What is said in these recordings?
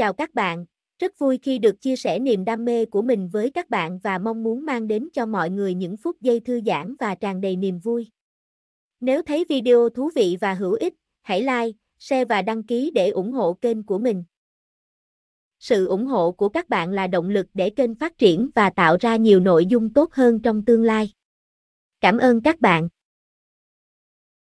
Chào các bạn, rất vui khi được chia sẻ niềm đam mê của mình với các bạn và mong muốn mang đến cho mọi người những phút giây thư giãn và tràn đầy niềm vui. Nếu thấy video thú vị và hữu ích, hãy like, share và đăng ký để ủng hộ kênh của mình. Sự ủng hộ của các bạn là động lực để kênh phát triển và tạo ra nhiều nội dung tốt hơn trong tương lai. Cảm ơn các bạn.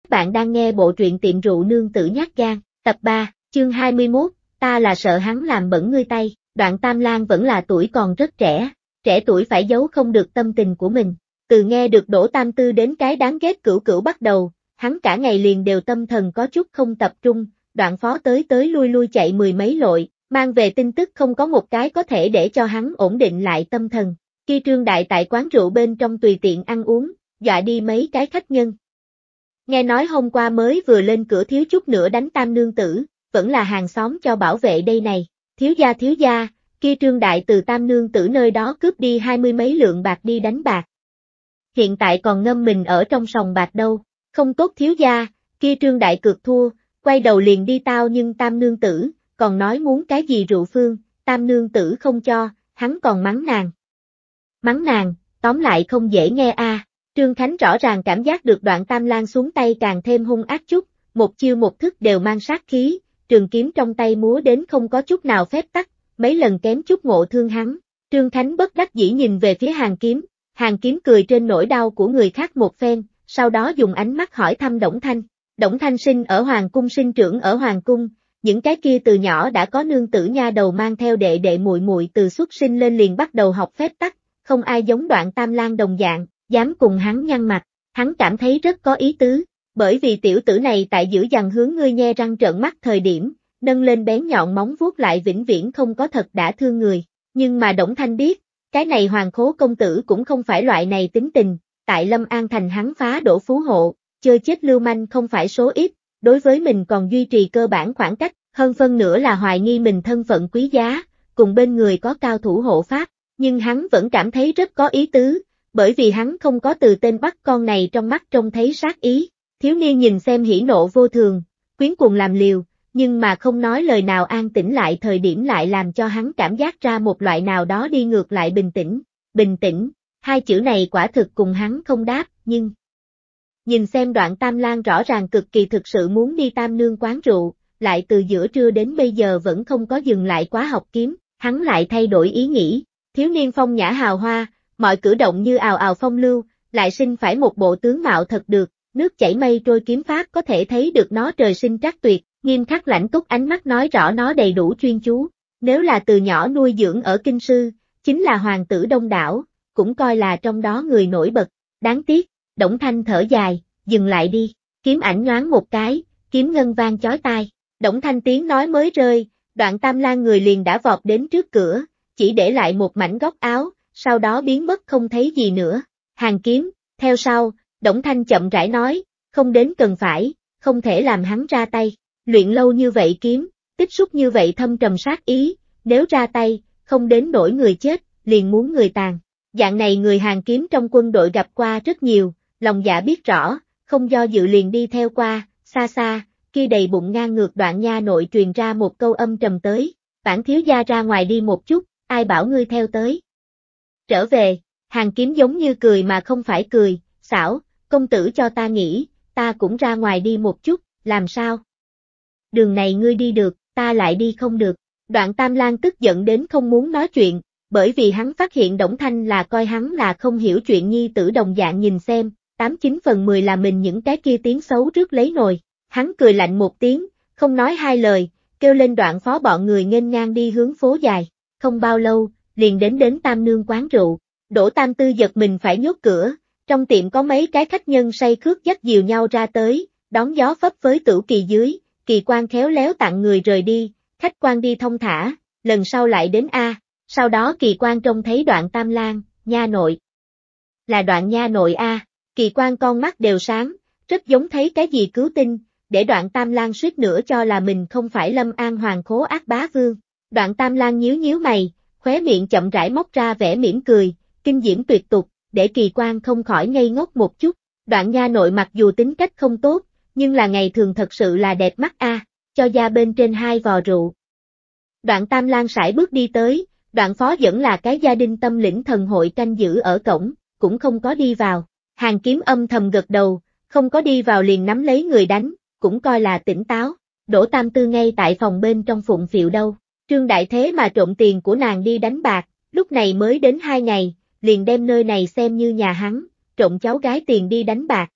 Các bạn đang nghe bộ truyện tiệm rượu nương tử nhát gan, tập 3, chương 21 ta là sợ hắn làm bẩn ngươi tay, đoạn tam Lan vẫn là tuổi còn rất trẻ, trẻ tuổi phải giấu không được tâm tình của mình, từ nghe được đổ tam tư đến cái đáng ghét cửu cửu bắt đầu, hắn cả ngày liền đều tâm thần có chút không tập trung, đoạn phó tới tới lui lui chạy mười mấy lội, mang về tin tức không có một cái có thể để cho hắn ổn định lại tâm thần. Khi trương đại tại quán rượu bên trong tùy tiện ăn uống, dọa đi mấy cái khách nhân. Nghe nói hôm qua mới vừa lên cửa thiếu chút nữa đánh tam nương tử, vẫn là hàng xóm cho bảo vệ đây này. Thiếu gia thiếu gia, kia trương đại từ tam nương tử nơi đó cướp đi hai mươi mấy lượng bạc đi đánh bạc. Hiện tại còn ngâm mình ở trong sòng bạc đâu, không tốt thiếu gia, kia trương đại cược thua, quay đầu liền đi tao nhưng tam nương tử, còn nói muốn cái gì rượu phương, tam nương tử không cho, hắn còn mắng nàng. Mắng nàng, tóm lại không dễ nghe a. Trương Khánh rõ ràng cảm giác được đoạn tam lan xuống tay càng thêm hung ác chút, một chiêu một thức đều mang sát khí, trường kiếm trong tay múa đến không có chút nào phép tắc, mấy lần kém chút ngộ thương hắn. Trương Khánh bất đắc dĩ nhìn về phía hàng kiếm, hàng kiếm cười trên nỗi đau của người khác một phen, sau đó dùng ánh mắt hỏi thăm Đổng Thanh. Đổng Thanh sinh ở Hoàng Cung sinh trưởng ở Hoàng Cung, những cái kia từ nhỏ đã có nương tử nha đầu mang theo đệ đệ muội muội từ xuất sinh lên liền bắt đầu học phép tắc, không ai giống đoạn tam lang đồng dạng, dám cùng hắn nhăn mặt, hắn cảm thấy rất có ý tứ, bởi vì tiểu tử này tại giữa dằn hướng ngươi nhe răng trợn mắt thời điểm, nâng lên bén nhọn móng vuốt lại vĩnh viễn không có thật đã thương người, nhưng mà Đổng Thanh biết, cái này hoàng khố công tử cũng không phải loại này tính tình, tại Lâm An Thành hắn phá đổ phú hộ, chơi chết lưu manh không phải số ít, đối với mình còn duy trì cơ bản khoảng cách, hơn phân nữa là hoài nghi mình thân phận quý giá, cùng bên người có cao thủ hộ pháp, nhưng hắn vẫn cảm thấy rất có ý tứ, bởi vì hắn không có từ tên bắt con này trong mắt trông thấy sát ý, Thiếu niên nhìn xem hỉ nộ vô thường, quyến cuồng làm liều, nhưng mà không nói lời nào an tĩnh lại thời điểm lại làm cho hắn cảm giác ra một loại nào đó đi ngược lại bình tĩnh, bình tĩnh, hai chữ này quả thực cùng hắn không đáp, nhưng... Nhìn xem đoạn tam lan rõ ràng cực kỳ thực sự muốn đi tam nương quán rượu, lại từ giữa trưa đến bây giờ vẫn không có dừng lại quá học kiếm, hắn lại thay đổi ý nghĩ, thiếu niên phong nhã hào hoa, mọi cử động như ào ào phong lưu, lại sinh phải một bộ tướng mạo thật được, nước chảy mây trôi kiếm pháp có thể thấy được nó trời sinh trắc tuyệt, nghiêm khắc lãnh túc ánh mắt nói rõ nó đầy đủ chuyên chú. Nếu là từ nhỏ nuôi dưỡng ở kinh sư, chính là hoàng tử đông đảo, cũng coi là trong đó người nổi bật. Đáng tiếc, Đổng Thanh thở dài, dừng lại đi, kiếm ảnh nhoáng một cái, kiếm ngân vang chói tai. Đổng Thanh tiếng nói mới rơi, đoạn tam lan người liền đã vọt đến trước cửa, chỉ để lại một mảnh góc áo, sau đó biến mất không thấy gì nữa. Hàng kiếm, theo sau, Đổng Thanh chậm rãi nói, không đến cần phải, không thể làm hắn ra tay, luyện lâu như vậy kiếm, tích xúc như vậy thâm trầm sát ý, nếu ra tay, không đến nổi người chết, liền muốn người tàn. Dạng này người hàng kiếm trong quân đội gặp qua rất nhiều, lòng dạ biết rõ, không do dự liền đi theo qua, xa xa, khi đầy bụng ngang ngược đoạn nha nội truyền ra một câu âm trầm tới, bản thiếu gia ra ngoài đi một chút, ai bảo ngươi theo tới. Trở về, hàng kiếm giống như cười mà không phải cười, xảo, công tử cho ta nghỉ, ta cũng ra ngoài đi một chút, làm sao? Đường này ngươi đi được, ta lại đi không được. Đoạn Tam Lan tức giận đến không muốn nói chuyện, bởi vì hắn phát hiện Đổng Thanh là coi hắn là không hiểu chuyện nhi tử đồng dạng nhìn xem, 89 phần 10 là mình những cái kia tiếng xấu trước lấy nồi. Hắn cười lạnh một tiếng, không nói hai lời, kêu lên đoạn phó bọn người nghênh ngang đi hướng phố dài. Không bao lâu, liền đến đến Tam Nương quán rượu. Đổ Tam Tư giật mình phải nhốt cửa, trong tiệm có mấy cái khách nhân say khước dắt dìu nhau ra tới, đón gió phấp với tửu kỳ dưới, kỳ quan khéo léo tặng người rời đi, khách quan đi thông thả, lần sau lại đến A, sau đó kỳ quan trông thấy đoạn tam lan, nha nội. Là đoạn nha nội A, kỳ quan con mắt đều sáng, rất giống thấy cái gì cứu tinh, để đoạn tam lan suýt nữa cho là mình không phải lâm an hoàng khố ác bá vương. Đoạn tam lan nhíu nhíu mày, khóe miệng chậm rãi móc ra vẻ mỉm cười, kinh diễm tuyệt tục, để kỳ quan không khỏi ngây ngốc một chút. Đoạn nha nội mặc dù tính cách không tốt, nhưng là ngày thường thật sự là đẹp mắt a, à, cho da bên trên hai vò rượu. Đoạn tam lan sải bước đi tới, đoạn phó vẫn là cái gia đình tâm lĩnh thần hội canh giữ ở cổng, cũng không có đi vào. Hàng kiếm âm thầm gật đầu, không có đi vào liền nắm lấy người đánh, cũng coi là tỉnh táo. Đổ Tam Tư ngay tại phòng bên trong phụng phiệu đâu, Trương Đại Thế mà trộm tiền của nàng đi đánh bạc, lúc này mới đến hai ngày, liền đem nơi này xem như nhà hắn, trộm cháu gái tiền đi đánh bạc.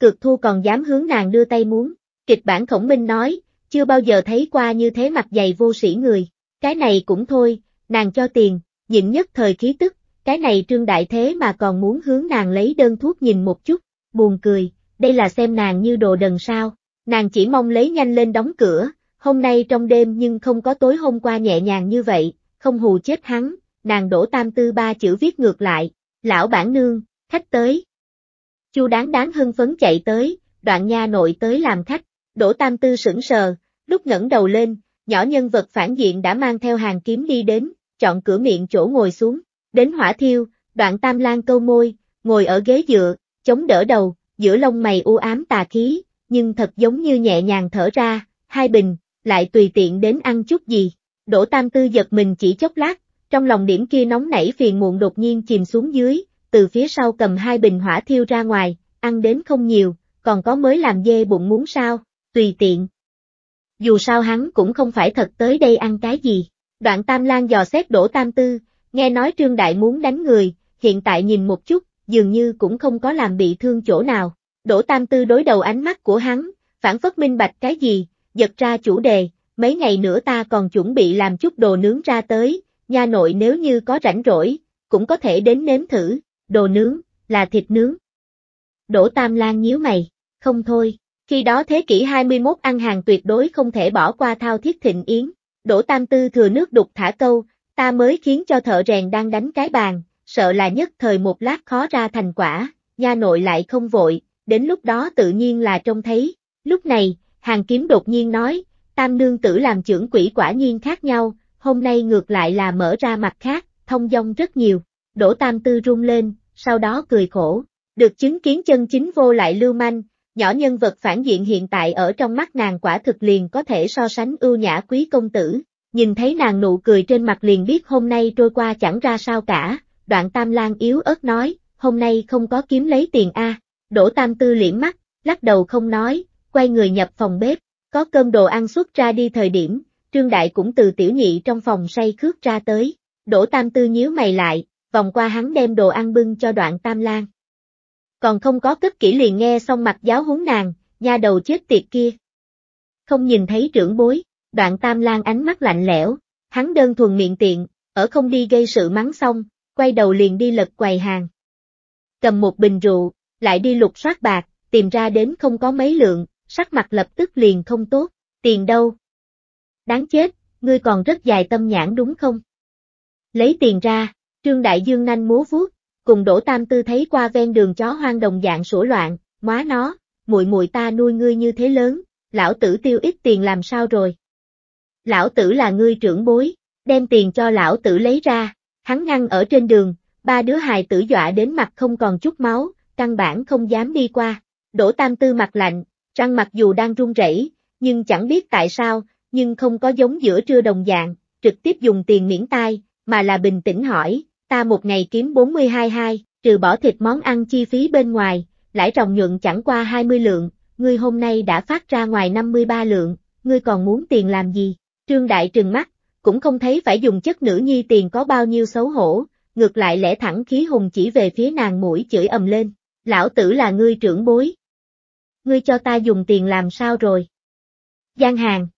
Cực thu còn dám hướng nàng đưa tay muốn, kịch bản khổng minh nói, chưa bao giờ thấy qua như thế mặt dày vô sĩ người, cái này cũng thôi, nàng cho tiền, nhịn nhất thời khí tức, cái này trương đại thế mà còn muốn hướng nàng lấy đơn thuốc nhìn một chút, buồn cười, đây là xem nàng như đồ đần sao, nàng chỉ mong lấy nhanh lên đóng cửa, hôm nay trong đêm nhưng không có tối hôm qua nhẹ nhàng như vậy, không hù chết hắn, nàng đổ tam tư ba chữ viết ngược lại, lão bản nương, khách tới. Chu đáng đáng hưng phấn chạy tới, đoạn nha nội tới làm khách, đổ tam tư sững sờ, lúc ngẩng đầu lên, nhỏ nhân vật phản diện đã mang theo hàng kiếm đi đến, chọn cửa miệng chỗ ngồi xuống, đến hỏa thiêu, đoạn tam lan câu môi, ngồi ở ghế dựa, chống đỡ đầu, giữa lông mày u ám tà khí, nhưng thật giống như nhẹ nhàng thở ra, hai bình, lại tùy tiện đến ăn chút gì. đổ Tam Tư giật mình chỉ chốc lát, trong lòng điểm kia nóng nảy phiền muộn đột nhiên chìm xuống dưới, từ phía sau cầm hai bình hỏa thiêu ra ngoài, ăn đến không nhiều, còn có mới làm dê bụng muốn sao, tùy tiện. Dù sao hắn cũng không phải thật tới đây ăn cái gì. Đoạn Tam Lan dò xét đổ Tam Tư, nghe nói Trương Đại muốn đánh người, hiện tại nhìn một chút, dường như cũng không có làm bị thương chỗ nào. đổ Tam Tư đối đầu ánh mắt của hắn, phản phất minh bạch cái gì, giật ra chủ đề, mấy ngày nữa ta còn chuẩn bị làm chút đồ nướng ra tới, Nha nội nếu như có rảnh rỗi, cũng có thể đến nếm thử, đồ nướng, là thịt nướng. Đỗ Tam Lan nhíu mày, không thôi, khi đó thế kỷ 21 ăn hàng tuyệt đối không thể bỏ qua thao thiết thịnh yến. Đỗ Tam Tư thừa nước đục thả câu, ta mới khiến cho thợ rèn đang đánh cái bàn, sợ là nhất thời một lát khó ra thành quả, nha nội lại không vội, đến lúc đó tự nhiên là trông thấy. Lúc này, hàng kiếm đột nhiên nói, Tam Nương Tử làm trưởng quỷ quả nhiên khác nhau, hôm nay ngược lại là mở ra mặt khác, thông dong rất nhiều. Đỗ Tam Tư rung lên, sau đó cười khổ, được chứng kiến chân chính vô lại lưu manh, nhỏ nhân vật phản diện hiện tại ở trong mắt nàng quả thực liền có thể so sánh ưu nhã quý công tử, nhìn thấy nàng nụ cười trên mặt liền biết hôm nay trôi qua chẳng ra sao cả, đoạn Tam Lan yếu ớt nói, hôm nay không có kiếm lấy tiền a. À. Đỗ Tam Tư liễm mắt, lắc đầu không nói, quay người nhập phòng bếp, có cơm đồ ăn xuất ra đi thời điểm, Trương Đại cũng từ tiểu nhị trong phòng say khước ra tới, đổ tam tư nhíu mày lại, vòng qua hắn đem đồ ăn bưng cho đoạn tam lan. Còn không có cất kỹ liền nghe xong mặt giáo huấn nàng, nha đầu chết tiệt kia. Không nhìn thấy trưởng bối, đoạn tam lan ánh mắt lạnh lẽo, hắn đơn thuần miệng tiện, ở không đi gây sự mắng xong, quay đầu liền đi lật quầy hàng. Cầm một bình rượu, lại đi lục soát bạc, tìm ra đến không có mấy lượng, sắc mặt lập tức liền không tốt, tiền đâu, Đáng chết, ngươi còn rất dài tâm nhãn đúng không? Lấy tiền ra, Trương Đại Dương nanh múa vuốt, cùng Đỗ Tam Tư thấy qua ven đường chó hoang đồng dạng sủa loạn, má nó, muội muội ta nuôi ngươi như thế lớn, lão tử tiêu ít tiền làm sao rồi? Lão tử là ngươi trưởng bối, đem tiền cho lão tử lấy ra, hắn ngăn ở trên đường, ba đứa hài tử dọa đến mặt không còn chút máu, căn bản không dám đi qua. Đỗ Tam Tư mặt lạnh, răng mặc dù đang run rẩy, nhưng chẳng biết tại sao, nhưng không có giống giữa trưa đồng dạng, trực tiếp dùng tiền miễn tai, mà là bình tĩnh hỏi, ta một ngày kiếm 42-2, trừ bỏ thịt món ăn chi phí bên ngoài, lãi ròng nhuận chẳng qua 20 lượng, ngươi hôm nay đã phát ra ngoài 53 lượng, ngươi còn muốn tiền làm gì? Trương Đại trừng mắt, cũng không thấy phải dùng chất nữ nhi tiền có bao nhiêu xấu hổ, ngược lại lẽ thẳng khí hùng chỉ về phía nàng mũi chửi ầm lên, lão tử là ngươi trưởng bối. Ngươi cho ta dùng tiền làm sao rồi? Giang Hàng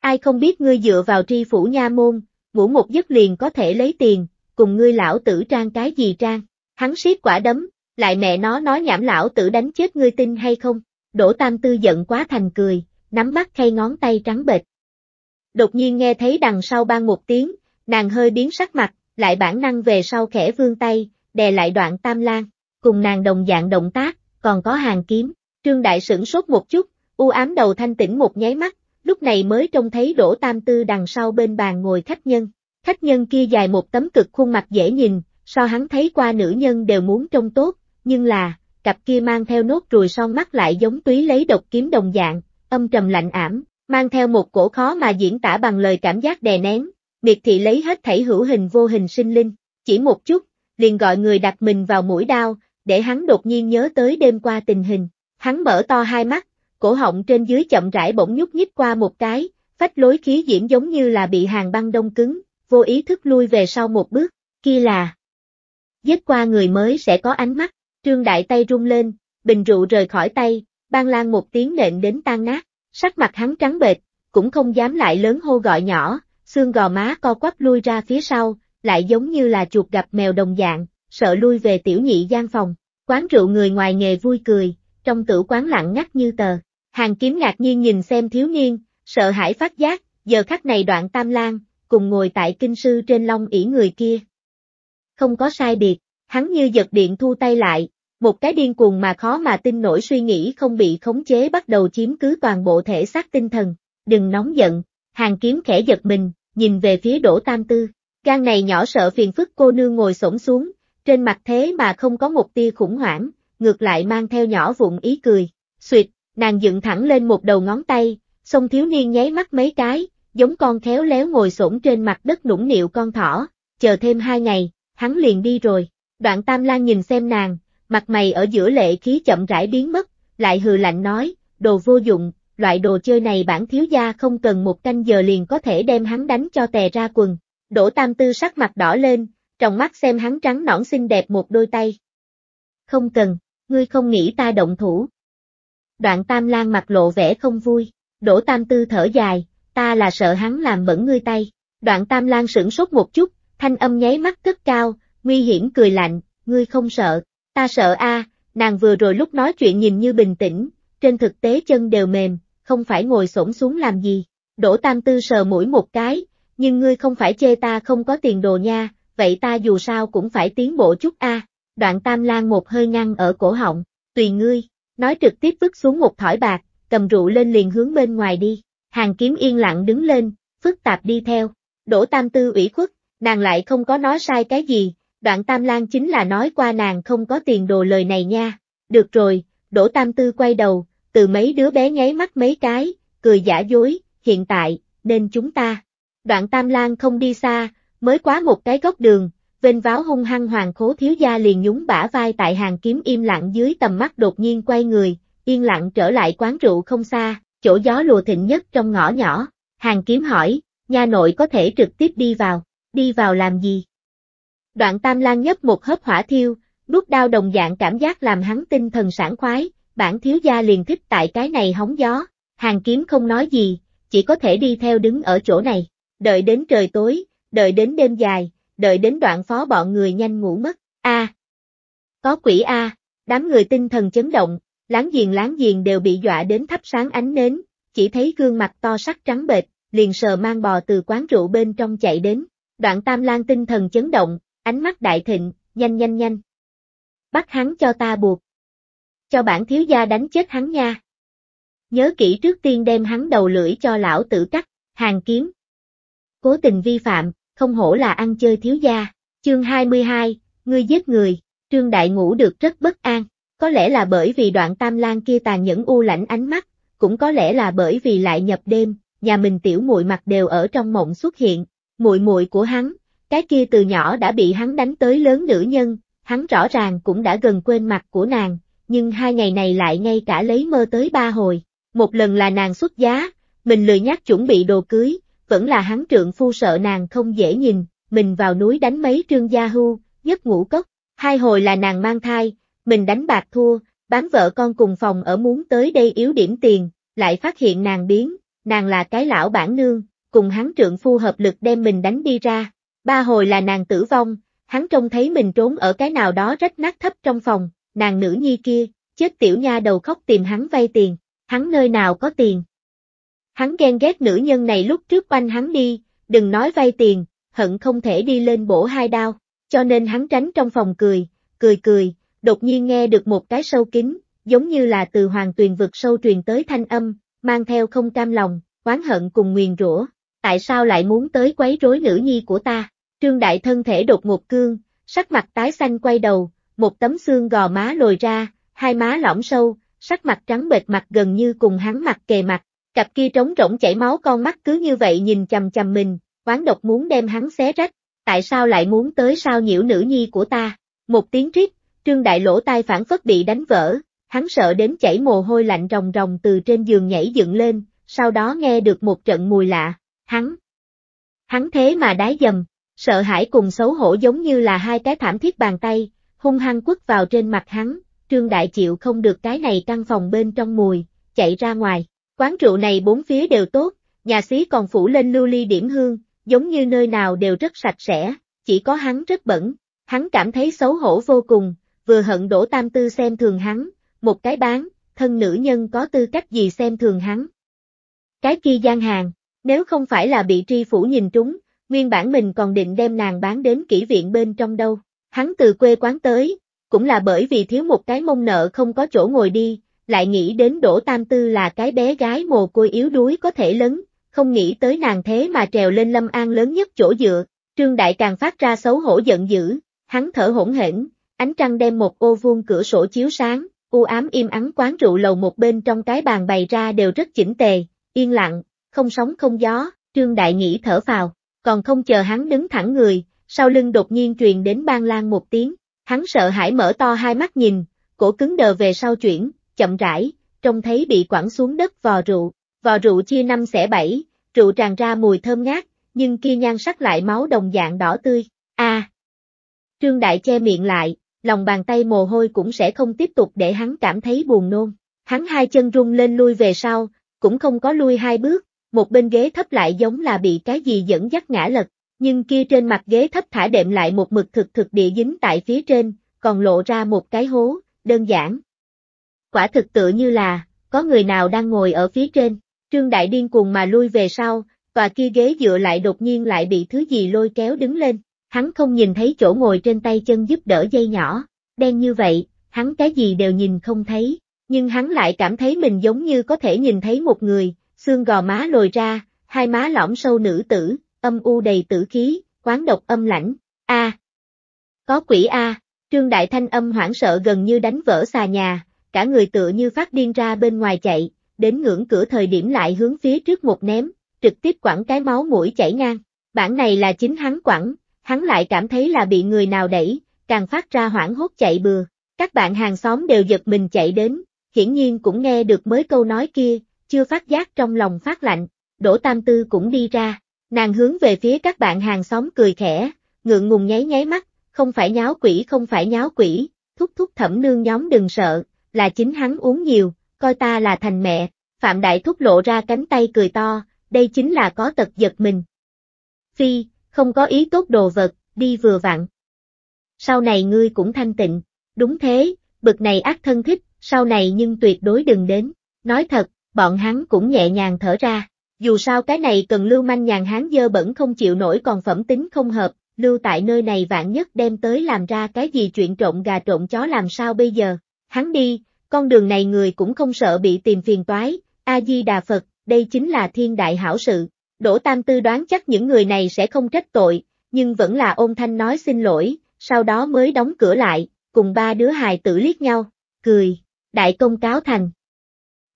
Ai không biết ngươi dựa vào tri phủ nha môn, ngủ một giấc liền có thể lấy tiền, cùng ngươi lão tử trang cái gì trang, hắn siết quả đấm, lại mẹ nó nói nhảm lão tử đánh chết ngươi tin hay không, đỗ tam tư giận quá thành cười, nắm bắt khay ngón tay trắng bệch. Đột nhiên nghe thấy đằng sau ban một tiếng, nàng hơi biến sắc mặt, lại bản năng về sau khẽ vương tay, đè lại đoạn tam lan, cùng nàng đồng dạng động tác, còn có hàng kiếm, trương đại sửng sốt một chút, u ám đầu thanh tĩnh một nháy mắt, lúc này mới trông thấy Đỗ Tam Tư đằng sau bên bàn ngồi khách nhân. Khách nhân kia dài một tấm cực khuôn mặt dễ nhìn, so hắn thấy qua nữ nhân đều muốn trông tốt, nhưng là, cặp kia mang theo nốt ruồi son mắt lại giống túy lấy độc kiếm đồng dạng, âm trầm lạnh ảm, mang theo một cổ khó mà diễn tả bằng lời cảm giác đè nén, miệt thị lấy hết thảy hữu hình vô hình sinh linh, chỉ một chút, liền gọi người đặt mình vào mũi đao, để hắn đột nhiên nhớ tới đêm qua tình hình, hắn mở to hai mắt, cổ họng trên dưới chậm rãi bỗng nhúc nhích qua một cái, phách lối khí diễm giống như là bị hàng băng đông cứng, vô ý thức lui về sau một bước, kia là giết qua người mới sẽ có ánh mắt, trương đại tay rung lên, bình rượu rời khỏi tay, ban lan một tiếng nện đến tan nát, sắc mặt hắn trắng bệch, cũng không dám lại lớn hô gọi nhỏ, xương gò má co quắp lui ra phía sau, lại giống như là chuột gặp mèo đồng dạng, sợ lui về tiểu nhị gian phòng, quán rượu người ngoài nghề vui cười, trong tử quán lặng ngắt như tờ. Hàng kiếm ngạc nhiên nhìn xem thiếu niên, sợ hãi phát giác, giờ khắc này đoạn tam lang, cùng ngồi tại kinh sư trên long ỷ người kia. Không có sai biệt, hắn như giật điện thu tay lại, một cái điên cuồng mà khó mà tin nổi suy nghĩ không bị khống chế bắt đầu chiếm cứ toàn bộ thể xác tinh thần, đừng nóng giận, hàng kiếm khẽ giật mình, nhìn về phía đổ tam tư, gan này nhỏ sợ phiền phức cô nương ngồi xổm xuống, trên mặt thế mà không có một tia khủng hoảng, ngược lại mang theo nhỏ vụn ý cười, suyệt, nàng dựng thẳng lên một đầu ngón tay, song thiếu niên nháy mắt mấy cái, giống con khéo léo ngồi xổm trên mặt đất nũng nịu con thỏ, chờ thêm hai ngày, hắn liền đi rồi. Đoạn Tam Lan nhìn xem nàng, mặt mày ở giữa lệ khí chậm rãi biến mất, lại hừ lạnh nói, đồ vô dụng, loại đồ chơi này bản thiếu gia không cần một canh giờ liền có thể đem hắn đánh cho tè ra quần. đổ Tam Tư sắc mặt đỏ lên, trong mắt xem hắn trắng nõn xinh đẹp một đôi tay. Không cần, ngươi không nghĩ ta động thủ đoạn tam Lan mặt lộ vẻ không vui, đỗ tam tư thở dài, ta là sợ hắn làm bẩn ngươi tay, đoạn tam Lan sửng sốt một chút, thanh âm nháy mắt cất cao, nguy hiểm cười lạnh, ngươi không sợ, ta sợ a, nàng vừa rồi lúc nói chuyện nhìn như bình tĩnh, trên thực tế chân đều mềm, không phải ngồi xổm xuống làm gì, đỗ tam tư sờ mũi một cái, nhưng ngươi không phải chê ta không có tiền đồ nha, vậy ta dù sao cũng phải tiến bộ chút a. Đoạn Tam Lan một hơi ngăn ở cổ họng, tùy ngươi, nói trực tiếp vứt xuống một thỏi bạc, cầm rượu lên liền hướng bên ngoài đi. Hàng kiếm yên lặng đứng lên, phức tạp đi theo. Đỗ Tam Tư ủy khuất, nàng lại không có nói sai cái gì, đoạn Tam Lan chính là nói qua nàng không có tiền đồ lời này nha. Được rồi, Đỗ Tam Tư quay đầu, từ mấy đứa bé nháy mắt mấy cái, cười giả dối, hiện tại, nên chúng ta. Đoạn Tam Lan không đi xa, mới quá một cái góc đường, vên váo hung hăng hoàng khố thiếu gia liền nhún bả vai tại hàng kiếm im lặng dưới tầm mắt đột nhiên quay người, yên lặng trở lại quán rượu không xa, chỗ gió lùa thịnh nhất trong ngõ nhỏ, hàng kiếm hỏi, nhà nội có thể trực tiếp đi vào, đi vào làm gì? Đoạn tam lan nhấp một hớp hỏa thiêu, đút đao đồng dạng cảm giác làm hắn tinh thần sảng khoái, bản thiếu gia liền thích tại cái này hóng gió, hàng kiếm không nói gì, chỉ có thể đi theo đứng ở chỗ này, đợi đến trời tối, đợi đến đêm dài, đợi đến đoạn phó bọn người nhanh ngủ mất, a à, Có quỷ a à, đám người tinh thần chấn động, láng giềng láng giềng đều bị dọa đến thắp sáng ánh nến, chỉ thấy gương mặt to sắc trắng bệch, liền sờ mang bò từ quán rượu bên trong chạy đến, đoạn tam lan tinh thần chấn động, ánh mắt đại thịnh, nhanh nhanh nhanh. Bắt hắn cho ta buộc. Cho bản thiếu gia đánh chết hắn nha. Nhớ kỹ trước tiên đem hắn đầu lưỡi cho lão tử cắt, hàng kiếm. Cố tình vi phạm, không hổ là ăn chơi thiếu gia. Chương 22, ngươi giết người, Trương Đại Ngũ được rất bất an, có lẽ là bởi vì đoạn tam lan kia tàn nhẫn u lãnh ánh mắt, cũng có lẽ là bởi vì lại nhập đêm, nhà mình tiểu muội mặt đều ở trong mộng xuất hiện, muội muội của hắn, cái kia từ nhỏ đã bị hắn đánh tới lớn nữ nhân, hắn rõ ràng cũng đã gần quên mặt của nàng, nhưng hai ngày này lại ngay cả lấy mơ tới ba hồi, một lần là nàng xuất giá, mình lười nhắc chuẩn bị đồ cưới, vẫn là hắn trượng phu sợ nàng không dễ nhìn, mình vào núi đánh mấy trương gia hưu, giấc ngủ cốc, hai hồi là nàng mang thai, mình đánh bạc thua, bán vợ con cùng phòng ở muốn tới đây yếu điểm tiền, lại phát hiện nàng biến, nàng là cái lão bản nương, cùng hắn trượng phu hợp lực đem mình đánh đi ra, ba hồi là nàng tử vong, hắn trông thấy mình trốn ở cái nào đó rách nát thấp trong phòng, nàng nữ nhi kia, chết tiểu nha đầu khóc tìm hắn vay tiền, hắn nơi nào có tiền, Hắn ghen ghét nữ nhân này lúc trước oanh hắn đi, đừng nói vay tiền, hận không thể đi lên bổ hai đao, cho nên hắn tránh trong phòng cười, cười cười, đột nhiên nghe được một cái sâu kín, giống như là từ hoàng tuyền vực sâu truyền tới thanh âm, mang theo không cam lòng, oán hận cùng nguyền rủa, tại sao lại muốn tới quấy rối nữ nhi của ta, trương đại thân thể đột ngột cương, sắc mặt tái xanh quay đầu, một tấm xương gò má lồi ra, hai má lõm sâu, sắc mặt trắng bệch mặt gần như cùng hắn mặt kề mặt, Cặp kia trống rỗng chảy máu con mắt cứ như vậy nhìn chầm chầm mình, quán độc muốn đem hắn xé rách, tại sao lại muốn tới sao nhiễu nữ nhi của ta? Một tiếng rít, trương đại lỗ tai phản phất bị đánh vỡ, hắn sợ đến chảy mồ hôi lạnh rồng rồng từ trên giường nhảy dựng lên, sau đó nghe được một trận mùi lạ, hắn. Hắn thế mà đái dầm, sợ hãi cùng xấu hổ giống như là hai cái thảm thiết bàn tay, hung hăng quất vào trên mặt hắn, trương đại chịu không được cái này căn phòng bên trong mùi, chạy ra ngoài. Quán rượu này bốn phía đều tốt, nhà xí còn phủ lên lưu ly điểm hương, giống như nơi nào đều rất sạch sẽ, chỉ có hắn rất bẩn, hắn cảm thấy xấu hổ vô cùng, vừa hận đổ tam tư xem thường hắn, một cái bán, thân nữ nhân có tư cách gì xem thường hắn. Cái kia gian hàng, nếu không phải là bị tri phủ nhìn trúng, nguyên bản mình còn định đem nàng bán đến kỹ viện bên trong đâu, hắn từ quê quán tới, cũng là bởi vì thiếu một cái mông nợ không có chỗ ngồi đi, lại nghĩ đến Đỗ Tam Tư là cái bé gái mồ côi yếu đuối có thể lớn, không nghĩ tới nàng thế mà trèo lên lâm an lớn nhất chỗ dựa, Trương Đại càng phát ra xấu hổ giận dữ, hắn thở hỗn hển, ánh trăng đem một ô vuông cửa sổ chiếu sáng, u ám im ắng quán rượu lầu một bên trong cái bàn bày ra đều rất chỉnh tề, yên lặng, không sóng không gió, Trương Đại nghĩ thở phào, còn không chờ hắn đứng thẳng người, sau lưng đột nhiên truyền đến bang lan một tiếng, hắn sợ hãi mở to hai mắt nhìn, cổ cứng đờ về sau chuyển, chậm rãi, trông thấy bị quẳng xuống đất vò rượu, vò rượu chia năm xẻ bảy, rượu tràn ra mùi thơm ngát, nhưng kia nhan sắc lại máu đồng dạng đỏ tươi. A. À. Trương Đại che miệng lại, lòng bàn tay mồ hôi cũng sẽ không tiếp tục để hắn cảm thấy buồn nôn. Hắn hai chân rung lên lui về sau, cũng không có lui hai bước, một bên ghế thấp lại giống là bị cái gì dẫn dắt ngã lật, nhưng kia trên mặt ghế thấp thả đệm lại một mực thực thực địa dính tại phía trên, còn lộ ra một cái hố, đơn giản, quả thực tự như là, có người nào đang ngồi ở phía trên, Trương Đại điên cuồng mà lui về sau, tòa kia ghế dựa lại đột nhiên lại bị thứ gì lôi kéo đứng lên, hắn không nhìn thấy chỗ ngồi trên tay chân giúp đỡ dây nhỏ, đen như vậy, hắn cái gì đều nhìn không thấy, nhưng hắn lại cảm thấy mình giống như có thể nhìn thấy một người, xương gò má lồi ra, hai má lõm sâu nữ tử, âm u đầy tử khí, quán độc âm lãnh, a Có quỷ a Trương Đại Thanh âm hoảng sợ gần như đánh vỡ xà nhà, cả người tựa như phát điên ra bên ngoài chạy, đến ngưỡng cửa thời điểm lại hướng phía trước một ném, trực tiếp quẳng cái máu mũi chảy ngang. Bản này là chính hắn quẳng, hắn lại cảm thấy là bị người nào đẩy, càng phát ra hoảng hốt chạy bừa. Các bạn hàng xóm đều giật mình chạy đến, hiển nhiên cũng nghe được mới câu nói kia, chưa phát giác trong lòng phát lạnh, Đỗ Tam Tư cũng đi ra, nàng hướng về phía các bạn hàng xóm cười khẽ, ngượng ngùng nháy nháy mắt, không phải nháo quỷ không phải nháo quỷ, thúc thúc thẩm nương nhóm đừng sợ, là chính hắn uống nhiều, coi ta là thành mẹ, Phạm Đại Thúc lộ ra cánh tay cười to, đây chính là có tật giật mình. Phi, không có ý tốt đồ vật, đi vừa vặn. Sau này ngươi cũng thanh tịnh, đúng thế, bực này ác thân thích, sau này nhưng tuyệt đối đừng đến, nói thật, bọn hắn cũng nhẹ nhàng thở ra, dù sao cái này cần lưu manh nhàn hắn dơ bẩn không chịu nổi còn phẩm tính không hợp, lưu tại nơi này vạn nhất đem tới làm ra cái gì chuyện trộn gà trộn chó làm sao bây giờ hắn đi, con đường này người cũng không sợ bị tìm phiền toái, A-di-đà Phật, đây chính là thiên đại hảo sự. Đỗ Tam Tư đoán chắc những người này sẽ không trách tội, nhưng vẫn là ôn thanh nói xin lỗi, sau đó mới đóng cửa lại, cùng ba đứa hài tử liếc nhau, cười, đại công cáo thành.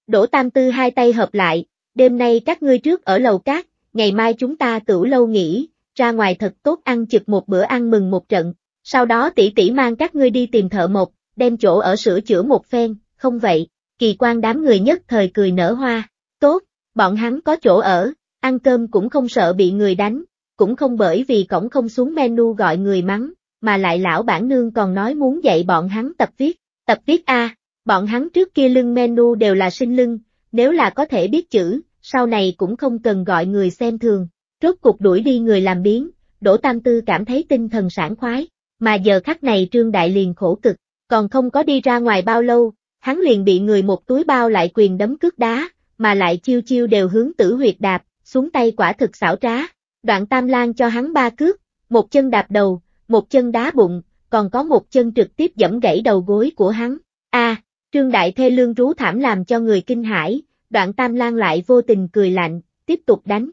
Đỗ Tam Tư hai tay hợp lại, đêm nay các ngươi trước ở lầu cát, ngày mai chúng ta tử lâu nghỉ, ra ngoài thật tốt ăn chực một bữa ăn mừng một trận, sau đó tỷ tỷ mang các ngươi đi tìm thợ mộc, đem chỗ ở sửa chữa một phen, không vậy, kỳ quan đám người nhất thời cười nở hoa, tốt, bọn hắn có chỗ ở, ăn cơm cũng không sợ bị người đánh, cũng không bởi vì cổng không xuống menu gọi người mắng, mà lại lão bản nương còn nói muốn dạy bọn hắn tập viết, tập viết A, bọn hắn trước kia lưng menu đều là sinh lưng, nếu là có thể biết chữ, sau này cũng không cần gọi người xem thường, rốt cuộc đuổi đi người làm biến, Đỗ Tam Tư cảm thấy tinh thần sảng khoái, mà giờ khắc này Trương Đại liền khổ cực, còn không có đi ra ngoài bao lâu, hắn liền bị người một túi bao lại quyền đấm cước đá, mà lại chiêu chiêu đều hướng tử huyệt đạp, xuống tay quả thực xảo trá. Đoạn tam lan cho hắn ba cước, một chân đạp đầu, một chân đá bụng, còn có một chân trực tiếp dẫm gãy đầu gối của hắn. A, trương đại thê lương rú thảm làm cho người kinh hãi, đoạn tam lan lại vô tình cười lạnh, tiếp tục đánh.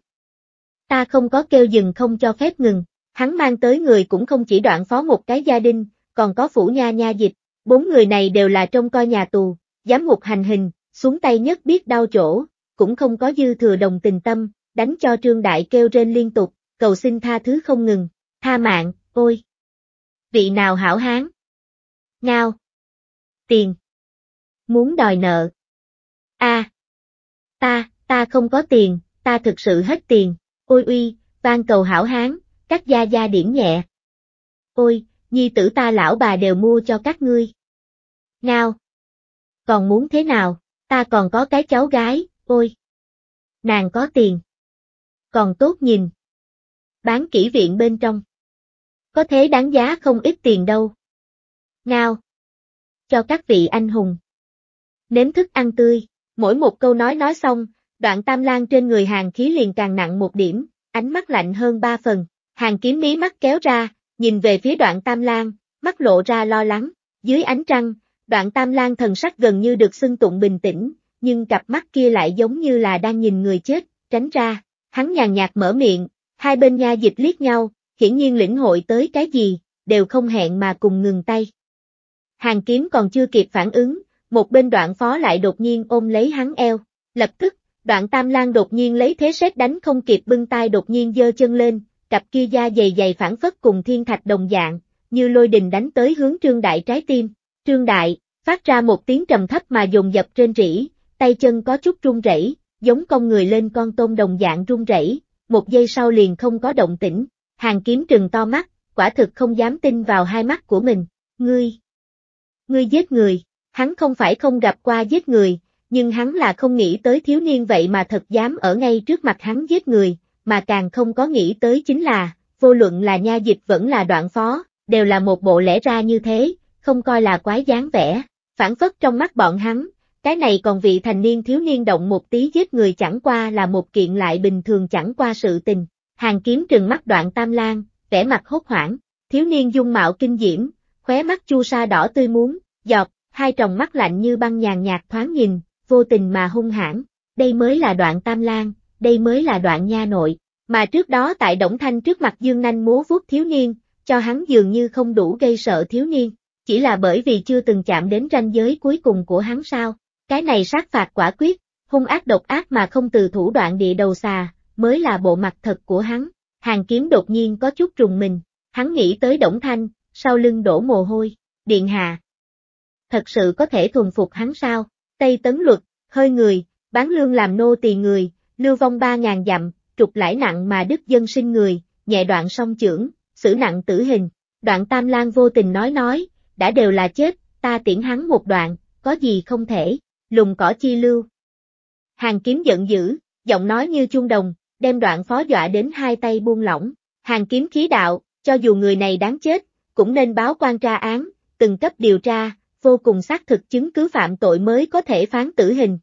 Ta không có kêu dừng không cho phép ngừng, hắn mang tới người cũng không chỉ đoạn phó một cái gia đình, còn có phủ nha nha dịch, Bốn người này đều là trong coi nhà tù, giám ngục hành hình, xuống tay nhất biết đau chỗ, cũng không có dư thừa đồng tình tâm, đánh cho Trương Đại kêu rên liên tục, cầu xin tha thứ không ngừng, tha mạng, ôi! Vị nào hảo hán? Ngao! Tiền! Muốn đòi nợ! a Ta, ta không có tiền, ta thực sự hết tiền, ôi uy, van cầu hảo hán, các gia gia điểm nhẹ. Ôi, nhi tử ta lão bà đều mua cho các ngươi. Nào! Còn muốn thế nào, ta còn có cái cháu gái, ôi! Nàng có tiền. Còn tốt nhìn. Bán kỹ viện bên trong. Có thế đáng giá không ít tiền đâu. Nào! Cho các vị anh hùng. Nếm thức ăn tươi, mỗi một câu nói nói xong, đoạn tam lan trên người hàng khí liền càng nặng một điểm, ánh mắt lạnh hơn ba phần, hàng kiếm mí mắt kéo ra, nhìn về phía đoạn tam lang, mắt lộ ra lo lắng, dưới ánh trăng, đoạn tam lang thần sắc gần như được xưng tụng bình tĩnh, nhưng cặp mắt kia lại giống như là đang nhìn người chết, tránh ra, hắn nhàn nhạt mở miệng, hai bên nha dịch liếc nhau, hiển nhiên lĩnh hội tới cái gì, đều không hẹn mà cùng ngừng tay. Hàng kiếm còn chưa kịp phản ứng, một bên đoạn phó lại đột nhiên ôm lấy hắn eo, lập tức, đoạn tam lang đột nhiên lấy thế xét đánh không kịp bưng tay đột nhiên dơ chân lên, cặp kia da dày dày phản phất cùng thiên thạch đồng dạng, như lôi đình đánh tới hướng Trương Đại trái tim. Trương Đại, phát ra một tiếng trầm thấp mà dồn dập trên rỉ, tay chân có chút run rẩy, giống con người lên con tôm đồng dạng run rẩy, một giây sau liền không có động tĩnh. Hàng kiếm trừng to mắt, quả thực không dám tin vào hai mắt của mình. Ngươi, ngươi giết người, hắn không phải không gặp qua giết người, nhưng hắn là không nghĩ tới thiếu niên vậy mà thật dám ở ngay trước mặt hắn giết người, mà càng không có nghĩ tới chính là, vô luận là nha dịch vẫn là đoạn phó, đều là một bộ lẽ ra như thế, không coi là quái dáng vẻ, phản phất trong mắt bọn hắn, cái này còn vị thành niên thiếu niên động một tí giết người chẳng qua là một kiện lại bình thường chẳng qua sự tình, hàng kiếm trừng mắt đoạn tam lan, vẻ mặt hốt hoảng, thiếu niên dung mạo kinh diễm, khóe mắt chu sa đỏ tươi muốn, giọt, hai tròng mắt lạnh như băng nhàn nhạt thoáng nhìn, vô tình mà hung hãn, đây mới là đoạn tam lan, đây mới là đoạn nha nội, mà trước đó tại Đổng Thanh trước mặt Dương Nanh múa vuốt thiếu niên, cho hắn dường như không đủ gây sợ thiếu niên, chỉ là bởi vì chưa từng chạm đến ranh giới cuối cùng của hắn sao, cái này sát phạt quả quyết, hung ác độc ác mà không từ thủ đoạn địa đầu xà, mới là bộ mặt thật của hắn, hàng kiếm đột nhiên có chút trùng mình, hắn nghĩ tới Đổng Thanh, sau lưng đổ mồ hôi, điện hạ. Thật sự có thể thuần phục hắn sao, Tây Tấn Luật, hơi người, bán lương làm nô tỳ người, lưu vong ba ngàn dặm, trục lãi nặng mà đức dân sinh người, nhẹ đoạn song trưởng, xử nặng tử hình. Đoạn Tam lan vô tình nói nói, đã đều là chết, ta tiễn hắn một đoạn, có gì không thể, lùng cỏ chi lưu. Hàng kiếm giận dữ, giọng nói như chuông đồng, đem đoạn phó dọa đến hai tay buông lỏng. Hàng kiếm khí đạo, cho dù người này đáng chết, cũng nên báo quan tra án, từng cấp điều tra, vô cùng xác thực chứng cứ phạm tội mới có thể phán tử hình.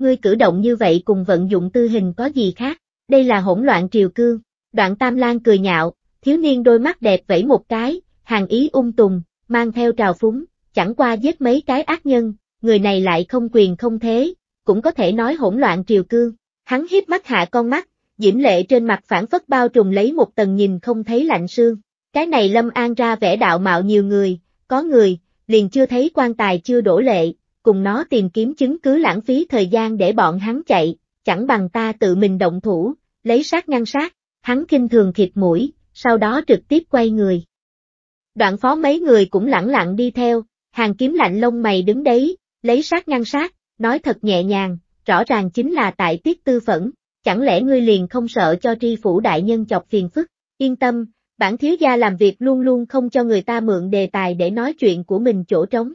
Ngươi cử động như vậy cùng vận dụng tư hình có gì khác, đây là hỗn loạn triều cương. Đoạn Tam Lan cười nhạo, thiếu niên đôi mắt đẹp vẫy một cái, hàng ý ung tùng, mang theo trào phúng, chẳng qua giết mấy cái ác nhân, người này lại không quyền không thế, cũng có thể nói hỗn loạn triều cương. Hắn hiếp mắt hạ con mắt, diễm lệ trên mặt phản phất bao trùm lấy một tầng nhìn không thấy lạnh sương. Cái này Lâm An ra vẻ đạo mạo nhiều người, có người, liền chưa thấy quan tài chưa đổ lệ, cùng nó tìm kiếm chứng cứ lãng phí thời gian để bọn hắn chạy, chẳng bằng ta tự mình động thủ, lấy sát ngăn sát, hắn kinh thường khịt mũi, sau đó trực tiếp quay người. Đoạn phó mấy người cũng lẳng lặng đi theo, hàng kiếm lạnh lông mày đứng đấy, lấy sát ngăn sát, nói thật nhẹ nhàng, rõ ràng chính là tại tiết tư phẫn, chẳng lẽ ngươi liền không sợ cho tri phủ đại nhân chọc phiền phức, yên tâm, bản thiếu gia làm việc luôn luôn không cho người ta mượn đề tài để nói chuyện của mình chỗ trống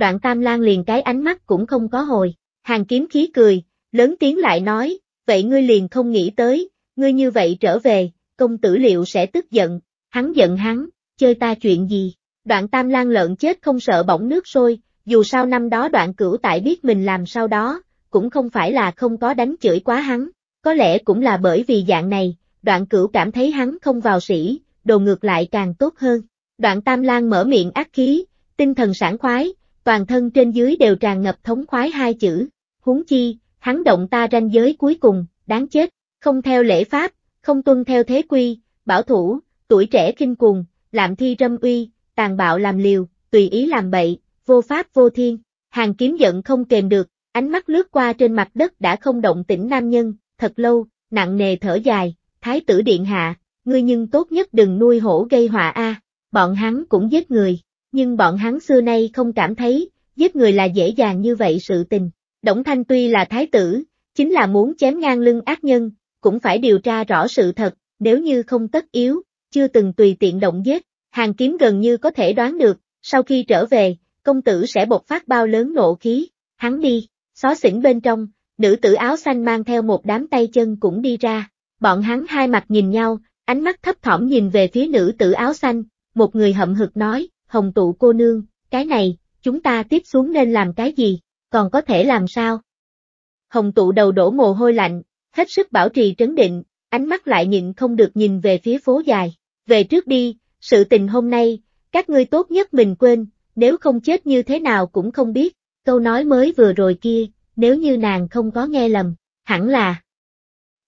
đoạn tam lang liền cái ánh mắt cũng không có hồi. Hàng kiếm khí cười, lớn tiếng lại nói, vậy ngươi liền không nghĩ tới, ngươi như vậy trở về, công tử liệu sẽ tức giận, hắn giận hắn, chơi ta chuyện gì, đoạn tam lang lợn chết không sợ bỏng nước sôi, dù sao năm đó đoạn cửu tại biết mình làm sau đó, cũng không phải là không có đánh chửi quá hắn, có lẽ cũng là bởi vì dạng này, đoạn cửu cảm thấy hắn không vào sĩ, đồ ngược lại càng tốt hơn, đoạn tam lang mở miệng ác khí, tinh thần sảng khoái, toàn thân trên dưới đều tràn ngập thống khoái hai chữ. Huống chi, hắn động ta ranh giới cuối cùng, đáng chết, không theo lễ pháp, không tuân theo thế quy, bảo thủ, tuổi trẻ kinh cuồng, làm thi râm uy, tàn bạo làm liều, tùy ý làm bậy, vô pháp vô thiên. Hàng kiếm giận không kềm được, ánh mắt lướt qua trên mặt đất đã không động tĩnh nam nhân, thật lâu, nặng nề thở dài, thái tử điện hạ, ngươi nhưng tốt nhất đừng nuôi hổ gây họa a, bọn hắn cũng giết người nhưng bọn hắn xưa nay không cảm thấy, giết người là dễ dàng như vậy sự tình. Đổng Thanh tuy là thái tử, chính là muốn chém ngang lưng ác nhân, cũng phải điều tra rõ sự thật, nếu như không tất yếu, chưa từng tùy tiện động giết, hàng kiếm gần như có thể đoán được, sau khi trở về, công tử sẽ bộc phát bao lớn nộ khí, hắn đi, xó xỉnh bên trong, nữ tử áo xanh mang theo một đám tay chân cũng đi ra, bọn hắn hai mặt nhìn nhau, ánh mắt thấp thỏm nhìn về phía nữ tử áo xanh, một người hậm hực nói, Hồng tụ cô nương, cái này, chúng ta tiếp xuống nên làm cái gì, còn có thể làm sao? Hồng tụ đầu đổ mồ hôi lạnh, hết sức bảo trì trấn định, ánh mắt lại nhịn không được nhìn về phía phố dài. Về trước đi, sự tình hôm nay, các ngươi tốt nhất mình quên, nếu không chết như thế nào cũng không biết. Câu nói mới vừa rồi kia, nếu như nàng không có nghe lầm, hẳn là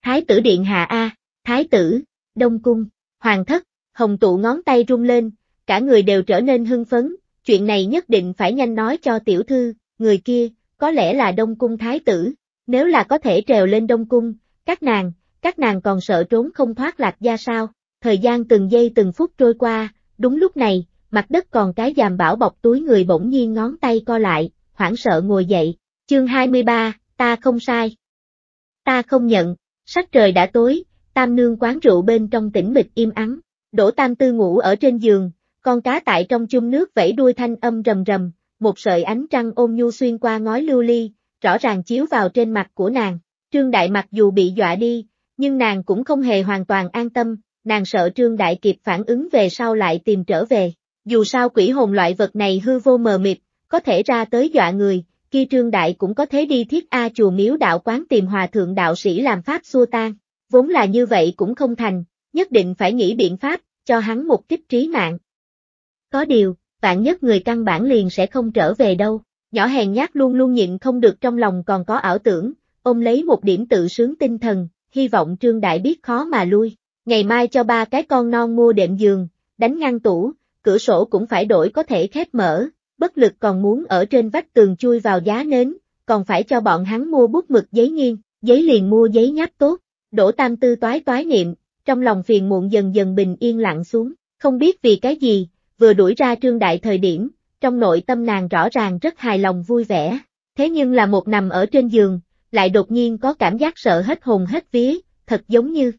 Thái tử Điện Hạ A, Thái tử, Đông Cung, Hoàng Thất, Hồng tụ ngón tay rung lên, cả người đều trở nên hưng phấn, chuyện này nhất định phải nhanh nói cho tiểu thư, người kia, có lẽ là Đông Cung Thái Tử, nếu là có thể trèo lên Đông Cung, các nàng, các nàng còn sợ trốn không thoát lạc ra sao, thời gian từng giây từng phút trôi qua, đúng lúc này, mặt đất còn cái giàm bảo bọc túi người bỗng nhiên ngón tay co lại, hoảng sợ ngồi dậy, chương 23, ta không sai. Ta không nhận, sắc trời đã tối, tam nương quán rượu bên trong tĩnh mịch im ắng, đổ tam tư ngủ ở trên giường, con cá tại trong chung nước vẫy đuôi thanh âm rầm rầm, một sợi ánh trăng ôm nhu xuyên qua ngói lưu ly, rõ ràng chiếu vào trên mặt của nàng. Trương Đại mặc dù bị dọa đi, nhưng nàng cũng không hề hoàn toàn an tâm, nàng sợ Trương Đại kịp phản ứng về sau lại tìm trở về. Dù sao quỷ hồn loại vật này hư vô mờ mịt, có thể ra tới dọa người, khi Trương Đại cũng có thế đi thiết A chùa miếu đạo quán tìm hòa thượng đạo sĩ làm pháp xua tan. Vốn là như vậy cũng không thành, nhất định phải nghĩ biện pháp, cho hắn một kích trí mạng. Có điều, vạn nhất người căn bản liền sẽ không trở về đâu. Nhỏ hèn nhát luôn luôn nhịn không được trong lòng còn có ảo tưởng, ôm lấy một điểm tự sướng tinh thần, hy vọng Trương Đại biết khó mà lui. Ngày mai cho ba cái con non mua đệm giường, đánh ngăn tủ, cửa sổ cũng phải đổi có thể khép mở, bất lực còn muốn ở trên vách tường chui vào giá nến, còn phải cho bọn hắn mua bút mực giấy nghiêng, giấy liền mua giấy nháp tốt. đổ Tam Tư toái toái niệm, trong lòng phiền muộn dần dần bình yên lặng xuống, không biết vì cái gì, vừa đuổi ra trương đại thời điểm, trong nội tâm nàng rõ ràng rất hài lòng vui vẻ, thế nhưng là một nằm ở trên giường, lại đột nhiên có cảm giác sợ hết hồn hết vía, thật giống như,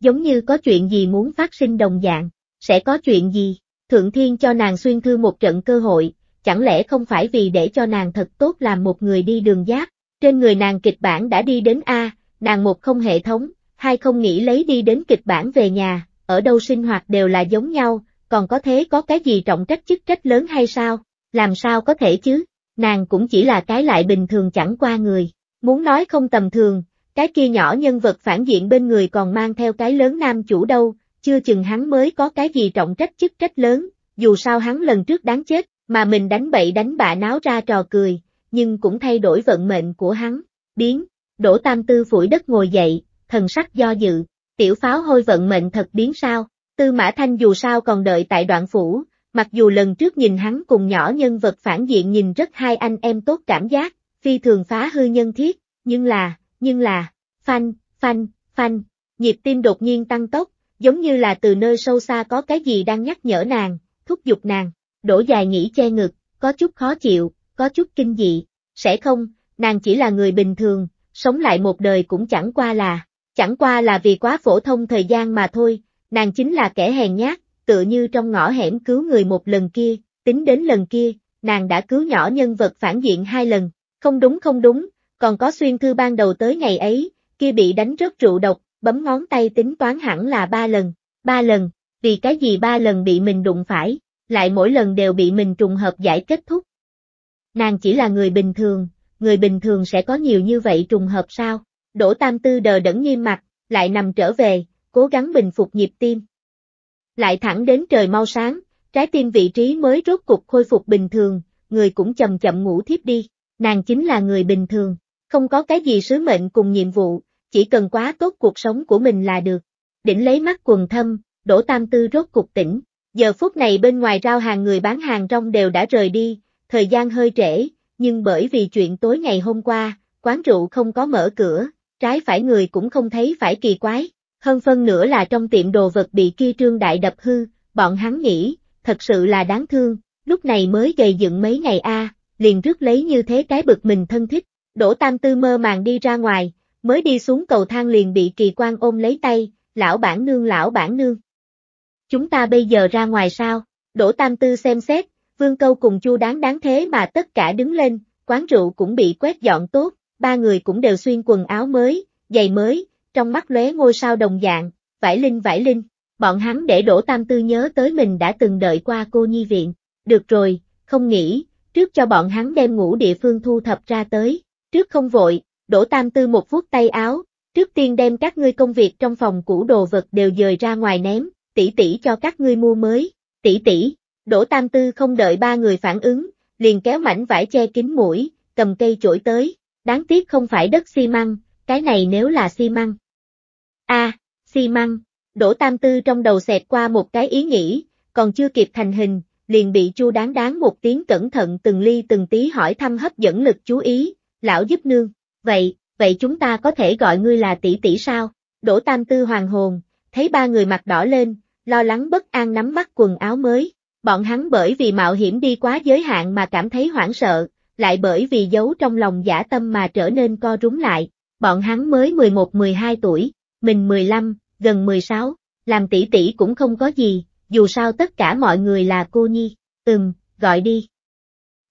giống như có chuyện gì muốn phát sinh đồng dạng, sẽ có chuyện gì, thượng thiên cho nàng xuyên thư một trận cơ hội, chẳng lẽ không phải vì để cho nàng thật tốt làm một người đi đường giáp, trên người nàng kịch bản đã đi đến A, nàng một không hệ thống, hai không nghĩ lấy đi đến kịch bản về nhà, ở đâu sinh hoạt đều là giống nhau, còn có thế có cái gì trọng trách chức trách lớn hay sao, làm sao có thể chứ, nàng cũng chỉ là cái lại bình thường chẳng qua người, muốn nói không tầm thường, cái kia nhỏ nhân vật phản diện bên người còn mang theo cái lớn nam chủ đâu, chưa chừng hắn mới có cái gì trọng trách chức trách lớn, dù sao hắn lần trước đáng chết, mà mình đánh bậy đánh bạ náo ra trò cười, nhưng cũng thay đổi vận mệnh của hắn, biến, đổ tam tư phủi đất ngồi dậy, thần sắc do dự, tiểu pháo hôi vận mệnh thật biến sao, Tư Mã Thanh dù sao còn đợi tại đoạn phủ, mặc dù lần trước nhìn hắn cùng nhỏ nhân vật phản diện nhìn rất hai anh em tốt cảm giác, phi thường phá hư nhân thiết, nhưng là, nhưng là, phanh, phanh, phanh, nhịp tim đột nhiên tăng tốc, giống như là từ nơi sâu xa có cái gì đang nhắc nhở nàng, thúc giục nàng, đổ dài nghĩ che ngực, có chút khó chịu, có chút kinh dị, sẽ không, nàng chỉ là người bình thường, sống lại một đời cũng chẳng qua là, chẳng qua là vì quá phổ thông thời gian mà thôi, nàng chính là kẻ hèn nhát, tựa như trong ngõ hẻm cứu người một lần kia, tính đến lần kia, nàng đã cứu nhỏ nhân vật phản diện hai lần, không đúng không đúng, còn có xuyên thư ban đầu tới ngày ấy, kia bị đánh rất rượu độc, bấm ngón tay tính toán hẳn là ba lần, ba lần, vì cái gì ba lần bị mình đụng phải, lại mỗi lần đều bị mình trùng hợp giải kết thúc. Nàng chỉ là người bình thường, người bình thường sẽ có nhiều như vậy trùng hợp sao? Đổ Tam Tư đờ đẫn nghiêm mặt, lại nằm trở về, cố gắng bình phục nhịp tim. Lại thẳng đến trời mau sáng, trái tim vị trí mới rốt cục khôi phục bình thường, người cũng chậm chậm ngủ thiếp đi, nàng chính là người bình thường, không có cái gì sứ mệnh cùng nhiệm vụ, chỉ cần quá tốt cuộc sống của mình là được. Đỉnh lấy mắt quần thâm, đổ tam tư rốt cục tỉnh, giờ phút này bên ngoài rao hàng người bán hàng rong đều đã rời đi, thời gian hơi trễ, nhưng bởi vì chuyện tối ngày hôm qua, quán rượu không có mở cửa, trái phải người cũng không thấy phải kỳ quái, hơn phân nữa là trong tiệm đồ vật bị kia trương đại đập hư, bọn hắn nghĩ, thật sự là đáng thương, lúc này mới gầy dựng mấy ngày a, liền rước lấy như thế cái bực mình thân thích, đổ tam tư mơ màng đi ra ngoài, mới đi xuống cầu thang liền bị kỳ quan ôm lấy tay, lão bản nương lão bản nương. Chúng ta bây giờ ra ngoài sao, đổ tam tư xem xét, vương câu cùng chu đáng đáng thế mà tất cả đứng lên, quán rượu cũng bị quét dọn tốt, ba người cũng đều xuyên quần áo mới, giày mới, trong mắt lóe ngôi sao đồng dạng, vải linh vải linh, bọn hắn để đổ tam tư nhớ tới mình đã từng đợi qua cô nhi viện, được rồi, không nghĩ, trước cho bọn hắn đem ngũ địa phương thu thập ra tới, trước không vội, đổ tam tư một phút tay áo, trước tiên đem các ngươi công việc trong phòng cũ đồ vật đều dời ra ngoài ném, tỷ tỷ cho các ngươi mua mới, tỷ tỷ, đổ tam tư không đợi ba người phản ứng, liền kéo mảnh vải che kín mũi, cầm cây chổi tới, đáng tiếc không phải đất xi măng, cái này nếu là xi măng, A, à, xi măng, Đỗ Tam Tư trong đầu xẹt qua một cái ý nghĩ, còn chưa kịp thành hình, liền bị Chu đáng đáng một tiếng cẩn thận từng ly từng tí hỏi thăm hấp dẫn lực chú ý, lão giúp nương, vậy, vậy chúng ta có thể gọi ngươi là tỷ tỷ sao? Đỗ Tam Tư hoàng hồn, thấy ba người mặt đỏ lên, lo lắng bất an nắm bắt quần áo mới, bọn hắn bởi vì mạo hiểm đi quá giới hạn mà cảm thấy hoảng sợ, lại bởi vì giấu trong lòng giả tâm mà trở nên co rúm lại, bọn hắn mới 11-12 tuổi, mình 15, gần 16, làm tỷ tỷ cũng không có gì, dù sao tất cả mọi người là cô nhi, ừm, gọi đi.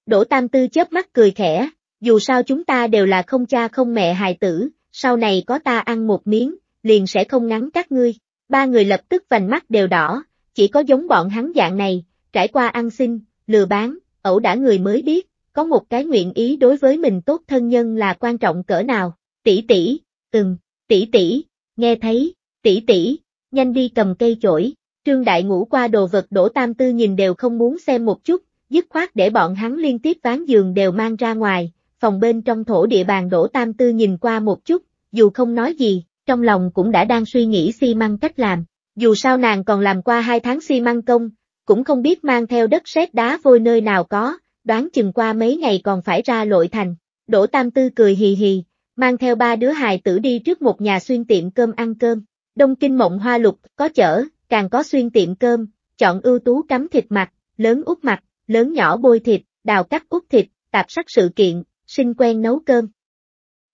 Đỗ Tam Tư chớp mắt cười khẽ, dù sao chúng ta đều là không cha không mẹ hài tử, sau này có ta ăn một miếng, liền sẽ không ngắn các ngươi. Ba người lập tức vành mắt đều đỏ, chỉ có giống bọn hắn dạng này, trải qua ăn xin, lừa bán, ẩu đả người mới biết, có một cái nguyện ý đối với mình tốt thân nhân là quan trọng cỡ nào. Tỷ tỷ, từng, tỷ tỷ, nghe thấy, tỷ tỷ, nhanh đi cầm cây chổi, trương đại ngủ qua đồ vật đổ tam tư nhìn đều không muốn xem một chút, dứt khoát để bọn hắn liên tiếp ván giường đều mang ra ngoài, phòng bên trong thổ địa bàn đổ tam tư nhìn qua một chút, dù không nói gì, trong lòng cũng đã đang suy nghĩ xi măng cách làm, dù sao nàng còn làm qua hai tháng xi măng công, cũng không biết mang theo đất sét đá vôi nơi nào có, đoán chừng qua mấy ngày còn phải ra lội thành. đổ Tam Tư cười hì hì, mang theo ba đứa hài tử đi trước một nhà xuyên tiệm cơm ăn cơm. Đông Kinh Mộng Hoa Lục, có chở, càng có xuyên tiệm cơm, chọn ưu tú cắm thịt mặt, lớn út mặt, lớn nhỏ bôi thịt, đào cắt út thịt, tạp sắc sự kiện, sinh quen nấu cơm.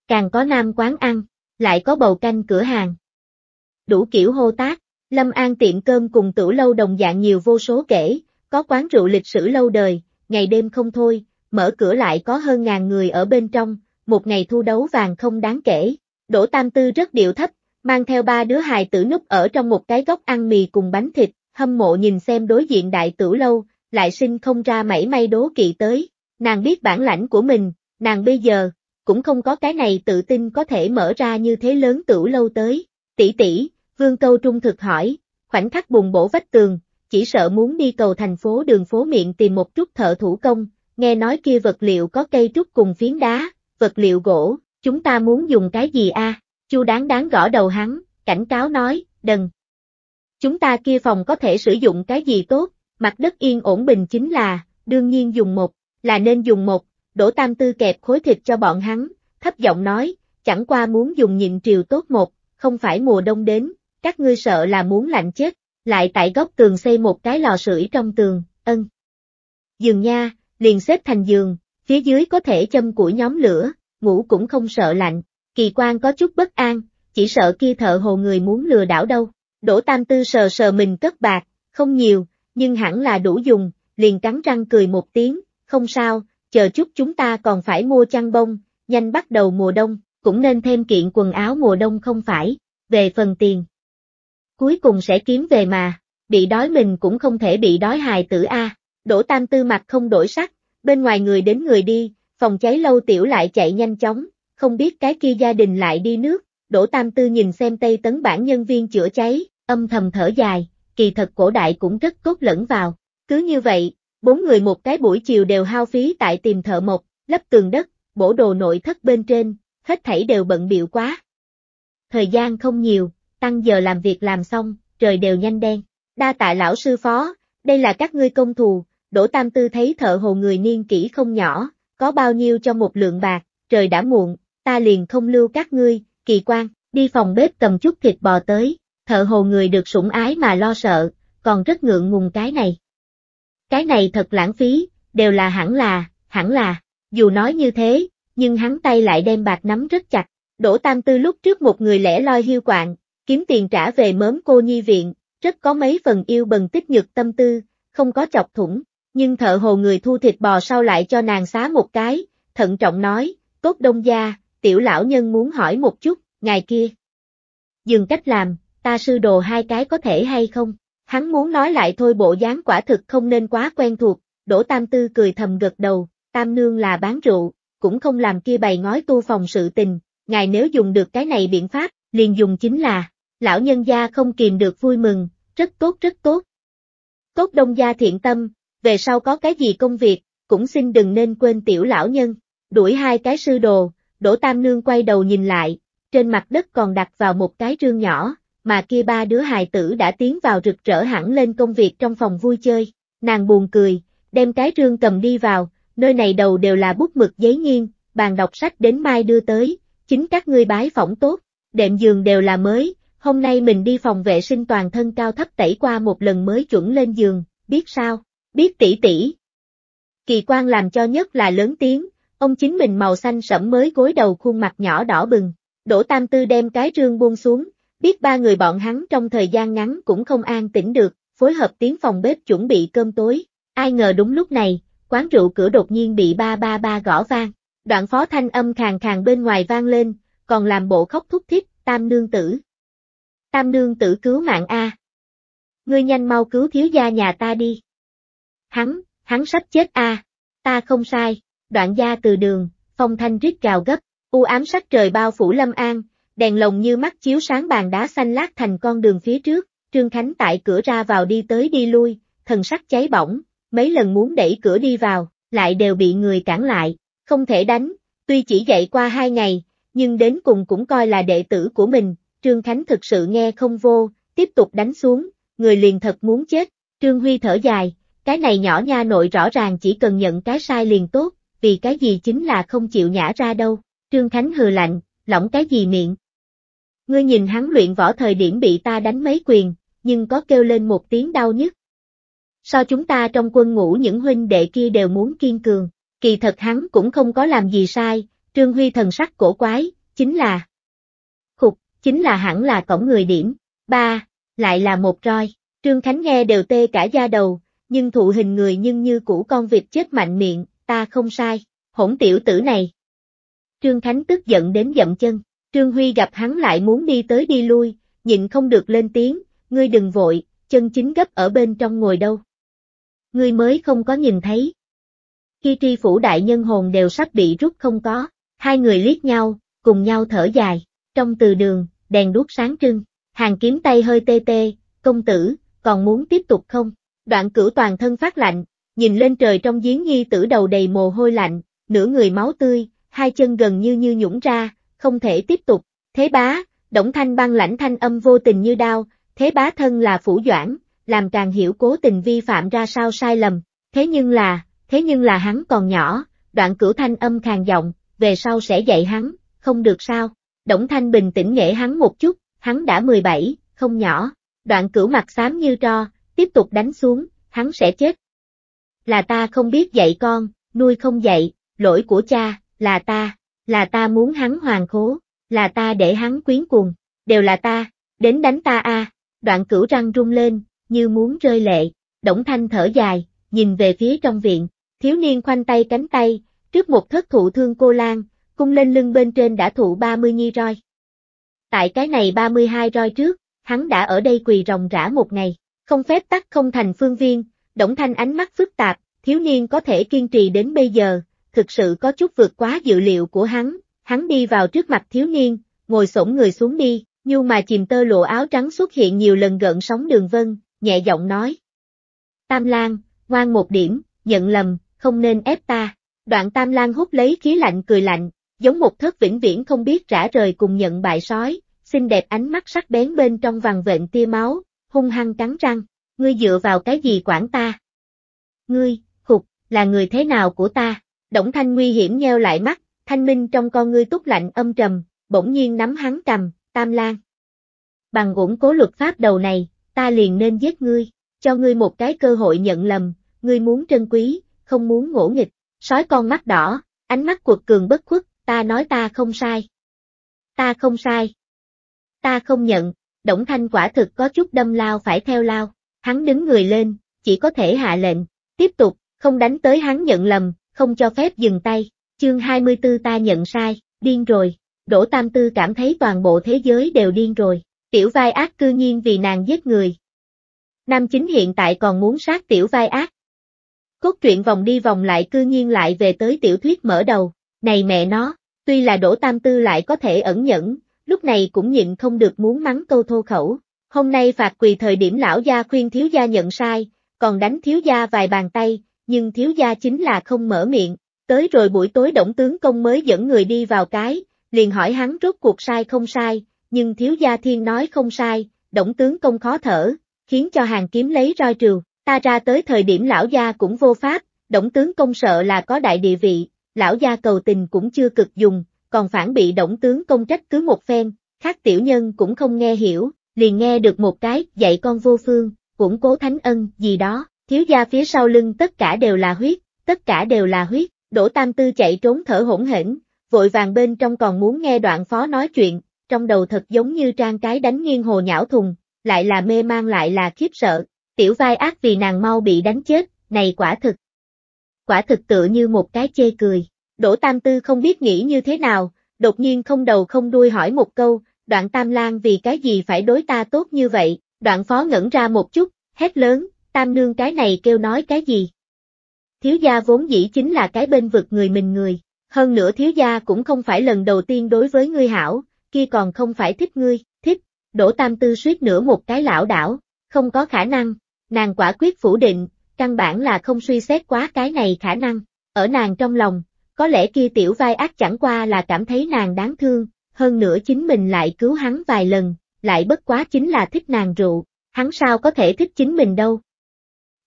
Càng có nam quán ăn, lại có bầu canh cửa hàng. Đủ kiểu hô tác, Lâm An tiệm cơm cùng Tử lâu đồng dạng nhiều vô số kể, có quán rượu lịch sử lâu đời, ngày đêm không thôi, mở cửa lại có hơn ngàn người ở bên trong, một ngày thu đấu vàng không đáng kể. Đỗ Tam Tư rất điệu thấp, mang theo ba đứa hài tử núp ở trong một cái góc ăn mì cùng bánh thịt, hâm mộ nhìn xem đối diện đại tử lâu, lại sinh không ra mảy may đố kỵ tới. Nàng biết bản lãnh của mình, nàng bây giờ, cũng không có cái này tự tin có thể mở ra như thế lớn tử lâu tới. Tỷ tỷ, vương câu trung thực hỏi, khoảnh khắc bùng bổ vách tường, chỉ sợ muốn đi cầu thành phố đường phố miệng tìm một chút thợ thủ công, nghe nói kia vật liệu có cây trúc cùng phiến đá, vật liệu gỗ, chúng ta muốn dùng cái gì a? Chu đáng đáng gõ đầu hắn, cảnh cáo nói, đừng. Chúng ta kia phòng có thể sử dụng cái gì tốt, mặt đất yên ổn bình chính là, đương nhiên dùng một, là nên dùng một, đổ tam tư kẹp khối thịt cho bọn hắn, thấp giọng nói, chẳng qua muốn dùng nhịn triều tốt một, không phải mùa đông đến, các ngươi sợ là muốn lạnh chết, lại tại góc tường xây một cái lò sưởi trong tường, ân. Giường nha, liền xếp thành giường, Phía dưới có thể châm củi nhóm lửa, ngủ cũng không sợ lạnh, kỳ quan có chút bất an, chỉ sợ kia thợ hồ người muốn lừa đảo đâu. Đỗ Tam Tư sờ sờ mình cất bạc, không nhiều, nhưng hẳn là đủ dùng, liền cắn răng cười một tiếng, không sao, chờ chút chúng ta còn phải mua chăn bông, nhanh bắt đầu mùa đông, cũng nên thêm kiện quần áo mùa đông không phải, về phần tiền. Cuối cùng sẽ kiếm về mà, bị đói mình cũng không thể bị đói hài tử A, Đỗ Tam Tư mặt không đổi sắc, bên ngoài người đến người đi, phòng cháy lâu tiểu lại chạy nhanh chóng, không biết cái kia gia đình lại đi nước, Đỗ Tam Tư nhìn xem Tây Tấn bản nhân viên chữa cháy, âm thầm thở dài, kỳ thật cổ đại cũng rất cốt lẫn vào, cứ như vậy, bốn người một cái buổi chiều đều hao phí tại tìm thợ mộc, lấp tường đất, bổ đồ nội thất bên trên, hết thảy đều bận biệu quá. Thời gian không nhiều, tăng giờ làm việc làm xong, trời đều nhanh đen. Đa tạ lão sư phó, đây là các ngươi công thù, Đỗ Tam Tư thấy thợ hồ người niên kỹ không nhỏ, có bao nhiêu cho một lượng bạc, trời đã muộn, ta liền không lưu các ngươi, kỳ quan, đi phòng bếp cầm chút thịt bò tới, thợ hồ người được sủng ái mà lo sợ, còn rất ngượng ngùng cái này. Cái này thật lãng phí, đều là hẳn là, hẳn là, dù nói như thế, nhưng hắn tay lại đem bạc nắm rất chặt, Đỗ Tam Tư lúc trước một người lẻ loi hiu quạng, kiếm tiền trả về mớm cô nhi viện, rất có mấy phần yêu bần tích nhược tâm tư, không có chọc thủng, nhưng thợ hồ người thu thịt bò sau lại cho nàng xá một cái, thận trọng nói, cốt đông gia, tiểu lão nhân muốn hỏi một chút, ngài kia. Dừng cách làm, ta sư đồ hai cái có thể hay không? Hắn muốn nói lại thôi bộ dáng quả thực không nên quá quen thuộc, đổ tam tư cười thầm gật đầu, tam nương là bán rượu, cũng không làm kia bày ngói tu phòng sự tình, ngài nếu dùng được cái này biện pháp, liền dùng chính là, lão nhân gia không kìm được vui mừng, rất tốt rất tốt. Tốt đông gia thiện tâm, về sau có cái gì công việc, cũng xin đừng nên quên tiểu lão nhân, đuổi hai cái sư đồ, Đỗ Tam Nương quay đầu nhìn lại, trên mặt đất còn đặt vào một cái rương nhỏ, mà kia ba đứa hài tử đã tiến vào rực rỡ hẳn lên công việc trong phòng vui chơi, nàng buồn cười, đem cái rương cầm đi vào, nơi này đầu đều là bút mực giấy nghiêng, bàn đọc sách đến mai đưa tới, chính các ngươi bái phỏng tốt, đệm giường đều là mới, hôm nay mình đi phòng vệ sinh toàn thân cao thấp tẩy qua một lần mới chuẩn lên giường, biết sao? biết tỷ tỷ. Kỳ quan làm cho nhất là lớn tiếng, ông chính mình màu xanh sẫm mới gối đầu khuôn mặt nhỏ đỏ bừng, đổ tam tư đem cái rương buông xuống, biết ba người bọn hắn trong thời gian ngắn cũng không an tĩnh được, phối hợp tiếng phòng bếp chuẩn bị cơm tối, ai ngờ đúng lúc này, quán rượu cửa đột nhiên bị ba ba ba gõ vang, đoạn phó thanh âm khàn khàn bên ngoài vang lên, còn làm bộ khóc thúc thích, tam nương tử. Tam nương tử cứu mạng A. Ngươi nhanh mau cứu thiếu gia nhà ta đi hắn, hắn sắp chết a à. ta không sai, đoạn gia từ đường, phong thanh rít gào gấp, u ám sắc trời bao phủ lâm an, đèn lồng như mắt chiếu sáng bàn đá xanh lát thành con đường phía trước, Trương Khánh tại cửa ra vào đi tới đi lui, thần sắc cháy bỏng, mấy lần muốn đẩy cửa đi vào, lại đều bị người cản lại, không thể đánh, tuy chỉ dạy qua hai ngày, nhưng đến cùng cũng coi là đệ tử của mình, Trương Khánh thực sự nghe không vô, tiếp tục đánh xuống, người liền thật muốn chết, Trương Huy thở dài, cái này nhỏ nha nội rõ ràng chỉ cần nhận cái sai liền tốt, vì cái gì chính là không chịu nhả ra đâu. Trương Khánh hừ lạnh, lỏng cái gì miệng. Ngươi nhìn hắn luyện võ thời điểm bị ta đánh mấy quyền, nhưng có kêu lên một tiếng đau nhất. Sao chúng ta trong quân ngũ những huynh đệ kia đều muốn kiên cường, kỳ thật hắn cũng không có làm gì sai, Trương Huy thần sắc cổ quái, chính là Khục, chính là hẳn là cổng người điểm. Ba, lại là một roi. Trương Khánh nghe đều tê cả da đầu, nhưng thụ hình người nhưng như củ con vịt chết mạnh miệng, ta không sai, hỗn tiểu tử này. Trương Khánh tức giận đến dậm chân, Trương Huy gặp hắn lại muốn đi tới đi lui, nhịn không được lên tiếng, ngươi đừng vội, chân chính gấp ở bên trong ngồi đâu. Ngươi mới không có nhìn thấy. Khi tri phủ đại nhân hồn đều sắp bị rút không có, hai người liếc nhau, cùng nhau thở dài, trong từ đường, đèn đuốc sáng trưng, hàng kiếm tay hơi tê tê, công tử, còn muốn tiếp tục không? Đoạn cửu toàn thân phát lạnh, nhìn lên trời trong giếng nhi tử đầu đầy mồ hôi lạnh, nửa người máu tươi, hai chân gần như như nhũng ra, không thể tiếp tục. Thế bá, Đổng Thanh băng lãnh thanh âm vô tình như đao, thế bá thân là phủ doãn, làm càng hiểu cố tình vi phạm ra sao sai lầm. Thế nhưng là, thế nhưng là hắn còn nhỏ, đoạn cửu thanh âm khàn giọng, về sau sẽ dạy hắn, không được sao. Đổng Thanh bình tĩnh nghệ hắn một chút, hắn đã 17, không nhỏ. Đoạn cửu mặt xám như tro, tiếp tục đánh xuống, hắn sẽ chết. Là ta không biết dạy con, nuôi không dạy, lỗi của cha, là ta, là ta muốn hắn hoàng khố, là ta để hắn quyến cuồng, đều là ta, đến đánh ta a. À. Đoạn cửu răng rung lên, như muốn rơi lệ, Đổng Thanh thở dài, nhìn về phía trong viện, thiếu niên khoanh tay cánh tay, trước một thất thụ thương cô Lan, cung lên lưng bên trên đã thụ 30 nhi roi. Tại cái này 32 roi trước, hắn đã ở đây quỳ ròng rã một ngày, không phép tắc không thành phương viên, Đổng Thanh ánh mắt phức tạp, thiếu niên có thể kiên trì đến bây giờ, thực sự có chút vượt quá dự liệu của hắn, hắn đi vào trước mặt thiếu niên, ngồi xổm người xuống đi, nhưng mà chìm tơ lộ áo trắng xuất hiện nhiều lần gợn sóng đường vân, nhẹ giọng nói. Tam Lan, ngoan một điểm, nhận lầm, không nên ép ta. Đoạn Tam Lan hút lấy khí lạnh cười lạnh, giống một thất vĩnh viễn không biết rã rời cùng nhận bại sói, xinh đẹp ánh mắt sắc bén bên trong vằn vện tia máu, hung hăng cắn răng, ngươi dựa vào cái gì quản ta? Ngươi, hụt, là người thế nào của ta? Đổng Thanh nguy hiểm nheo lại mắt, thanh minh trong con ngươi túc lạnh âm trầm, bỗng nhiên nắm hắn cầm, tam lan. Bằng ủng cố luật pháp đầu này, ta liền nên giết ngươi, cho ngươi một cái cơ hội nhận lầm, ngươi muốn trân quý, không muốn ngỗ nghịch, sói con mắt đỏ, ánh mắt cuột cường bất khuất, ta nói ta không sai. Ta không sai. Ta không nhận, Đổng Thanh quả thực có chút đâm lao phải theo lao, hắn đứng người lên, chỉ có thể hạ lệnh, tiếp tục, không đánh tới hắn nhận lầm, không cho phép dừng tay, chương 24 ta nhận sai, điên rồi, Đỗ Tam Tư cảm thấy toàn bộ thế giới đều điên rồi, tiểu vai ác cư nhiên vì nàng giết người. Nam chính hiện tại còn muốn sát tiểu vai ác. Cốt truyện vòng đi vòng lại cư nhiên lại về tới tiểu thuyết mở đầu, này mẹ nó, tuy là Đỗ Tam Tư lại có thể ẩn nhẫn, lúc này cũng nhịn không được muốn mắng câu thô khẩu. Hôm nay phạt quỳ thời điểm lão gia khuyên thiếu gia nhận sai, còn đánh thiếu gia vài bàn tay, nhưng thiếu gia chính là không mở miệng, tới rồi buổi tối động tướng công mới dẫn người đi vào cái, liền hỏi hắn rốt cuộc sai không sai, nhưng thiếu gia thiên nói không sai, động tướng công khó thở, khiến cho hàng kiếm lấy roi trừ, ta ra tới thời điểm lão gia cũng vô pháp, động tướng công sợ là có đại địa vị, lão gia cầu tình cũng chưa cực dùng, còn phản bị Đổng tướng công trách cứ một phen, khác tiểu nhân cũng không nghe hiểu, liền nghe được một cái dạy con vô phương, cũng cố thánh ân gì đó, thiếu gia phía sau lưng tất cả đều là huyết, tất cả đều là huyết, đổ tam tư chạy trốn thở hỗn hển, vội vàng bên trong còn muốn nghe đoạn phó nói chuyện, trong đầu thật giống như trang cái đánh nghiêng hồ nhảo thùng, lại là mê mang lại là khiếp sợ, tiểu vai ác vì nàng mau bị đánh chết, này quả thực. Quả thực tựa như một cái chê cười. Đỗ Tam Tư không biết nghĩ như thế nào, đột nhiên không đầu không đuôi hỏi một câu, đoạn Tam Lan vì cái gì phải đối ta tốt như vậy, đoạn phó ngẩn ra một chút, hét lớn, Tam Nương cái này kêu nói cái gì. Thiếu gia vốn dĩ chính là cái bên vực người mình người, hơn nữa thiếu gia cũng không phải lần đầu tiên đối với ngươi hảo, kia còn không phải thích ngươi, thích, Đỗ Tam Tư suýt nữa một cái lão đảo, không có khả năng, nàng quả quyết phủ định, căn bản là không suy xét quá cái này khả năng, ở nàng trong lòng, có lẽ kia tiểu vai ác chẳng qua là cảm thấy nàng đáng thương, hơn nữa chính mình lại cứu hắn vài lần, lại bất quá chính là thích nàng rượu, hắn sao có thể thích chính mình đâu.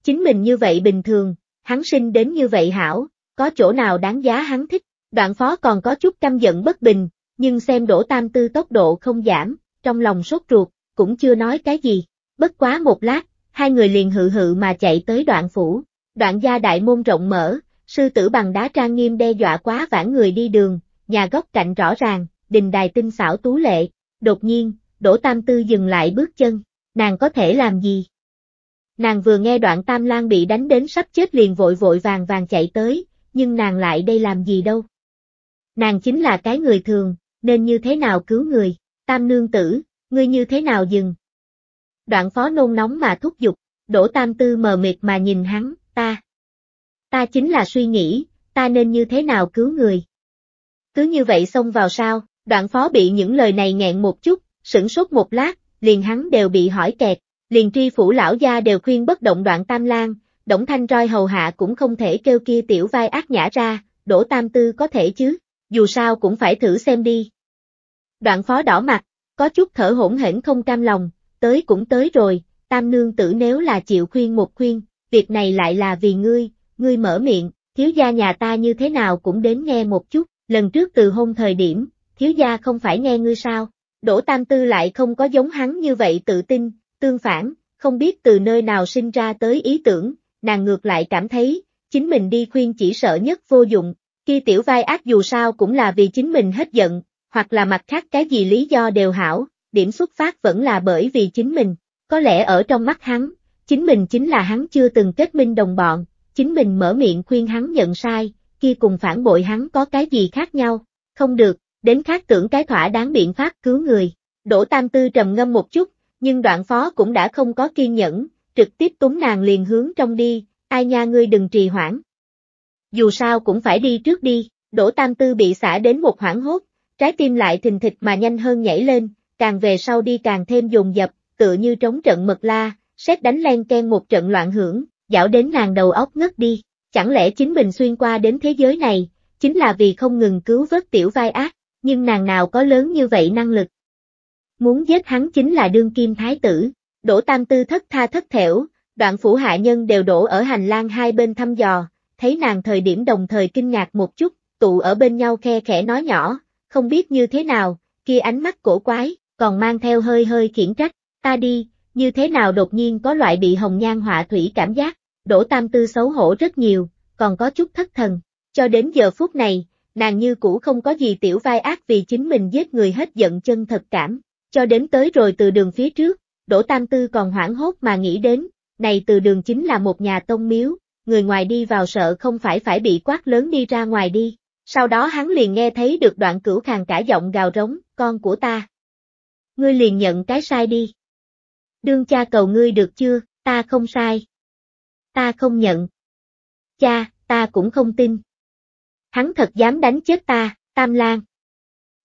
Chính mình như vậy bình thường, hắn sinh đến như vậy hảo, có chỗ nào đáng giá hắn thích, đoạn phó còn có chút căm giận bất bình, nhưng xem đổ tam tư tốc độ không giảm, trong lòng sốt ruột, cũng chưa nói cái gì, bất quá một lát, hai người liền hự hự mà chạy tới đoạn phủ, đoạn gia đại môn rộng mở, sư tử bằng đá trang nghiêm đe dọa quá vãn người đi đường, nhà góc cạnh rõ ràng, đình đài tinh xảo tú lệ, đột nhiên, Đỗ Tam Tư dừng lại bước chân, nàng có thể làm gì? Nàng vừa nghe đoạn Tam Lan bị đánh đến sắp chết liền vội vội vàng vàng chạy tới, nhưng nàng lại đây làm gì đâu? Nàng chính là cái người thường, nên như thế nào cứu người, Tam Nương Tử, ngươi như thế nào dừng? Đoạn phó nôn nóng mà thúc giục, Đỗ Tam Tư mờ mịt mà nhìn hắn, ta, ta chính là suy nghĩ, ta nên như thế nào cứu người. Cứ như vậy xông vào sao, đoạn phó bị những lời này nghẹn một chút, sửng sốt một lát, liền hắn đều bị hỏi kẹt, liền tri phủ lão gia đều khuyên bất động đoạn tam lang, Đổng Thanh Roi hầu hạ cũng không thể kêu kia tiểu vai ác nhã ra, đổ tam tư có thể chứ, dù sao cũng phải thử xem đi. Đoạn phó đỏ mặt, có chút thở hổn hển không cam lòng, tới cũng tới rồi, tam nương tử nếu là chịu khuyên một khuyên, việc này lại là vì ngươi, ngươi mở miệng, thiếu gia nhà ta như thế nào cũng đến nghe một chút, lần trước từ hôn thời điểm, thiếu gia không phải nghe ngươi sao, Đỗ Tam Tư lại không có giống hắn như vậy tự tin, tương phản, không biết từ nơi nào sinh ra tới ý tưởng, nàng ngược lại cảm thấy, chính mình đi khuyên chỉ sợ nhất vô dụng, kia tiểu vai ác dù sao cũng là vì chính mình hết giận, hoặc là mặt khác cái gì lý do đều hảo, điểm xuất phát vẫn là bởi vì chính mình, có lẽ ở trong mắt hắn, chính mình chính là hắn chưa từng kết minh đồng bọn, chính mình mở miệng khuyên hắn nhận sai, kia cùng phản bội hắn có cái gì khác nhau, không được, đến khác tưởng cái thỏa đáng biện pháp cứu người. Đỗ Tam Tư trầm ngâm một chút, nhưng đoạn phó cũng đã không có kiên nhẫn, trực tiếp túng nàng liền hướng trong đi, ai nha ngươi đừng trì hoãn. Dù sao cũng phải đi trước đi, Đỗ Tam Tư bị xả đến một hoảng hốt, trái tim lại thình thịch mà nhanh hơn nhảy lên, càng về sau đi càng thêm dùng dập, tựa như trống trận mật la, xét đánh len ken một trận loạn hưởng, dạo đến nàng đầu óc ngất đi, chẳng lẽ chính mình xuyên qua đến thế giới này, chính là vì không ngừng cứu vớt tiểu vai ác, nhưng nàng nào có lớn như vậy năng lực. Muốn giết hắn chính là đương kim thái tử, đổ tam tư thất tha thất thểu, đoạn phủ hạ nhân đều đổ ở hành lang hai bên thăm dò, thấy nàng thời điểm đồng thời kinh ngạc một chút, tụ ở bên nhau khe khẽ nói nhỏ, không biết như thế nào, kia ánh mắt cổ quái, còn mang theo hơi hơi khiển trách, ta đi, như thế nào đột nhiên có loại bị hồng nhan họa thủy cảm giác, đổ tam tư xấu hổ rất nhiều, còn có chút thất thần, cho đến giờ phút này, nàng như cũ không có gì tiểu vai ác vì chính mình giết người hết giận chân thật cảm, cho đến tới rồi từ đường phía trước, đổ tam tư còn hoảng hốt mà nghĩ đến, này từ đường chính là một nhà tông miếu, người ngoài đi vào sợ không phải phải bị quát lớn đi ra ngoài đi. Sau đó hắn liền nghe thấy được đoạn cửu khàn cả giọng gào rống, con của ta. Ngươi liền nhận cái sai đi đương cha cầu ngươi được chưa, ta không sai. Ta không nhận. Cha, ta cũng không tin. Hắn thật dám đánh chết ta, Tam Lan.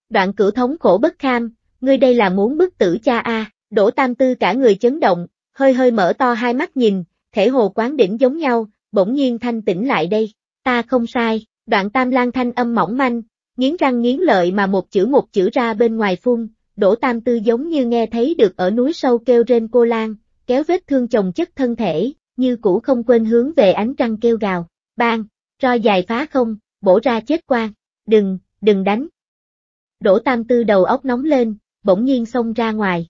Đoạn cửu thống khổ bất kham, ngươi đây là muốn bức tử cha a đổ tam tư cả người chấn động, hơi hơi mở to hai mắt nhìn, thể hồ quán đỉnh giống nhau, bỗng nhiên thanh tĩnh lại đây, ta không sai, đoạn tam lan thanh âm mỏng manh, nghiến răng nghiến lợi mà một chữ một chữ ra bên ngoài phun, Đỗ Tam Tư giống như nghe thấy được ở núi sâu kêu rên cô Lan, kéo vết thương chồng chất thân thể, như cũ không quên hướng về ánh trăng kêu gào. Bang, roi dài phá không, bổ ra chết quang. Đừng, đừng đánh. Đỗ Tam Tư đầu óc nóng lên, bỗng nhiên xông ra ngoài.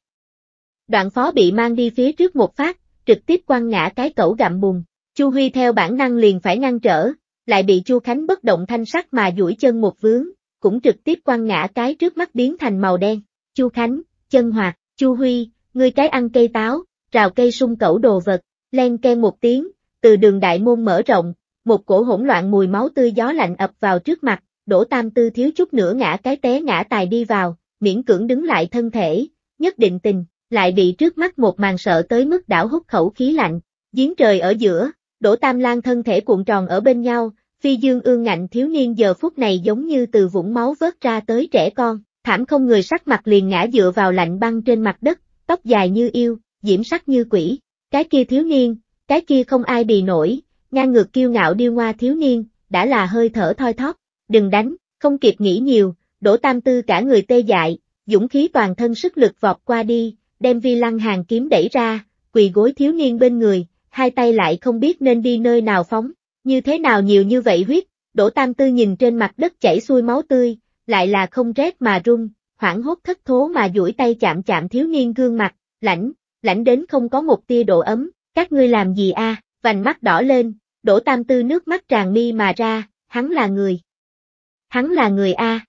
Đoạn phó bị mang đi phía trước một phát, trực tiếp quăng ngã cái cẩu gặm bùn. Chu Huy theo bản năng liền phải ngăn trở, lại bị Chu Khánh bất động thanh sắc mà duỗi chân một vướng, cũng trực tiếp quăng ngã cái trước mắt biến thành màu đen. Chu Khánh, chân hoạt, Chu Huy, ngươi cái ăn cây táo, rào cây sung cẩu đồ vật, len ken một tiếng, từ đường đại môn mở rộng, một cổ hỗn loạn mùi máu tươi gió lạnh ập vào trước mặt, đổ tam tư thiếu chút nữa ngã cái té ngã tài đi vào, miễn cưỡng đứng lại thân thể, nhất định tình, lại bị trước mắt một màn sợ tới mức đảo hút khẩu khí lạnh, giếng trời ở giữa, đổ tam lan thân thể cuộn tròn ở bên nhau, phi dương ương ngạnh thiếu niên giờ phút này giống như từ vũng máu vớt ra tới trẻ con, thảm không người sắc mặt liền ngã dựa vào lạnh băng trên mặt đất, tóc dài như yêu, diễm sắc như quỷ, cái kia thiếu niên, cái kia không ai bì nổi, ngang ngược kiêu ngạo điêu ngoa thiếu niên, đã là hơi thở thoi thóp, đừng đánh, không kịp nghĩ nhiều, đổ tam tư cả người tê dại, dũng khí toàn thân sức lực vọt qua đi, đem vi lăng hàng kiếm đẩy ra, quỳ gối thiếu niên bên người, hai tay lại không biết nên đi nơi nào phóng, như thế nào nhiều như vậy huyết, đổ tam tư nhìn trên mặt đất chảy xuôi máu tươi, lại là không rét mà run, hoảng hốt thất thố mà duỗi tay chạm chạm thiếu niên gương mặt, lãnh, lãnh đến không có một tia độ ấm, các ngươi làm gì a? vành mắt đỏ lên, đổ tam tư nước mắt tràn mi mà ra, hắn là người. Hắn là người a.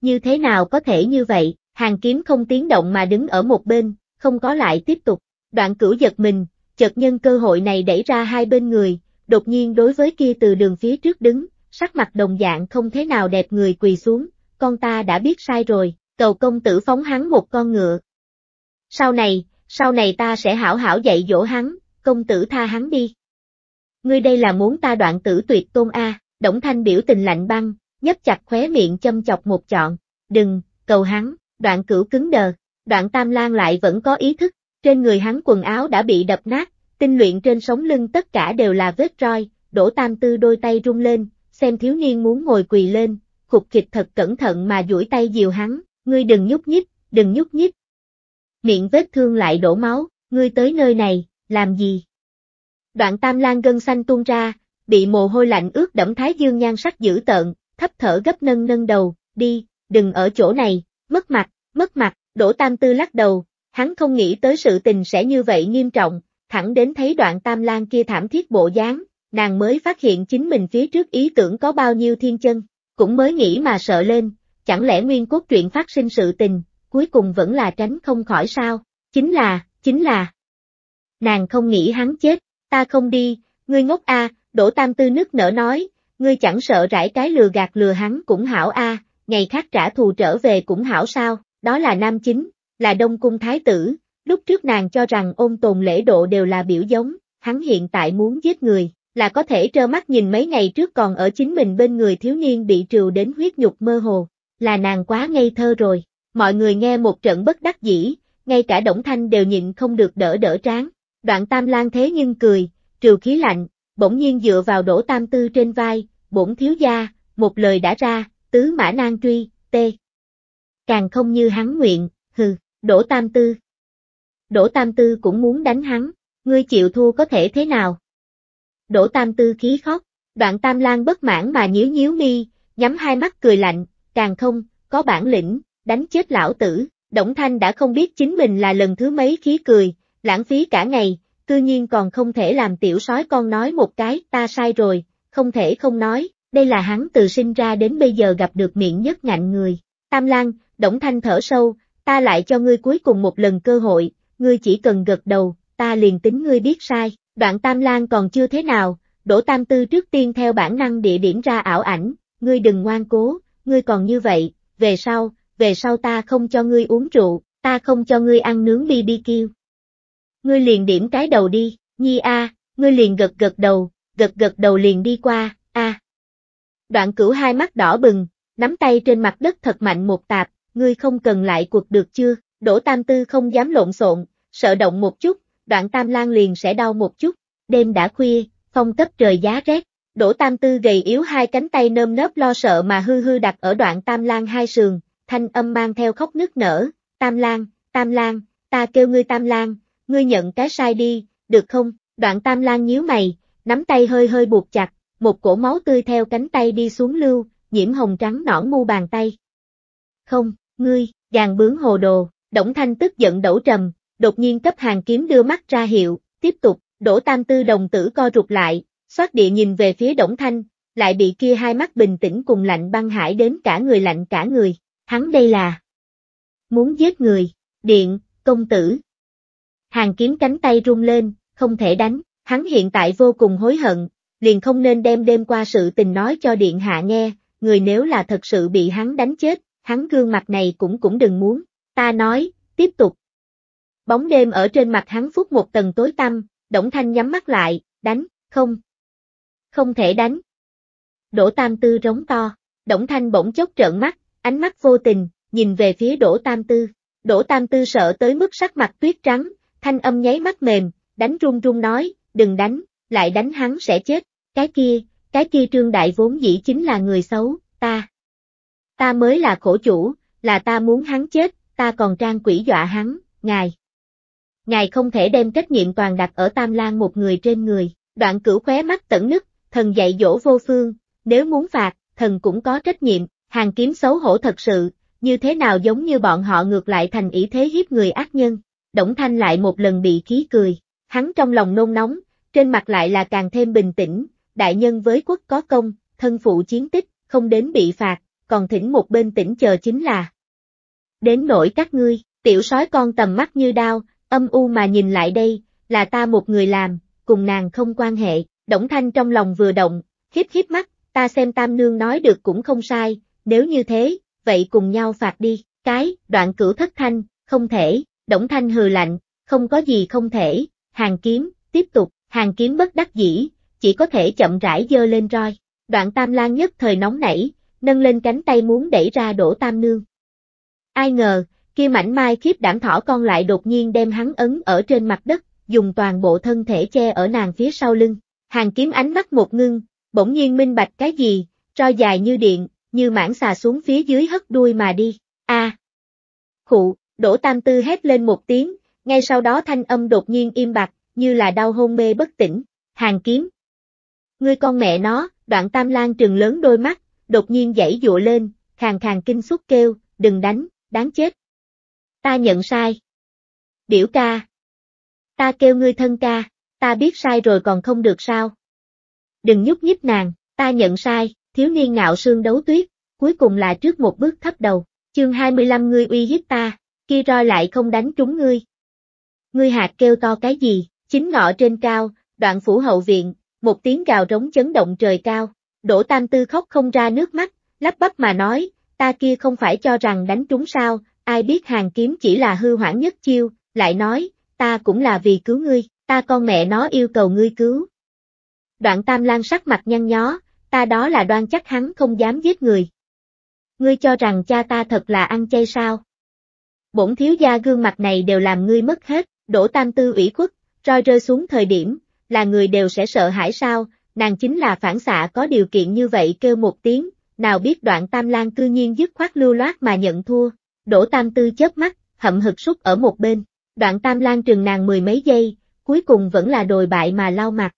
Như thế nào có thể như vậy, hàng kiếm không tiếng động mà đứng ở một bên, không có lại tiếp tục, đoạn cửu giật mình, chợt nhân cơ hội này đẩy ra hai bên người, đột nhiên đối với kia từ đường phía trước đứng, sắc mặt đồng dạng không thế nào đẹp người quỳ xuống, con ta đã biết sai rồi, cầu công tử phóng hắn một con ngựa. Sau này, sau này ta sẽ hảo hảo dạy dỗ hắn, công tử tha hắn đi. Ngươi đây là muốn ta đoạn tử tuyệt tôn A, à, Đổng Thanh biểu tình lạnh băng, nhấp chặt khóe miệng châm chọc một chọn, đừng, cầu hắn, đoạn cửu cứng đờ, đoạn tam lang lại vẫn có ý thức, trên người hắn quần áo đã bị đập nát, tinh luyện trên sống lưng tất cả đều là vết roi, đổ tam tư đôi tay rung lên, xem thiếu niên muốn ngồi quỳ lên, khục kịch thật cẩn thận mà duỗi tay dìu hắn, ngươi đừng nhúc nhích, đừng nhúc nhích. Miệng vết thương lại đổ máu, ngươi tới nơi này, làm gì? Đoạn tam lan gân xanh tuôn ra, bị mồ hôi lạnh ướt đẫm thái dương nhan sắc dữ tợn, thấp thở gấp nâng nâng đầu, đi, đừng ở chỗ này, mất mặt, mất mặt, đổ tam tư lắc đầu, hắn không nghĩ tới sự tình sẽ như vậy nghiêm trọng, thẳng đến thấy đoạn tam lan kia thảm thiết bộ dáng, nàng mới phát hiện chính mình phía trước ý tưởng có bao nhiêu thiên chân, cũng mới nghĩ mà sợ lên, chẳng lẽ nguyên cốt truyện phát sinh sự tình, cuối cùng vẫn là tránh không khỏi sao, chính là, chính là. Nàng không nghĩ hắn chết, ta không đi, ngươi ngốc a, đổ tam tư nước nở nói, ngươi chẳng sợ rải cái lừa gạt lừa hắn cũng hảo a, ngày khác trả thù trở về cũng hảo sao, đó là nam chính, là đông cung thái tử, lúc trước nàng cho rằng ôn tồn lễ độ đều là biểu giống, hắn hiện tại muốn giết người, là có thể trơ mắt nhìn mấy ngày trước còn ở chính mình bên người thiếu niên bị trừ đến huyết nhục mơ hồ, là nàng quá ngây thơ rồi. Mọi người nghe một trận bất đắc dĩ, ngay cả Đổng Thanh đều nhịn không được đỡ đỡ tráng. Đoạn Tam Lan thế nhưng cười, trừ khí lạnh, bỗng nhiên dựa vào đổ tam tư trên vai, bổn thiếu gia, một lời đã ra, tứ mã nan truy, tê. Càng không như hắn nguyện, hừ, đổ tam tư. Đổ tam tư cũng muốn đánh hắn, ngươi chịu thua có thể thế nào? Đỗ Tam Tư khí khóc, đoạn Tam Lan bất mãn mà nhíu nhíu mi, nhắm hai mắt cười lạnh, càng không, có bản lĩnh, đánh chết lão tử, Đổng Thanh đã không biết chính mình là lần thứ mấy khí cười, lãng phí cả ngày, cư nhiên còn không thể làm tiểu sói con nói một cái, ta sai rồi, không thể không nói, đây là hắn từ sinh ra đến bây giờ gặp được miệng nhất ngạnh người. Tam Lan, Đổng Thanh thở sâu, ta lại cho ngươi cuối cùng một lần cơ hội, ngươi chỉ cần gật đầu, ta liền tính ngươi biết sai. Đoạn Tam Lan còn chưa thế nào, Đỗ Tam Tư trước tiên theo bản năng địa điểm ra ảo ảnh, ngươi đừng ngoan cố, ngươi còn như vậy, về sau, về sau ta không cho ngươi uống rượu, ta không cho ngươi ăn nướng BBQ. Ngươi liền điểm cái đầu đi, nhi a, ngươi liền gật gật đầu, gật gật đầu liền đi qua, a. Đoạn cửu hai mắt đỏ bừng, nắm tay trên mặt đất thật mạnh một tạp, ngươi không cần lại cuộc được chưa, Đỗ Tam Tư không dám lộn xộn, sợ động một chút, đoạn tam lang liền sẽ đau một chút, đêm đã khuya, phong cấp trời giá rét, đổ tam tư gầy yếu hai cánh tay nơm nớp lo sợ mà hư hư đặt ở đoạn tam lang hai sườn, thanh âm mang theo khóc nức nở, tam lang, tam lang, ta kêu ngươi tam lang, ngươi nhận cái sai đi, được không, đoạn tam lang nhíu mày, nắm tay hơi hơi buộc chặt, một cổ máu tươi theo cánh tay đi xuống lưu, nhiễm hồng trắng nõn mu bàn tay. Không, ngươi, gàn bướng hồ đồ, Đổng Thanh tức giận đổ trầm, đột nhiên cấp hàng kiếm đưa mắt ra hiệu, tiếp tục, đổ tam tư đồng tử co rụt lại, xoát địa nhìn về phía Đổng Thanh, lại bị kia hai mắt bình tĩnh cùng lạnh băng hải đến cả người lạnh cả người, hắn đây là muốn giết người, điện, công tử. Hàng kiếm cánh tay rung lên, không thể đánh, hắn hiện tại vô cùng hối hận, liền không nên đem đêm qua sự tình nói cho điện hạ nghe, người nếu là thật sự bị hắn đánh chết, hắn gương mặt này cũng cũng đừng muốn, ta nói, tiếp tục, Bóng đêm ở trên mặt hắn phút một tầng tối tăm, Đổng Thanh nhắm mắt lại, đánh, không. Không thể đánh. Đỗ Tam Tư rống to, Đổng Thanh bỗng chốc trợn mắt, ánh mắt vô tình, nhìn về phía Đỗ Tam Tư. Đỗ Tam Tư sợ tới mức sắc mặt tuyết trắng, thanh âm nháy mắt mềm, đánh run run nói, đừng đánh, lại đánh hắn sẽ chết, cái kia, cái kia trương đại vốn dĩ chính là người xấu, ta. Ta mới là khổ chủ, là ta muốn hắn chết, ta còn trang quỷ dọa hắn, ngài ngài không thể đem trách nhiệm toàn đặt ở Tam Lan một người trên người. Đoạn cửu khóe mắt tẩn nứt, thần dạy dỗ vô phương, nếu muốn phạt, thần cũng có trách nhiệm, hàng kiếm xấu hổ thật sự, như thế nào giống như bọn họ ngược lại thành ý thế hiếp người ác nhân. Đổng Thanh lại một lần bị khí cười, hắn trong lòng nôn nóng, trên mặt lại là càng thêm bình tĩnh, đại nhân với quốc có công, thân phụ chiến tích, không đến bị phạt, còn thỉnh một bên tỉnh chờ chính là. Đến nổi các ngươi, tiểu sói con tầm mắt như đao, âm u mà nhìn lại đây, là ta một người làm, cùng nàng không quan hệ, Đổng Thanh trong lòng vừa động, khiếp khiếp mắt, ta xem Tam Nương nói được cũng không sai, nếu như thế, vậy cùng nhau phạt đi, cái, đoạn cửu thất thanh, không thể, Đổng Thanh hừ lạnh, không có gì không thể, hàng kiếm, tiếp tục, hàng kiếm bất đắc dĩ, chỉ có thể chậm rãi dơ lên roi, đoạn Tam Lan nhất thời nóng nảy, nâng lên cánh tay muốn đẩy ra đổ Tam Nương. Ai ngờ, kia mảnh mai khiếp đảm thỏ con lại đột nhiên đem hắn ấn ở trên mặt đất, dùng toàn bộ thân thể che ở nàng phía sau lưng. Hàng kiếm ánh mắt một ngưng, bỗng nhiên minh bạch cái gì, tro dài như điện, như mảng xà xuống phía dưới hất đuôi mà đi. A. Khụ, đổ Tam Tư hét lên một tiếng, ngay sau đó thanh âm đột nhiên im bặt, như là đau hôn mê bất tỉnh. Hàng kiếm. Ngươi con mẹ nó, đoạn Tam Lan trừng lớn đôi mắt, đột nhiên giãy dụa lên, khàn khàn kinh xúc kêu, đừng đánh, đáng chết ta nhận sai. biểu ca. Ta kêu ngươi thân ca, ta biết sai rồi còn không được sao. Đừng nhúc nhích nàng, ta nhận sai, thiếu niên ngạo sương đấu tuyết, cuối cùng là trước một bước thấp đầu, chương 25 ngươi uy hiếp ta, kia roi lại không đánh trúng ngươi. Ngươi hạt kêu to cái gì, chính ngọ trên cao, đoạn phủ hậu viện, một tiếng gào rống chấn động trời cao, đổ tam tư khóc không ra nước mắt, lắp bắp mà nói, ta kia không phải cho rằng đánh trúng sao, ai biết hàng kiếm chỉ là hư hoãn nhất chiêu, lại nói, ta cũng là vì cứu ngươi, ta con mẹ nó yêu cầu ngươi cứu. Đoạn tam lan sắc mặt nhăn nhó, ta đó là đoan chắc hắn không dám giết người. Ngươi cho rằng cha ta thật là ăn chay sao? Bổn thiếu gia gương mặt này đều làm ngươi mất hết, đổ tam tư ủy khuất, roi rơi xuống thời điểm, là người đều sẽ sợ hãi sao, nàng chính là phản xạ có điều kiện như vậy kêu một tiếng, nào biết đoạn tam lan cư nhiên dứt khoát lưu loát mà nhận thua, Đỗ Tam Tư chớp mắt, hậm hực sút ở một bên, đoạn Tam Lan trừng nàng mười mấy giây, cuối cùng vẫn là đồi bại mà lau mặt.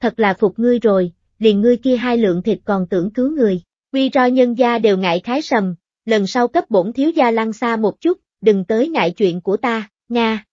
Thật là phục ngươi rồi, liền ngươi kia hai lượng thịt còn tưởng cứu người, quy ro nhân gia đều ngại khái sầm, lần sau cấp bổn thiếu gia lăng xa một chút, đừng tới ngại chuyện của ta, nha.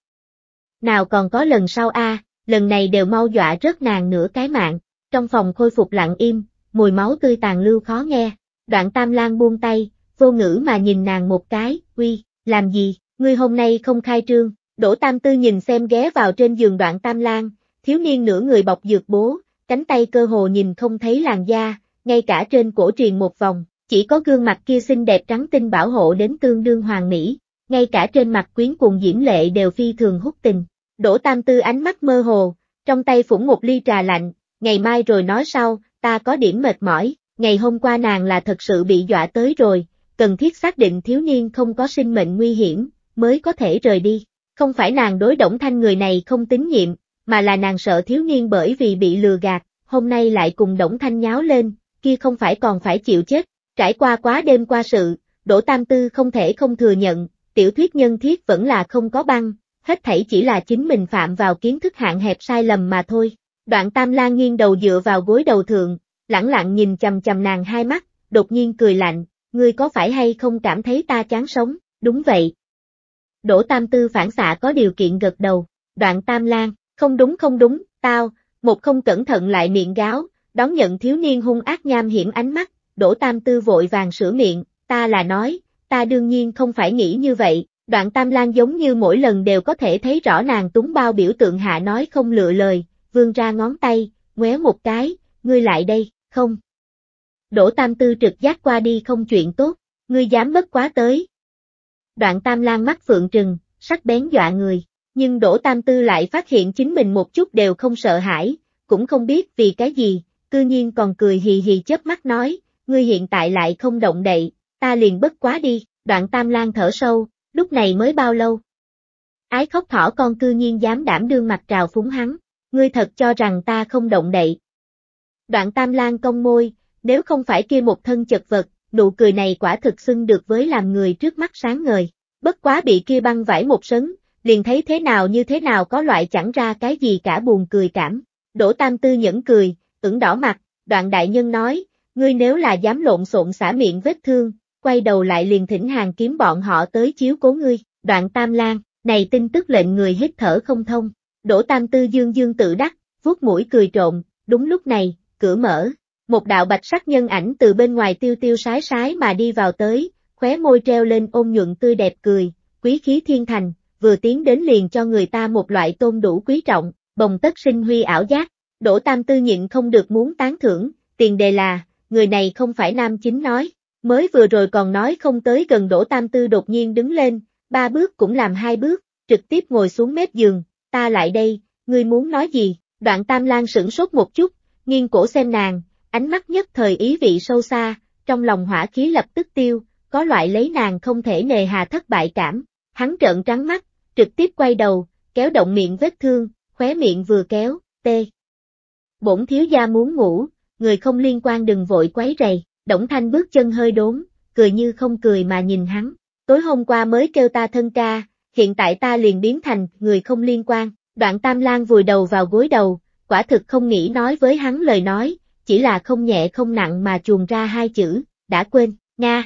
Nào còn có lần sau a, lần này đều mau dọa rớt nàng nửa cái mạng, trong phòng khôi phục lặng im, mùi máu tươi tàn lưu khó nghe, đoạn tam lan buông tay, vô ngữ mà nhìn nàng một cái, uy, làm gì, ngươi hôm nay không khai trương, đỗ tam tư nhìn xem ghé vào trên giường đoạn tam lan, thiếu niên nửa người bọc dược bố, cánh tay cơ hồ nhìn không thấy làn da, ngay cả trên cổ truyền một vòng, chỉ có gương mặt kia xinh đẹp trắng tinh bảo hộ đến tương đương hoàng mỹ, ngay cả trên mặt quyến cùng diễm lệ đều phi thường hút tình. Đỗ Tam Tư ánh mắt mơ hồ, trong tay phủng một ly trà lạnh, ngày mai rồi nói sau, ta có điểm mệt mỏi, ngày hôm qua nàng là thật sự bị dọa tới rồi, cần thiết xác định thiếu niên không có sinh mệnh nguy hiểm, mới có thể rời đi. Không phải nàng đối Đổng Thanh người này không tín nhiệm, mà là nàng sợ thiếu niên bởi vì bị lừa gạt, hôm nay lại cùng Đổng Thanh nháo lên, kia không phải còn phải chịu chết. Trải qua quá đêm qua sự, Đỗ Tam Tư không thể không thừa nhận, tiểu thuyết nhân thiết vẫn là không có băng, hết thảy chỉ là chính mình phạm vào kiến thức hạn hẹp sai lầm mà thôi. Đoạn Tam la nghiêng đầu dựa vào gối đầu thượng, lẳng lặng nhìn chầm chầm nàng hai mắt, đột nhiên cười lạnh, Ngươi có phải hay không cảm thấy ta chán sống, đúng vậy. Đỗ Tam Tư phản xạ có điều kiện gật đầu, đoạn Tam Lan, không đúng không đúng, tao, một không cẩn thận lại miệng gáo, đón nhận thiếu niên hung ác nham hiểm ánh mắt, Đỗ Tam Tư vội vàng sửa miệng, ta là nói, ta đương nhiên không phải nghĩ như vậy, đoạn Tam Lan giống như mỗi lần đều có thể thấy rõ nàng túng bao biểu tượng hạ nói không lựa lời, Vương ra ngón tay, ngoéo một cái, ngươi lại đây, không, Đỗ Tam Tư trực giác qua đi không chuyện tốt, ngươi dám bất quá tới. Đoạn Tam Lan mắt phượng trừng, sắc bén dọa người, nhưng Đỗ Tam Tư lại phát hiện chính mình một chút đều không sợ hãi, cũng không biết vì cái gì, cư nhiên còn cười hì hì chớp mắt nói, ngươi hiện tại lại không động đậy, ta liền bất quá đi, đoạn Tam Lan thở sâu, lúc này mới bao lâu. Ái khóc thỏ con cư nhiên dám đảm đương mặt trào phúng hắn, ngươi thật cho rằng ta không động đậy. Đoạn Tam Lan cong môi, nếu không phải kia một thân chật vật, nụ cười này quả thực xưng được với làm người trước mắt sáng ngời. Bất quá bị kia băng vải một sấn, liền thấy thế nào như thế nào có loại chẳng ra cái gì cả buồn cười cảm. Đỗ Tam Tư nhẫn cười, ửng đỏ mặt, đoạn đại nhân nói, ngươi nếu là dám lộn xộn xả miệng vết thương, quay đầu lại liền thỉnh hàng kiếm bọn họ tới chiếu cố ngươi, đoạn Tam Lan, này tin tức lệnh người hít thở không thông. Đỗ Tam Tư dương dương tự đắc, vuốt mũi cười trộn, đúng lúc này, cửa mở, một đạo bạch sắc nhân ảnh từ bên ngoài tiêu tiêu sái sái mà đi vào tới, khóe môi treo lên ôn nhuận tươi đẹp cười, quý khí thiên thành, vừa tiến đến liền cho người ta một loại tôn đủ quý trọng, bồng tất sinh huy ảo giác. Đỗ Tam Tư nhịn không được muốn tán thưởng, tiền đề là, người này không phải nam chính nói, mới vừa rồi còn nói không tới gần Đỗ Tam Tư đột nhiên đứng lên, ba bước cũng làm hai bước, trực tiếp ngồi xuống mép giường, ta lại đây, ngươi muốn nói gì, đoạn Tam Lan sửng sốt một chút, nghiêng cổ xem nàng, Ánh mắt nhất thời ý vị sâu xa, trong lòng hỏa khí lập tức tiêu, có loại lấy nàng không thể nề hà thất bại cảm. Hắn trợn trắng mắt, trực tiếp quay đầu, kéo động miệng vết thương, khóe miệng vừa kéo, tê. Bổn thiếu gia muốn ngủ, người không liên quan đừng vội quấy rầy, Đổng Thanh bước chân hơi đốn, cười như không cười mà nhìn hắn. Tối hôm qua mới kêu ta thân ca, hiện tại ta liền biến thành người không liên quan. Đoạn Tam Lan vùi đầu vào gối đầu, quả thực không nghĩ nói với hắn lời nói, chỉ là không nhẹ không nặng mà chuồn ra hai chữ, đã quên, Nga.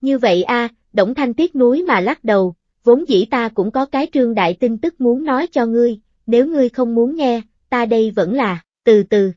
Như vậy a, à, Đổng Thanh tiếc núi mà lắc đầu, vốn dĩ ta cũng có cái trương đại tin tức muốn nói cho ngươi, nếu ngươi không muốn nghe, ta đây vẫn là, từ từ.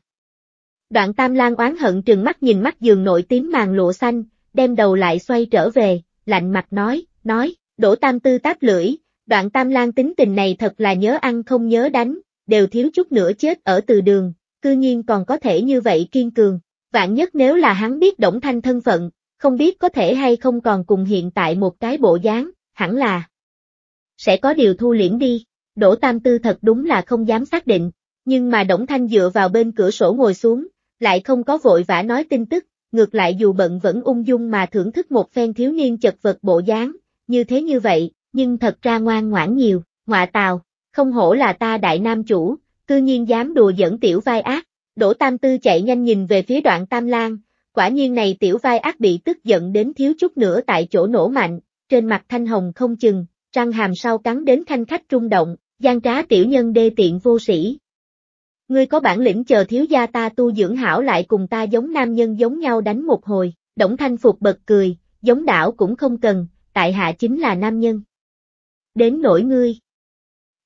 Đoạn Tam Lan oán hận trừng mắt nhìn mắt giường nội tím màn lộ xanh, đem đầu lại xoay trở về, lạnh mặt nói, nói, đổ tam tư táp lưỡi, đoạn Tam Lan tính tình này thật là nhớ ăn không nhớ đánh, đều thiếu chút nữa chết ở từ đường, cư nhiên còn có thể như vậy kiên cường, vạn nhất nếu là hắn biết Đổng Thanh thân phận, không biết có thể hay không còn cùng hiện tại một cái bộ dáng, hẳn là sẽ có điều thu liễm đi. Đỗ Tam Tư thật đúng là không dám xác định, nhưng mà Đổng Thanh dựa vào bên cửa sổ ngồi xuống, lại không có vội vã nói tin tức, ngược lại dù bận vẫn ung dung mà thưởng thức một phen thiếu niên chật vật bộ dáng, như thế như vậy, nhưng thật ra ngoan ngoãn nhiều, ngọa tào, không hổ là ta đại nam chủ, cư nhiên dám đùa dẫn tiểu vai ác, Đỗ Tam Tư chạy nhanh nhìn về phía đoạn Tam Lan, quả nhiên này tiểu vai ác bị tức giận đến thiếu chút nữa tại chỗ nổ mạnh, trên mặt thanh hồng không chừng, răng hàm sau cắn đến thanh khách rung động, gian trá tiểu nhân đê tiện vô sĩ. Ngươi có bản lĩnh chờ thiếu gia ta tu dưỡng hảo lại cùng ta giống nam nhân giống nhau đánh một hồi, Đổng Thanh Phục bật cười, giống đảo cũng không cần, tại hạ chính là nam nhân. Đến nỗi ngươi.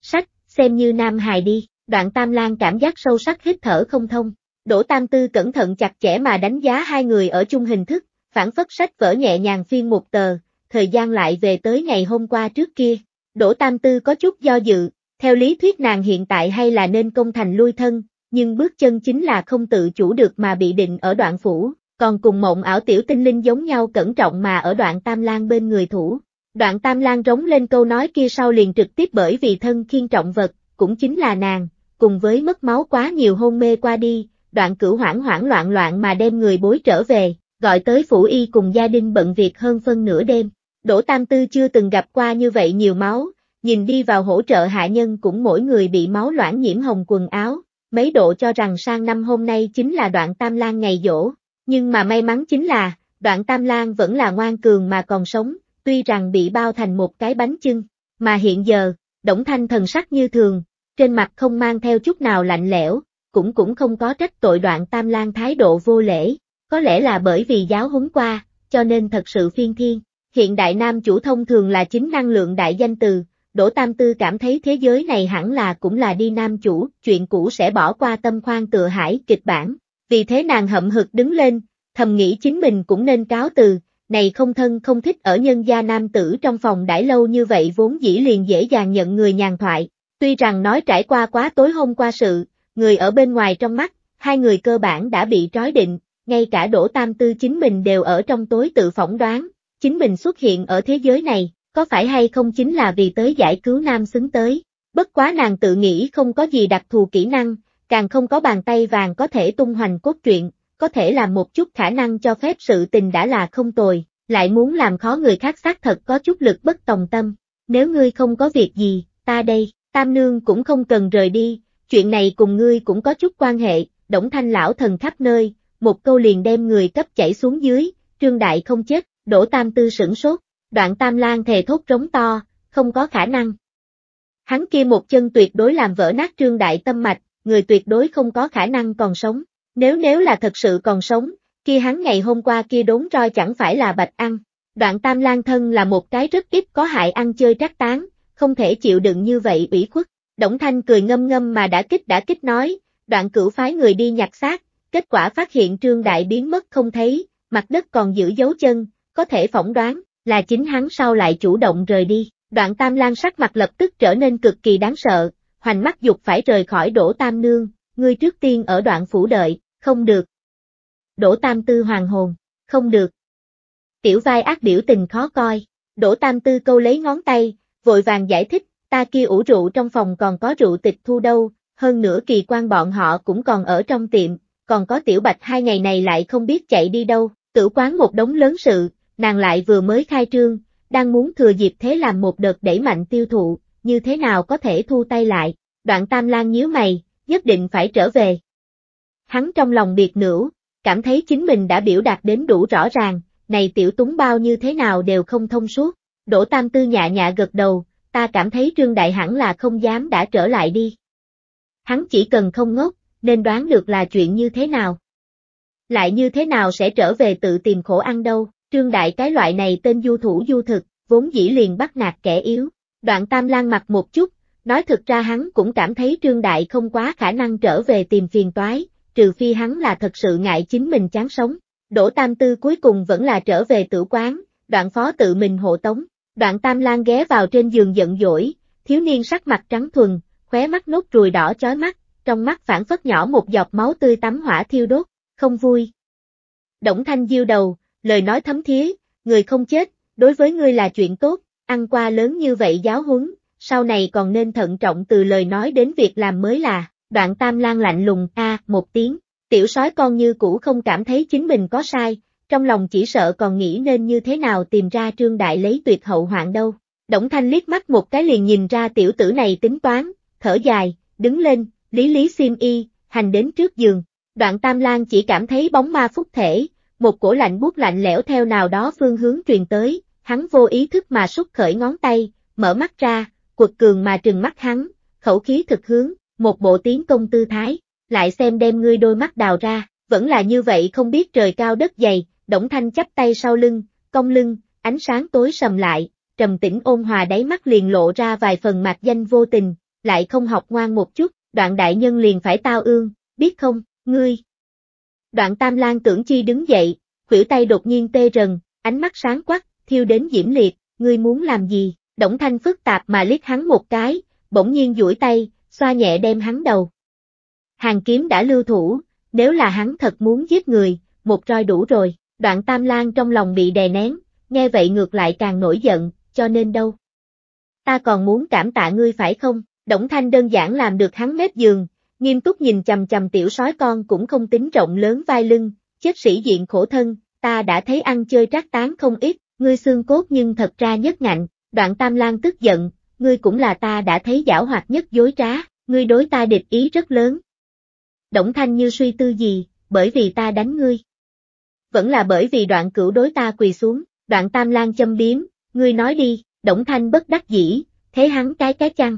Sách, xem như nam hài đi đoạn Tam Lan cảm giác sâu sắc hít thở không thông. Đỗ Tam Tư cẩn thận chặt chẽ mà đánh giá hai người ở chung hình thức, phản phất sách vở nhẹ nhàng phiên một tờ, thời gian lại về tới ngày hôm qua trước kia. Đỗ Tam Tư có chút do dự, theo lý thuyết nàng hiện tại hay là nên công thành lui thân, nhưng bước chân chính là không tự chủ được mà bị định ở đoạn phủ, còn cùng mộng ảo tiểu tinh linh giống nhau cẩn trọng mà ở đoạn Tam Lan bên người thủ. Đoạn Tam Lan rống lên câu nói kia sau liền trực tiếp bởi vì thân khiên trọng vật, cũng chính là nàng, cùng với mất máu quá nhiều hôn mê qua đi, đoạn cửu hoảng hoảng loạn loạn mà đem người bối trở về, gọi tới phủ y cùng gia đình bận việc hơn phân nửa đêm. Đỗ Tam Tư chưa từng gặp qua như vậy nhiều máu, nhìn đi vào hỗ trợ hạ nhân cũng mỗi người bị máu loãng nhiễm hồng quần áo, mấy độ cho rằng sang năm hôm nay chính là đoạn Tam Lan ngày dỗ, nhưng mà may mắn chính là, đoạn Tam Lan vẫn là ngoan cường mà còn sống, tuy rằng bị bao thành một cái bánh chưng, mà hiện giờ, Đổng Thanh thần sắc như thường, trên mặt không mang theo chút nào lạnh lẽo, cũng cũng không có trách tội đoạn Tam Lang thái độ vô lễ, có lẽ là bởi vì giáo huấn qua, cho nên thật sự phiên thiên. Hiện đại nam chủ thông thường là chính năng lượng đại danh từ, Đỗ Tam Tư cảm thấy thế giới này hẳn là cũng là đi nam chủ, chuyện cũ sẽ bỏ qua tâm khoan tựa hải kịch bản, vì thế nàng hậm hực đứng lên, thầm nghĩ chính mình cũng nên cáo từ, này không thân không thích ở nhân gia nam tử trong phòng đãi lâu như vậy vốn dĩ liền dễ dàng nhận người nhàn thoại, Tuy rằng nói trải qua quá tối hôm qua sự, người ở bên ngoài trong mắt, hai người cơ bản đã bị trói định, ngay cả Đỗ Tam Tư chính mình đều ở trong tối tự phỏng đoán, chính mình xuất hiện ở thế giới này, có phải hay không chính là vì tới giải cứu nam xứng tới. Bất quá nàng tự nghĩ không có gì đặc thù kỹ năng, càng không có bàn tay vàng có thể tung hoành cốt truyện, có thể làm một chút khả năng cho phép sự tình đã là không tồi, lại muốn làm khó người khác xác thật có chút lực bất tòng tâm. Nếu ngươi không có việc gì, ta đây, Tam Nương cũng không cần rời đi, chuyện này cùng ngươi cũng có chút quan hệ, Đổng Thanh lão thần khắp nơi, một câu liền đem người cấp chảy xuống dưới, Trương Đại không chết, Đỗ Tam Tư sửng sốt, đoạn Tam Lan thề thốt trống to, không có khả năng. Hắn kia một chân tuyệt đối làm vỡ nát Trương Đại tâm mạch, người tuyệt đối không có khả năng còn sống, nếu nếu là thật sự còn sống, kia hắn ngày hôm qua kia đốn roi chẳng phải là bạch ăn. Đoạn Tam Lan thân là một cái rất ít có hại ăn chơi trác táng không thể chịu đựng như vậy ủy khuất. Đổng Thanh cười ngâm ngâm mà đã kích đã kích nói, đoạn cửu phái người đi nhặt xác, kết quả phát hiện trương đại biến mất không thấy, mặt đất còn giữ dấu chân, có thể phỏng đoán, là chính hắn sau lại chủ động rời đi. Đoạn tam lan sắc mặt lập tức trở nên cực kỳ đáng sợ, hoành mắt dục phải rời khỏi đổ tam nương, ngươi trước tiên ở đoạn phủ đợi, không được. Đổ tam tư hoàng hồn, không được. Tiểu vai ác biểu tình khó coi, đổ tam tư câu lấy ngón tay, vội vàng giải thích, ta kia ủ rượu trong phòng còn có rượu tịch thu đâu, hơn nữa kỳ quan bọn họ cũng còn ở trong tiệm, còn có tiểu bạch hai ngày này lại không biết chạy đi đâu, tử quán một đống lớn sự, nàng lại vừa mới khai trương, đang muốn thừa dịp thế làm một đợt đẩy mạnh tiêu thụ, như thế nào có thể thu tay lại, đoạn tam lan nhíu mày, nhất định phải trở về. Hắn trong lòng biệt nữ, cảm thấy chính mình đã biểu đạt đến đủ rõ ràng, này tiểu túng bao như thế nào đều không thông suốt, Đỗ Tam Tư nhạ nhạ gật đầu, ta cảm thấy Trương Đại hẳn là không dám đã trở lại đi. Hắn chỉ cần không ngốc, nên đoán được là chuyện như thế nào. Lại như thế nào sẽ trở về tự tìm khổ ăn đâu, Trương Đại cái loại này tên du thủ du thực, vốn dĩ liền bắt nạt kẻ yếu. Đoạn Tam Lan mặt một chút, nói thực ra hắn cũng cảm thấy Trương Đại không quá khả năng trở về tìm phiền toái, trừ phi hắn là thật sự ngại chính mình chán sống. Đỗ Tam Tư cuối cùng vẫn là trở về tử quán, đoạn phó tự mình hộ tống. Đoạn tam Lan ghé vào trên giường giận dỗi, thiếu niên sắc mặt trắng thuần, khóe mắt nốt ruồi đỏ chói mắt, trong mắt phản phất nhỏ một giọt máu tươi tắm hỏa thiêu đốt, không vui. Đổng thanh diêu đầu, lời nói thấm thía, người không chết, đối với ngươi là chuyện tốt, ăn qua lớn như vậy giáo huấn, sau này còn nên thận trọng từ lời nói đến việc làm mới là, đoạn tam Lan lạnh lùng a một tiếng, tiểu sói con như cũ không cảm thấy chính mình có sai, trong lòng chỉ sợ còn nghĩ nên như thế nào tìm ra trương đại lấy tuyệt hậu hoạn đâu. Đổng Thanh liếc mắt một cái liền nhìn ra tiểu tử này tính toán, thở dài, đứng lên, lý lý xiêm y, hành đến trước giường. Đoạn Tam Lan chỉ cảm thấy bóng ma phúc thể, một cổ lạnh buốt lạnh lẽo theo nào đó phương hướng truyền tới, hắn vô ý thức mà sút khởi ngón tay, mở mắt ra, quật cường mà trừng mắt hắn, khẩu khí thực hướng, một bộ tiến công tư thái, lại xem đem ngươi đôi mắt đào ra, vẫn là như vậy không biết trời cao đất dày, Đổng Thanh chắp tay sau lưng, cong lưng, ánh sáng tối sầm lại, trầm tĩnh ôn hòa đáy mắt liền lộ ra vài phần mạc danh vô tình, lại không học ngoan một chút, đoạn đại nhân liền phải tao ương, biết không, ngươi. Đoạn Tam Lan tưởng chi đứng dậy, khuỷu tay đột nhiên tê rần, ánh mắt sáng quắc, thiêu đến diễm liệt, ngươi muốn làm gì, Đổng Thanh phức tạp mà liếc hắn một cái, bỗng nhiên duỗi tay, xoa nhẹ đem hắn đầu. Hàng kiếm đã lưu thủ, nếu là hắn thật muốn giết người, một roi đủ rồi. Đoạn Tam Lan trong lòng bị đè nén, nghe vậy ngược lại càng nổi giận, cho nên đâu. Ta còn muốn cảm tạ ngươi phải không? Đổng Thanh đơn giản làm được hắn mép giường, nghiêm túc nhìn chầm chầm tiểu sói con cũng không tính rộng lớn vai lưng, chết sĩ diện khổ thân, ta đã thấy ăn chơi trác tán không ít, ngươi xương cốt nhưng thật ra nhất ngạnh, đoạn Tam Lan tức giận, ngươi cũng là ta đã thấy giảo hoạt nhất dối trá, ngươi đối ta địch ý rất lớn. Đổng Thanh như suy tư gì, bởi vì ta đánh ngươi, vẫn là bởi vì đoạn cửu đối ta quỳ xuống, đoạn tam lang châm biếm, ngươi nói đi, động Thanh bất đắc dĩ, thế hắn cái cái chăng?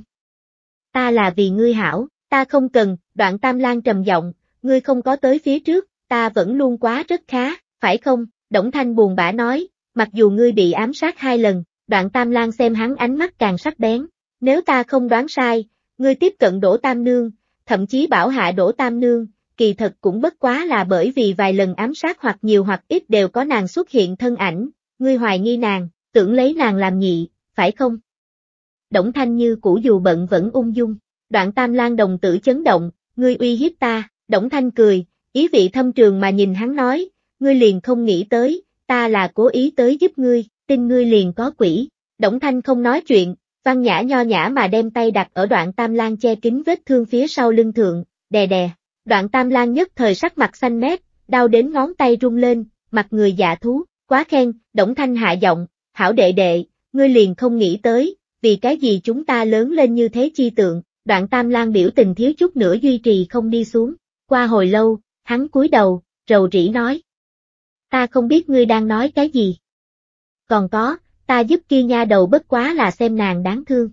Ta là vì ngươi hảo, ta không cần, đoạn tam lang trầm giọng, ngươi không có tới phía trước, ta vẫn luôn quá rất khá, phải không? động Thanh buồn bã nói, mặc dù ngươi bị ám sát hai lần, đoạn tam lang xem hắn ánh mắt càng sắc bén, nếu ta không đoán sai, ngươi tiếp cận đổ tam nương, thậm chí bảo hạ đổ tam nương, kỳ thật cũng bất quá là bởi vì vài lần ám sát hoặc nhiều hoặc ít đều có nàng xuất hiện thân ảnh, ngươi hoài nghi nàng, tưởng lấy nàng làm nhị, phải không? Đổng Thanh Như cũ dù bận vẫn ung dung, đoạn tam lan đồng tử chấn động, ngươi uy hiếp ta, Đổng Thanh cười, ý vị thâm trường mà nhìn hắn nói, ngươi liền không nghĩ tới, ta là cố ý tới giúp ngươi, tin ngươi liền có quỷ, Đổng Thanh không nói chuyện, văn nhã nho nhã mà đem tay đặt ở đoạn tam lan che kín vết thương phía sau lưng thượng, đè đè. Đoạn tam lang nhất thời sắc mặt xanh mét, đau đến ngón tay rung lên, mặt người giả dạ thú, quá khen, Đổng Thanh hạ giọng, hảo đệ đệ, ngươi liền không nghĩ tới, vì cái gì chúng ta lớn lên như thế chi tượng, đoạn tam lang biểu tình thiếu chút nữa duy trì không đi xuống, qua hồi lâu, hắn cúi đầu, rầu rĩ nói. Ta không biết ngươi đang nói cái gì. Còn có, ta giúp kia nha đầu bất quá là xem nàng đáng thương.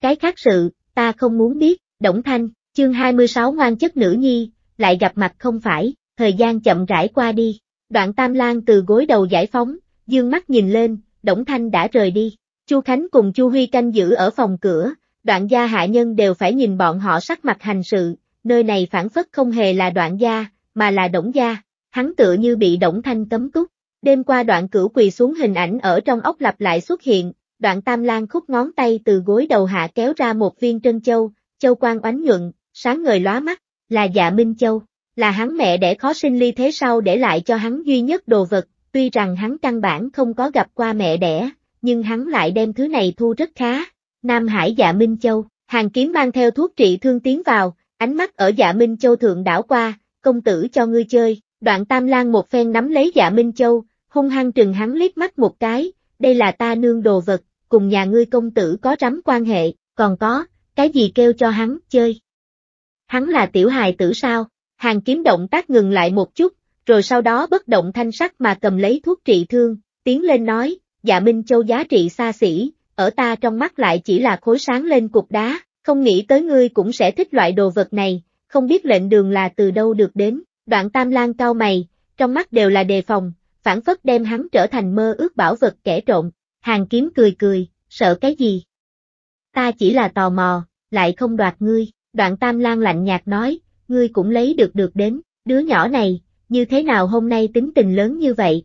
Cái khác sự, ta không muốn biết, Đổng Thanh, Chương 26 ngoan chất nữ nhi, lại gặp mặt không phải, thời gian chậm rãi qua đi. Đoạn Tam Lang từ gối đầu giải phóng, dương mắt nhìn lên, Đổng Thanh đã rời đi. Chu Khánh cùng Chu Huy canh giữ ở phòng cửa, đoạn gia hạ nhân đều phải nhìn bọn họ sắc mặt hành sự, nơi này phản phất không hề là đoạn gia, mà là Đổng gia. Hắn tựa như bị Đổng Thanh cấm túc. Đêm qua đoạn cửu quỳ xuống hình ảnh ở trong ốc lặp lại xuất hiện, đoạn Tam Lang khúc ngón tay từ gối đầu hạ kéo ra một viên trân châu, châu quang oánh nhuận, sáng ngời lóa mắt, là dạ Minh Châu, là hắn mẹ để khó sinh ly thế sau để lại cho hắn duy nhất đồ vật, tuy rằng hắn căn bản không có gặp qua mẹ đẻ, nhưng hắn lại đem thứ này thu rất khá. Nam Hải dạ Minh Châu, hàng kiếm mang theo thuốc trị thương tiến vào, ánh mắt ở dạ Minh Châu thượng đảo qua, công tử cho ngươi chơi, đoạn tam lang một phen nắm lấy dạ Minh Châu, hung hăng trừng hắn liếc mắt một cái, đây là ta nương đồ vật, cùng nhà ngươi công tử có rắm quan hệ, còn có, cái gì kêu cho hắn, chơi hắn là tiểu hài tử sao? Hàng kiếm động tác ngừng lại một chút, rồi sau đó bất động thanh sắc mà cầm lấy thuốc trị thương, tiến lên nói, dạ Minh Châu giá trị xa xỉ, ở ta trong mắt lại chỉ là khối sáng lên cục đá, không nghĩ tới ngươi cũng sẽ thích loại đồ vật này, không biết lệnh đường là từ đâu được đến, đoạn tam lang cao mày, trong mắt đều là đề phòng, phản phất đem hắn trở thành mơ ước bảo vật kẻ trộn. hàng kiếm cười cười, sợ cái gì? Ta chỉ là tò mò, lại không đoạt ngươi. Đoạn Tam Lang lạnh nhạt nói, ngươi cũng lấy được được đến, đứa nhỏ này, như thế nào hôm nay tính tình lớn như vậy?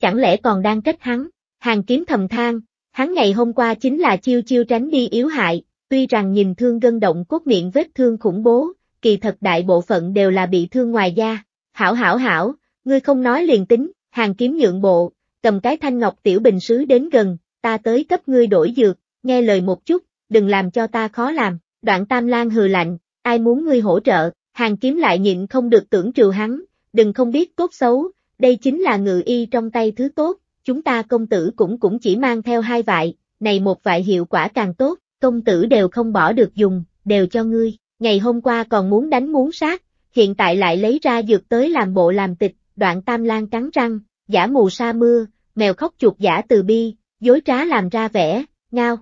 Chẳng lẽ còn đang trách hắn? Hàng kiếm thầm than, hắn ngày hôm qua chính là chiêu chiêu tránh đi yếu hại, tuy rằng nhìn thương gân động cốt miệng vết thương khủng bố, kỳ thật đại bộ phận đều là bị thương ngoài da. Hảo hảo hảo, ngươi không nói liền tính, hàng kiếm nhượng bộ, cầm cái thanh ngọc tiểu bình sứ đến gần, ta tới cấp ngươi đổi dược, nghe lời một chút, đừng làm cho ta khó làm, Đoạn Tam Lan hừ lạnh, ai muốn ngươi hỗ trợ, hàng kiếm lại nhịn không được tưởng trừ hắn, đừng không biết cốt xấu, đây chính là ngự y trong tay thứ tốt, chúng ta công tử cũng cũng chỉ mang theo hai vại, này một vại hiệu quả càng tốt, công tử đều không bỏ được dùng, đều cho ngươi, ngày hôm qua còn muốn đánh muốn sát, hiện tại lại lấy ra dược tới làm bộ làm tịch, đoạn tam lan cắn răng, giả mù sa mưa, mèo khóc chuột giả từ bi, dối trá làm ra vẻ, ngao.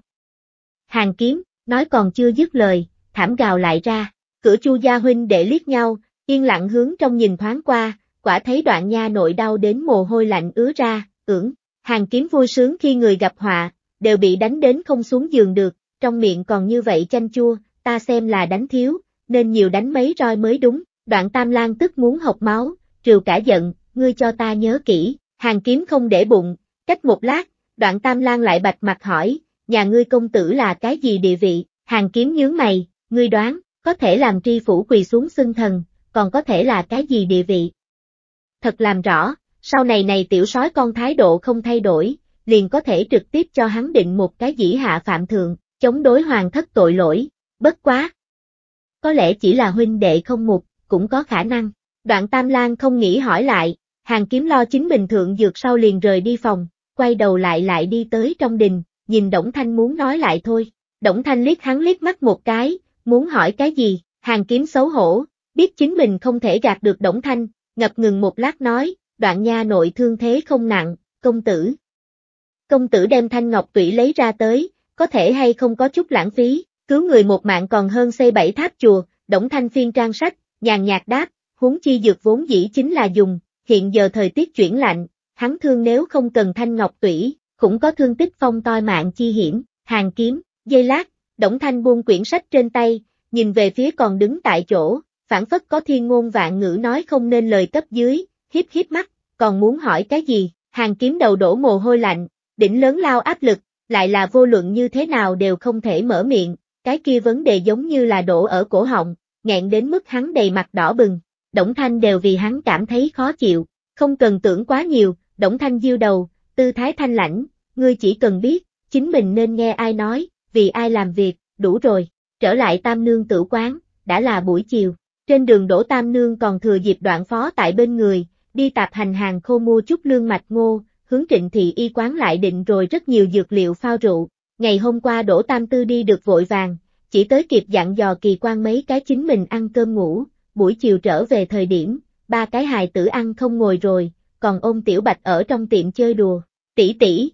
Hàng kiếm, nói còn chưa dứt lời, thảm gào lại ra, cửa chu gia huynh để liếc nhau, yên lặng hướng trong nhìn thoáng qua, quả thấy đoạn nha nội đau đến mồ hôi lạnh ứa ra, ưỡng, hàng kiếm vui sướng khi người gặp họa, đều bị đánh đến không xuống giường được, trong miệng còn như vậy chanh chua, ta xem là đánh thiếu, nên nhiều đánh mấy roi mới đúng, đoạn tam lang tức muốn học máu, trừ cả giận, ngươi cho ta nhớ kỹ, hàng kiếm không để bụng, cách một lát, đoạn tam lang lại bạch mặt hỏi, nhà ngươi công tử là cái gì địa vị, hàng kiếm nhướng mày, ngươi đoán, có thể làm tri phủ quỳ xuống xưng thần, còn có thể là cái gì địa vị. Thật làm rõ, sau này này tiểu sói con thái độ không thay đổi, liền có thể trực tiếp cho hắn định một cái dĩ hạ phạm thượng, chống đối hoàng thất tội lỗi, bất quá. Có lẽ chỉ là huynh đệ không mục, cũng có khả năng. Đoạn Tam Lan không nghĩ hỏi lại, hàng kiếm lo chính bình thượng dược sau liền rời đi phòng, quay đầu lại lại đi tới trong đình, nhìn Đổng Thanh muốn nói lại thôi. Đổng Thanh liếc hắn liếc mắt một cái, muốn hỏi cái gì, hàng kiếm xấu hổ, biết chính mình không thể gạt được Đổng Thanh, ngập ngừng một lát nói, đoạn nha nội thương thế không nặng, công tử. Công tử đem Thanh Ngọc Tủy lấy ra tới, có thể hay không có chút lãng phí, cứu người một mạng còn hơn xây bảy tháp chùa, Đổng Thanh phiên trang sách, nhàn nhạt đáp, huống chi dược vốn dĩ chính là dùng, hiện giờ thời tiết chuyển lạnh, hắn thương nếu không cần Thanh Ngọc Tủy, cũng có thương tích phong toi mạng chi hiểm, hàng kiếm, dây lát, Đổng Thanh buông quyển sách trên tay, nhìn về phía còn đứng tại chỗ, phản phất có thiên ngôn vạn ngữ nói không nên lời cấp dưới, hiếp hiếp mắt, còn muốn hỏi cái gì, hàng kiếm đầu đổ mồ hôi lạnh, đỉnh lớn lao áp lực, lại là vô luận như thế nào đều không thể mở miệng, cái kia vấn đề giống như là đổ ở cổ họng, nghẹn đến mức hắn đầy mặt đỏ bừng, Đổng Thanh đều vì hắn cảm thấy khó chịu, không cần tưởng quá nhiều, Đổng Thanh diêu đầu, tư thái thanh lãnh, ngươi chỉ cần biết, chính mình nên nghe ai nói, vì ai làm việc, đủ rồi, trở lại Tam Nương tử quán, đã là buổi chiều, trên đường đổ Tam Nương còn thừa dịp đoạn phó tại bên người, đi tạp hành hàng khô mua chút lương mạch ngô, hướng trịnh thị y quán lại định rồi rất nhiều dược liệu phao rượu, ngày hôm qua đổ Tam Tư đi được vội vàng, chỉ tới kịp dặn dò kỳ quan mấy cái chính mình ăn cơm ngủ, buổi chiều trở về thời điểm, ba cái hài tử ăn không ngồi rồi, còn ôm Tiểu Bạch ở trong tiệm chơi đùa, tỷ tỷ.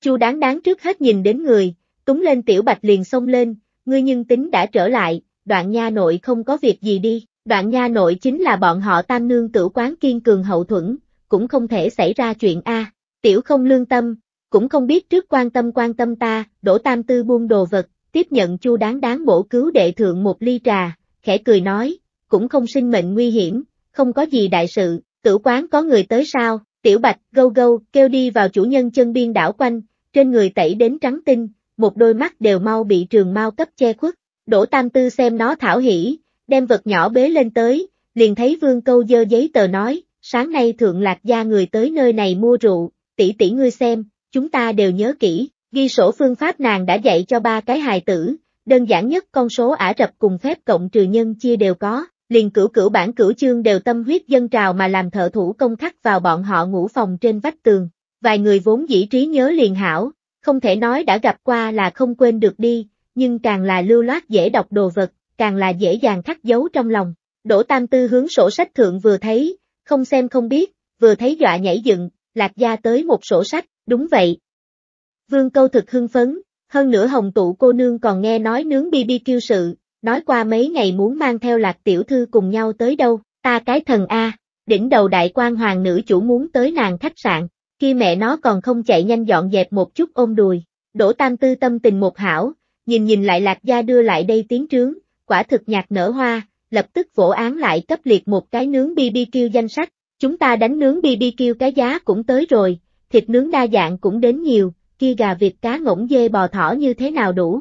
Chu đáng đáng trước hết nhìn đến người, túng lên Tiểu Bạch liền xông lên, ngươi nhưng tính đã trở lại, đoạn nha nội không có việc gì đi, đoạn nha nội chính là bọn họ tam nương tử quán kiên cường hậu thuẫn, cũng không thể xảy ra chuyện A, Tiểu không lương tâm, cũng không biết trước quan tâm quan tâm ta, đổ tam tư buông đồ vật, tiếp nhận Chu đáng đáng bổ cứu đệ thượng một ly trà, khẽ cười nói, cũng không sinh mệnh nguy hiểm, không có gì đại sự, tử quán có người tới sao, tiểu bạch, gâu gâu, kêu đi vào chủ nhân chân biên đảo quanh, trên người tẩy đến trắng tinh, một đôi mắt đều mau bị trường mau cấp che khuất, đổ tam tư xem nó thảo hỉ, đem vật nhỏ bế lên tới, liền thấy vương câu dơ giấy tờ nói, sáng nay thượng lạc gia người tới nơi này mua rượu, tỷ tỷ ngươi xem, chúng ta đều nhớ kỹ, ghi sổ phương pháp nàng đã dạy cho ba cái hài tử, đơn giản nhất con số Ả Rập cùng phép cộng trừ nhân chia đều có, liền cửu cửu bản cửu chương đều tâm huyết dân trào mà làm thợ thủ công khắc vào bọn họ ngủ phòng trên vách tường. Vài người vốn dĩ trí nhớ liền hảo, không thể nói đã gặp qua là không quên được đi, nhưng càng là lưu loát dễ đọc đồ vật, càng là dễ dàng khắc dấu trong lòng. Đỗ Tam Tư hướng sổ sách thượng vừa thấy, không xem không biết, vừa thấy dọa nhảy dựng, lạc gia tới một sổ sách, đúng vậy. Vương Câu thực hưng phấn, hơn nữa hồng tụ cô nương còn nghe nói nướng BBQ sự, nói qua mấy ngày muốn mang theo lạc tiểu thư cùng nhau tới đâu, ta cái thần A, đỉnh đầu đại quan hoàng nữ chủ muốn tới nàng khách sạn, khi mẹ nó còn không chạy nhanh dọn dẹp một chút ôm đùi, đổ tam tư tâm tình một hảo, nhìn nhìn lại lạc gia đưa lại đây tiếng trướng, quả thực nhạc nở hoa, lập tức vỗ án lại cấp liệt một cái nướng BBQ danh sách, chúng ta đánh nướng BBQ cái giá cũng tới rồi, thịt nướng đa dạng cũng đến nhiều, kia gà vịt cá ngỗng dê bò thỏ như thế nào đủ.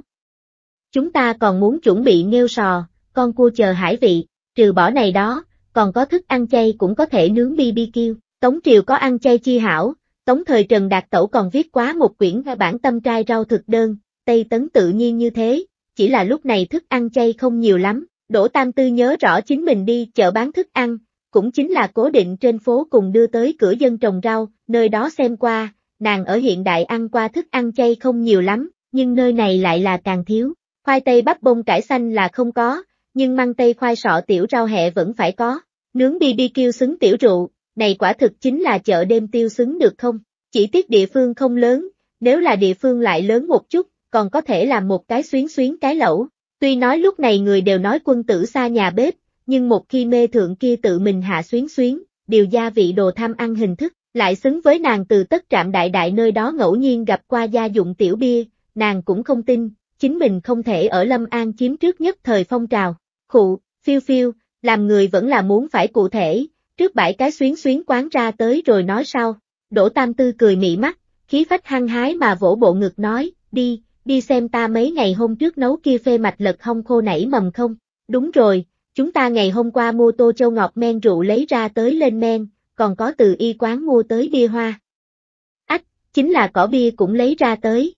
Chúng ta còn muốn chuẩn bị nghêu sò, con cua chờ hải vị, trừ bỏ này đó, còn có thức ăn chay cũng có thể nướng BBQ. Tống Triều có ăn chay chi hảo, Tống thời Trần Đạt Tẩu còn viết quá một quyển và bản tâm trai rau thực đơn, Tây Tấn tự nhiên như thế, chỉ là lúc này thức ăn chay không nhiều lắm, Đỗ Tam Tư nhớ rõ chính mình đi chợ bán thức ăn, cũng chính là cố định trên phố cùng đưa tới cửa dân trồng rau, nơi đó xem qua, nàng ở hiện đại ăn qua thức ăn chay không nhiều lắm, nhưng nơi này lại là càng thiếu, Khoai tây bắp bông cải xanh là không có, nhưng măng tây khoai sọ tiểu rau hẹ vẫn phải có. Nướng BBQ xứng tiểu rượu, này quả thực chính là chợ đêm tiêu xứng được không? Chỉ tiếc địa phương không lớn, nếu là địa phương lại lớn một chút, còn có thể làm một cái xuyến xuyến cái lẩu. Tuy nói lúc này người đều nói quân tử xa nhà bếp, nhưng một khi mê thượng kia tự mình hạ xuyến xuyến, điều gia vị đồ tham ăn hình thức, lại xứng với nàng từ tất trạm đại đại nơi đó ngẫu nhiên gặp qua gia dụng tiểu bia, nàng cũng không tin, chính mình không thể ở Lâm An chiếm trước nhất thời phong trào. Khụ, phiêu phiêu, làm người vẫn là muốn phải cụ thể, trước bãi cái xuyến xuyến quán ra tới rồi nói sau. Đỗ Tam Tư cười mị mắt, khí phách hăng hái mà vỗ bộ ngực nói, đi, đi xem ta mấy ngày hôm trước nấu kia phê mạch lật không khô nảy mầm không. Đúng rồi, chúng ta ngày hôm qua mua tô châu ngọc men rượu lấy ra tới lên men, còn có từ y quán mua tới bia hoa. Ách, chính là cỏ bia cũng lấy ra tới,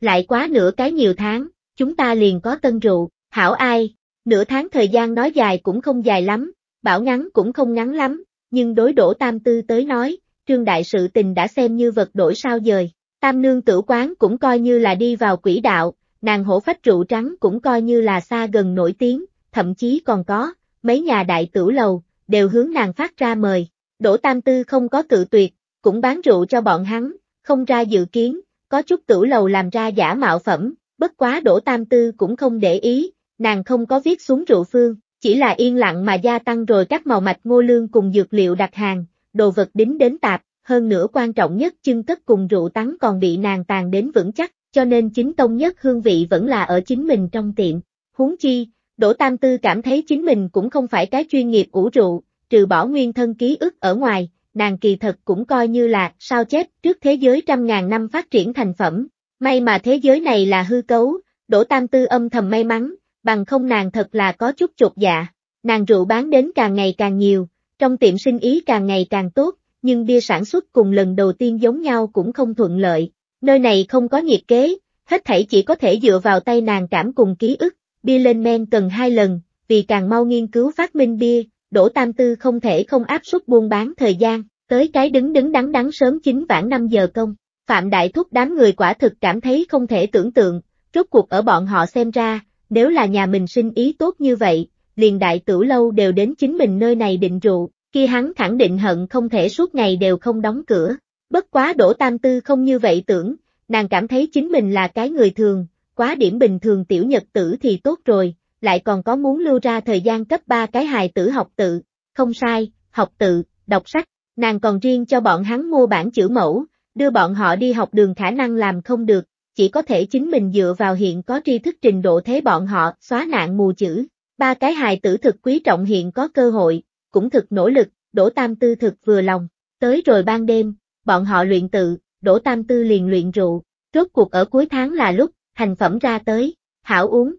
lại quá nửa cái nhiều tháng, chúng ta liền có tân rượu, hảo ai, nửa tháng thời gian nói dài cũng không dài lắm, bảo ngắn cũng không ngắn lắm, nhưng đối đổ tam tư tới nói, trương đại sự tình đã xem như vật đổi sao dời, tam nương tử quán cũng coi như là đi vào quỹ đạo, nàng hổ phách rượu trắng cũng coi như là xa gần nổi tiếng, thậm chí còn có, mấy nhà đại tử lầu, đều hướng nàng phát ra mời, đổ tam tư không có cự tuyệt, cũng bán rượu cho bọn hắn, không ra dự kiến, có chút tửu lầu làm ra giả mạo phẩm, bất quá Đỗ Tam Tư cũng không để ý, nàng không có viết xuống rượu phương, chỉ là yên lặng mà gia tăng rồi các màu mạch ngô lương cùng dược liệu đặt hàng, đồ vật đính đến tạp, hơn nữa quan trọng nhất chân cất cùng rượu tắn còn bị nàng tàn đến vững chắc, cho nên chính tông nhất hương vị vẫn là ở chính mình trong tiệm. Huống chi, Đỗ Tam Tư cảm thấy chính mình cũng không phải cái chuyên nghiệp ủ rượu, trừ bỏ nguyên thân ký ức ở ngoài, nàng kỳ thật cũng coi như là sao chép trước thế giới trăm ngàn năm phát triển thành phẩm. May mà thế giới này là hư cấu, đổ Tam Tư âm thầm may mắn, bằng không nàng thật là có chút chột dạ. Nàng rượu bán đến càng ngày càng nhiều, trong tiệm sinh ý càng ngày càng tốt, nhưng bia sản xuất cùng lần đầu tiên giống nhau cũng không thuận lợi. Nơi này không có nhiệt kế, hết thảy chỉ có thể dựa vào tay nàng cảm cùng ký ức, bia lên men cần hai lần, vì càng mau nghiên cứu phát minh bia, Đỗ Tam Tư không thể không áp suất buôn bán thời gian, tới cái đứng đứng đắn đắn sớm 9 vãn 5 giờ công. Phạm Đại Thúc đám người quả thực cảm thấy không thể tưởng tượng, rốt cuộc ở bọn họ xem ra, nếu là nhà mình sinh ý tốt như vậy, liền đại tử lâu đều đến chính mình nơi này định rượu, Khi hắn khẳng định hận không thể suốt ngày đều không đóng cửa. Bất quá Đỗ Tam Tư không như vậy tưởng, nàng cảm thấy chính mình là cái người thường, quá điểm bình thường tiểu nhật tử thì tốt rồi, lại còn có muốn lưu ra thời gian cấp ba cái hài tử học tự, không sai, học tự, đọc sách, nàng còn riêng cho bọn hắn mua bản chữ mẫu, đưa bọn họ đi học đường khả năng làm không được, chỉ có thể chính mình dựa vào hiện có tri thức trình độ thế bọn họ xóa nạn mù chữ. Ba cái hài tử thực quý trọng hiện có cơ hội, cũng thực nỗ lực, đổ Tam Tư thực vừa lòng, tới rồi ban đêm, bọn họ luyện tự, đổ Tam Tư liền luyện rượu, rốt cuộc ở cuối tháng là lúc, thành phẩm ra tới, hảo uống,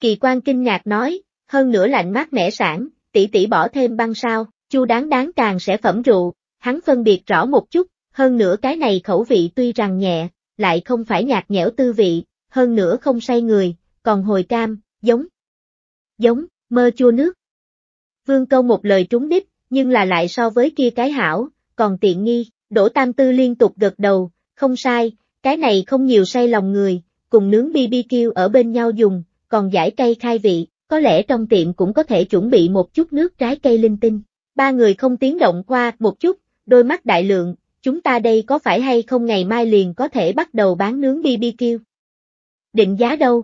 Kỳ quan kinh ngạc nói, hơn nữa lạnh mát mẻ sản, tỷ tỷ bỏ thêm băng sao, chu đáng đáng càng sẽ phẩm rượu, hắn phân biệt rõ một chút, hơn nữa cái này khẩu vị tuy rằng nhẹ, lại không phải nhạt nhẽo tư vị, hơn nữa không say người, còn hồi cam, giống, giống, mơ chua nước. Vương câu một lời trúng đích, nhưng là lại so với kia cái hảo, còn tiện nghi, đổ tam tư liên tục gật đầu, không sai, cái này không nhiều say lòng người, cùng nướng BBQ ở bên nhau dùng, còn giải cây khai vị, có lẽ trong tiệm cũng có thể chuẩn bị một chút nước trái cây linh tinh. Ba người không tiếng động qua một chút, đôi mắt đại lượng, chúng ta đây có phải hay không ngày mai liền có thể bắt đầu bán nướng BBQ? Định giá đâu?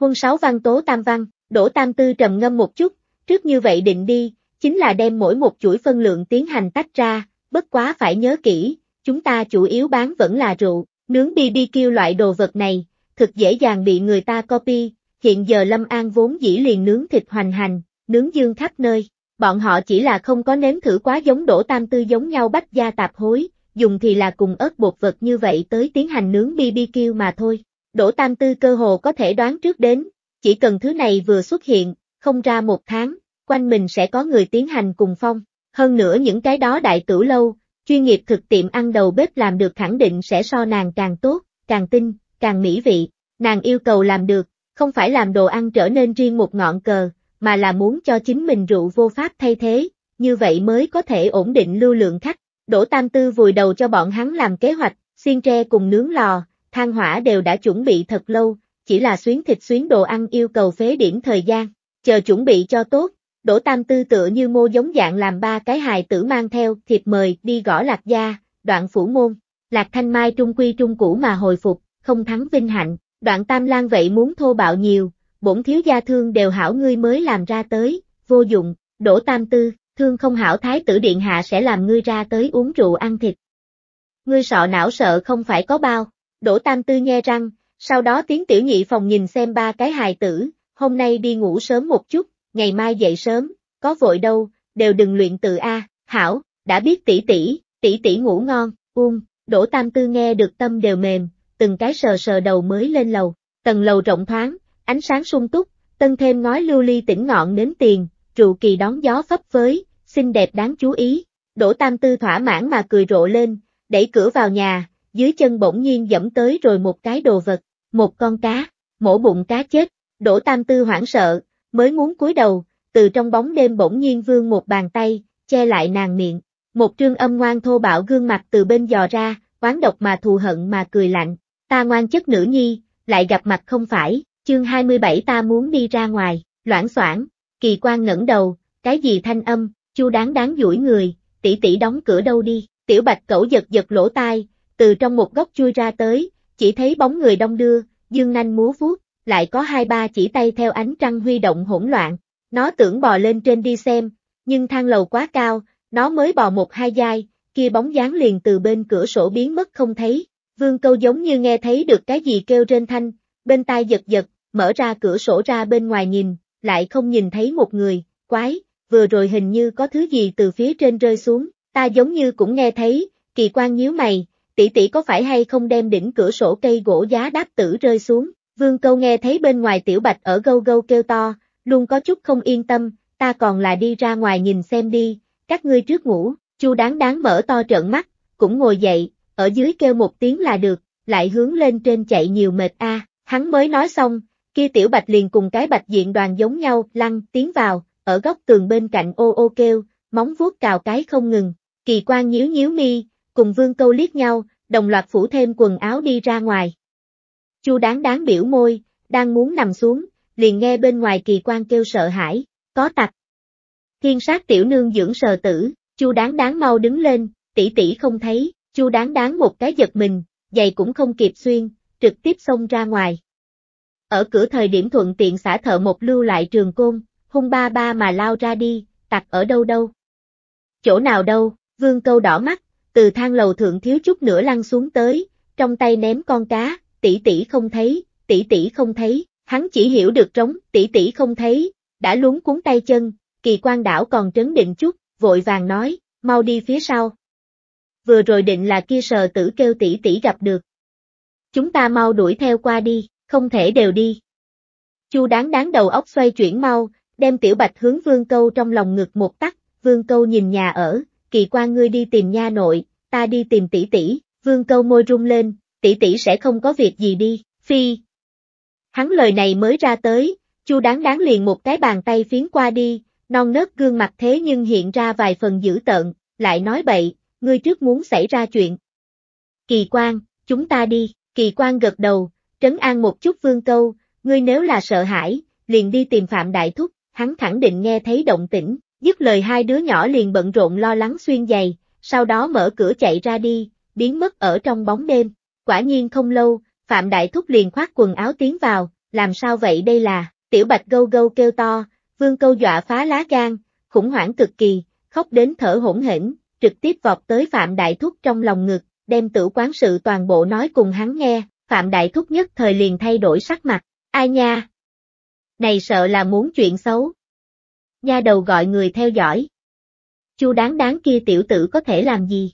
Huân sáu văn tố tam văn, đổ tam tư trầm ngâm một chút, trước như vậy định đi, chính là đem mỗi một chuỗi phân lượng tiến hành tách ra, bất quá phải nhớ kỹ, chúng ta chủ yếu bán vẫn là rượu, nướng BBQ loại đồ vật này, thực dễ dàng bị người ta copy, hiện giờ Lâm An vốn dĩ liền nướng thịt hoành hành, nướng dương khắp nơi, bọn họ chỉ là không có nếm thử quá giống đổ tam tư giống nhau bách gia tạp hối, dùng thì là cùng ớt bột vật như vậy tới tiến hành nướng BBQ mà thôi. đổ Tam Tư cơ hồ có thể đoán trước đến, chỉ cần thứ này vừa xuất hiện, không ra một tháng, quanh mình sẽ có người tiến hành cùng phong. Hơn nữa những cái đó đại tử lâu, chuyên nghiệp thực tiệm ăn đầu bếp làm được khẳng định sẽ so nàng càng tốt, càng tinh, càng mỹ vị. Nàng yêu cầu làm được, không phải làm đồ ăn trở nên riêng một ngọn cờ, mà là muốn cho chính mình rượu vô pháp thay thế, như vậy mới có thể ổn định lưu lượng khách. Đỗ Tam Tư vùi đầu cho bọn hắn làm kế hoạch, xiên tre cùng nướng lò, than hỏa đều đã chuẩn bị thật lâu, chỉ là xuyến thịt xuyến đồ ăn yêu cầu phế điểm thời gian, chờ chuẩn bị cho tốt. Đỗ Tam Tư tựa như mô giống dạng làm ba cái hài tử mang theo thịt mời đi gõ lạc gia, đoạn phủ môn, lạc thanh mai trung quy trung cũ mà hồi phục, không thắng vinh hạnh, Đoạn tam lang vậy muốn thô bạo nhiều, bổn thiếu gia thương đều hảo ngươi mới làm ra tới, vô dụng, đổ tam tư, thương không hảo thái tử điện hạ sẽ làm ngươi ra tới uống rượu ăn thịt. Ngươi sọ não sợ không phải có bao, đổ tam tư nghe răng, sau đó tiếng tiểu nhị phòng nhìn xem ba cái hài tử, hôm nay đi ngủ sớm một chút, ngày mai dậy sớm, có vội đâu, đều đừng luyện tự A, hảo, đã biết tỷ tỷ, tỷ tỷ ngủ ngon, uông, đổ tam tư nghe được tâm đều mềm, từng cái sờ sờ đầu mới lên lầu. Tầng lầu rộng thoáng, ánh sáng sung túc, tân thêm ngói lưu ly tỉnh ngọn nến tiền, trụ kỳ đón gió phấp phới, xinh đẹp đáng chú ý. Đỗ Tam Tư thỏa mãn mà cười rộ lên, đẩy cửa vào nhà, dưới chân bỗng nhiên dẫm tới rồi một cái đồ vật, một con cá, mổ bụng cá chết. Đỗ Tam Tư hoảng sợ, mới muốn cúi đầu, từ trong bóng đêm bỗng nhiên vươn một bàn tay, che lại nàng miệng. Một trương âm ngoan thô bạo gương mặt từ bên dò ra, oán độc mà thù hận mà cười lạnh, Ta ngoan chất nữ nhi, lại gặp mặt không phải, chương 27 ta muốn đi ra ngoài, loãng xoảng, kỳ quan ngẩng đầu, cái gì thanh âm, chu đáng đáng duỗi người, tỷ tỷ đóng cửa đâu đi, tiểu bạch cẩu giật giật lỗ tai, từ trong một góc chui ra tới, chỉ thấy bóng người đông đưa, dương nanh múa vuốt, lại có hai ba chỉ tay theo ánh trăng huy động hỗn loạn, nó tưởng bò lên trên đi xem, nhưng thang lầu quá cao, nó mới bò một hai giai, kia bóng dáng liền từ bên cửa sổ biến mất không thấy, Vương Câu giống như nghe thấy được cái gì kêu trên thanh, bên tai giật giật, mở ra cửa sổ ra bên ngoài nhìn, lại không nhìn thấy một người, quái, vừa rồi hình như có thứ gì từ phía trên rơi xuống, ta giống như cũng nghe thấy, kỳ quan nhíu mày, tỷ tỷ có phải hay không đem đỉnh cửa sổ cây gỗ giá đáp tử rơi xuống, vương câu nghe thấy bên ngoài tiểu bạch ở gâu gâu kêu to, luôn có chút không yên tâm, ta còn là đi ra ngoài nhìn xem đi, các ngươi trước ngủ, chu đáng đáng mở to trợn mắt, cũng ngồi dậy, ở dưới kêu một tiếng là được, lại hướng lên trên chạy nhiều mệt a. Hắn mới nói xong, kia tiểu bạch liền cùng cái bạch diện đoàn giống nhau, lăn, tiến vào, ở góc tường bên cạnh ô ô kêu, móng vuốt cào cái không ngừng, kỳ quan nhíu nhíu mi, cùng vương câu liếc nhau, đồng loạt phủ thêm quần áo đi ra ngoài. Chu đáng đáng biểu môi, đang muốn nằm xuống, liền nghe bên ngoài kỳ quan kêu sợ hãi, có tặc. Thiên sát tiểu nương dưỡng sờ tử, chu đáng đáng mau đứng lên, tỷ tỷ không thấy, Chu đáng đáng một cái giật mình, giày cũng không kịp xuyên, trực tiếp xông ra ngoài. Ở cửa thời điểm thuận tiện xả thợ một lưu lại trường côn, hung ba ba mà lao ra đi, tặc ở đâu đâu. Chỗ nào đâu, vương câu đỏ mắt, từ thang lầu thượng thiếu chút nữa lăn xuống tới, trong tay ném con cá, tỷ tỷ không thấy, tỷ tỷ không thấy, hắn chỉ hiểu được trống, tỷ tỷ không thấy, đã lún cuốn tay chân, kỳ quan đảo còn trấn định chút, vội vàng nói, mau đi phía sau vừa rồi định là kia sờ tử kêu tỷ tỷ gặp được. Chúng ta mau đuổi theo qua đi, không thể đều đi. Chu đáng đáng đầu óc xoay chuyển mau, đem tiểu bạch hướng vương câu trong lòng ngực một tắt, vương câu nhìn nhà ở, kỳ quan ngươi đi tìm nha nội, ta đi tìm tỷ tỷ, vương câu môi rung lên, tỷ tỷ sẽ không có việc gì đi, phi. Hắn lời này mới ra tới, Chu đáng đáng liền một cái bàn tay phiến qua đi, non nớt gương mặt thế nhưng hiện ra vài phần dữ tợn, lại nói bậy, ngươi trước muốn xảy ra chuyện. Kỳ quan, chúng ta đi, kỳ quan gật đầu, trấn an một chút vương câu, ngươi nếu là sợ hãi, liền đi tìm Phạm Đại Thúc, hắn khẳng định nghe thấy động tĩnh, dứt lời hai đứa nhỏ liền bận rộn lo lắng xuyên giày, sau đó mở cửa chạy ra đi, biến mất ở trong bóng đêm. Quả nhiên không lâu, Phạm Đại Thúc liền khoác quần áo tiến vào, làm sao vậy đây là, tiểu bạch gâu gâu kêu to, vương câu dọa phá lá gan, khủng hoảng cực kỳ, khóc đến thở hỗn hển, trực tiếp vọt tới Phạm Đại Thúc trong lòng ngực, đem tử quán sự toàn bộ nói cùng hắn nghe, Phạm Đại Thúc nhất thời liền thay đổi sắc mặt, ai nha? Này sợ là muốn chuyện xấu. Nha đầu gọi người theo dõi. Chu đáng đáng kia tiểu tử có thể làm gì?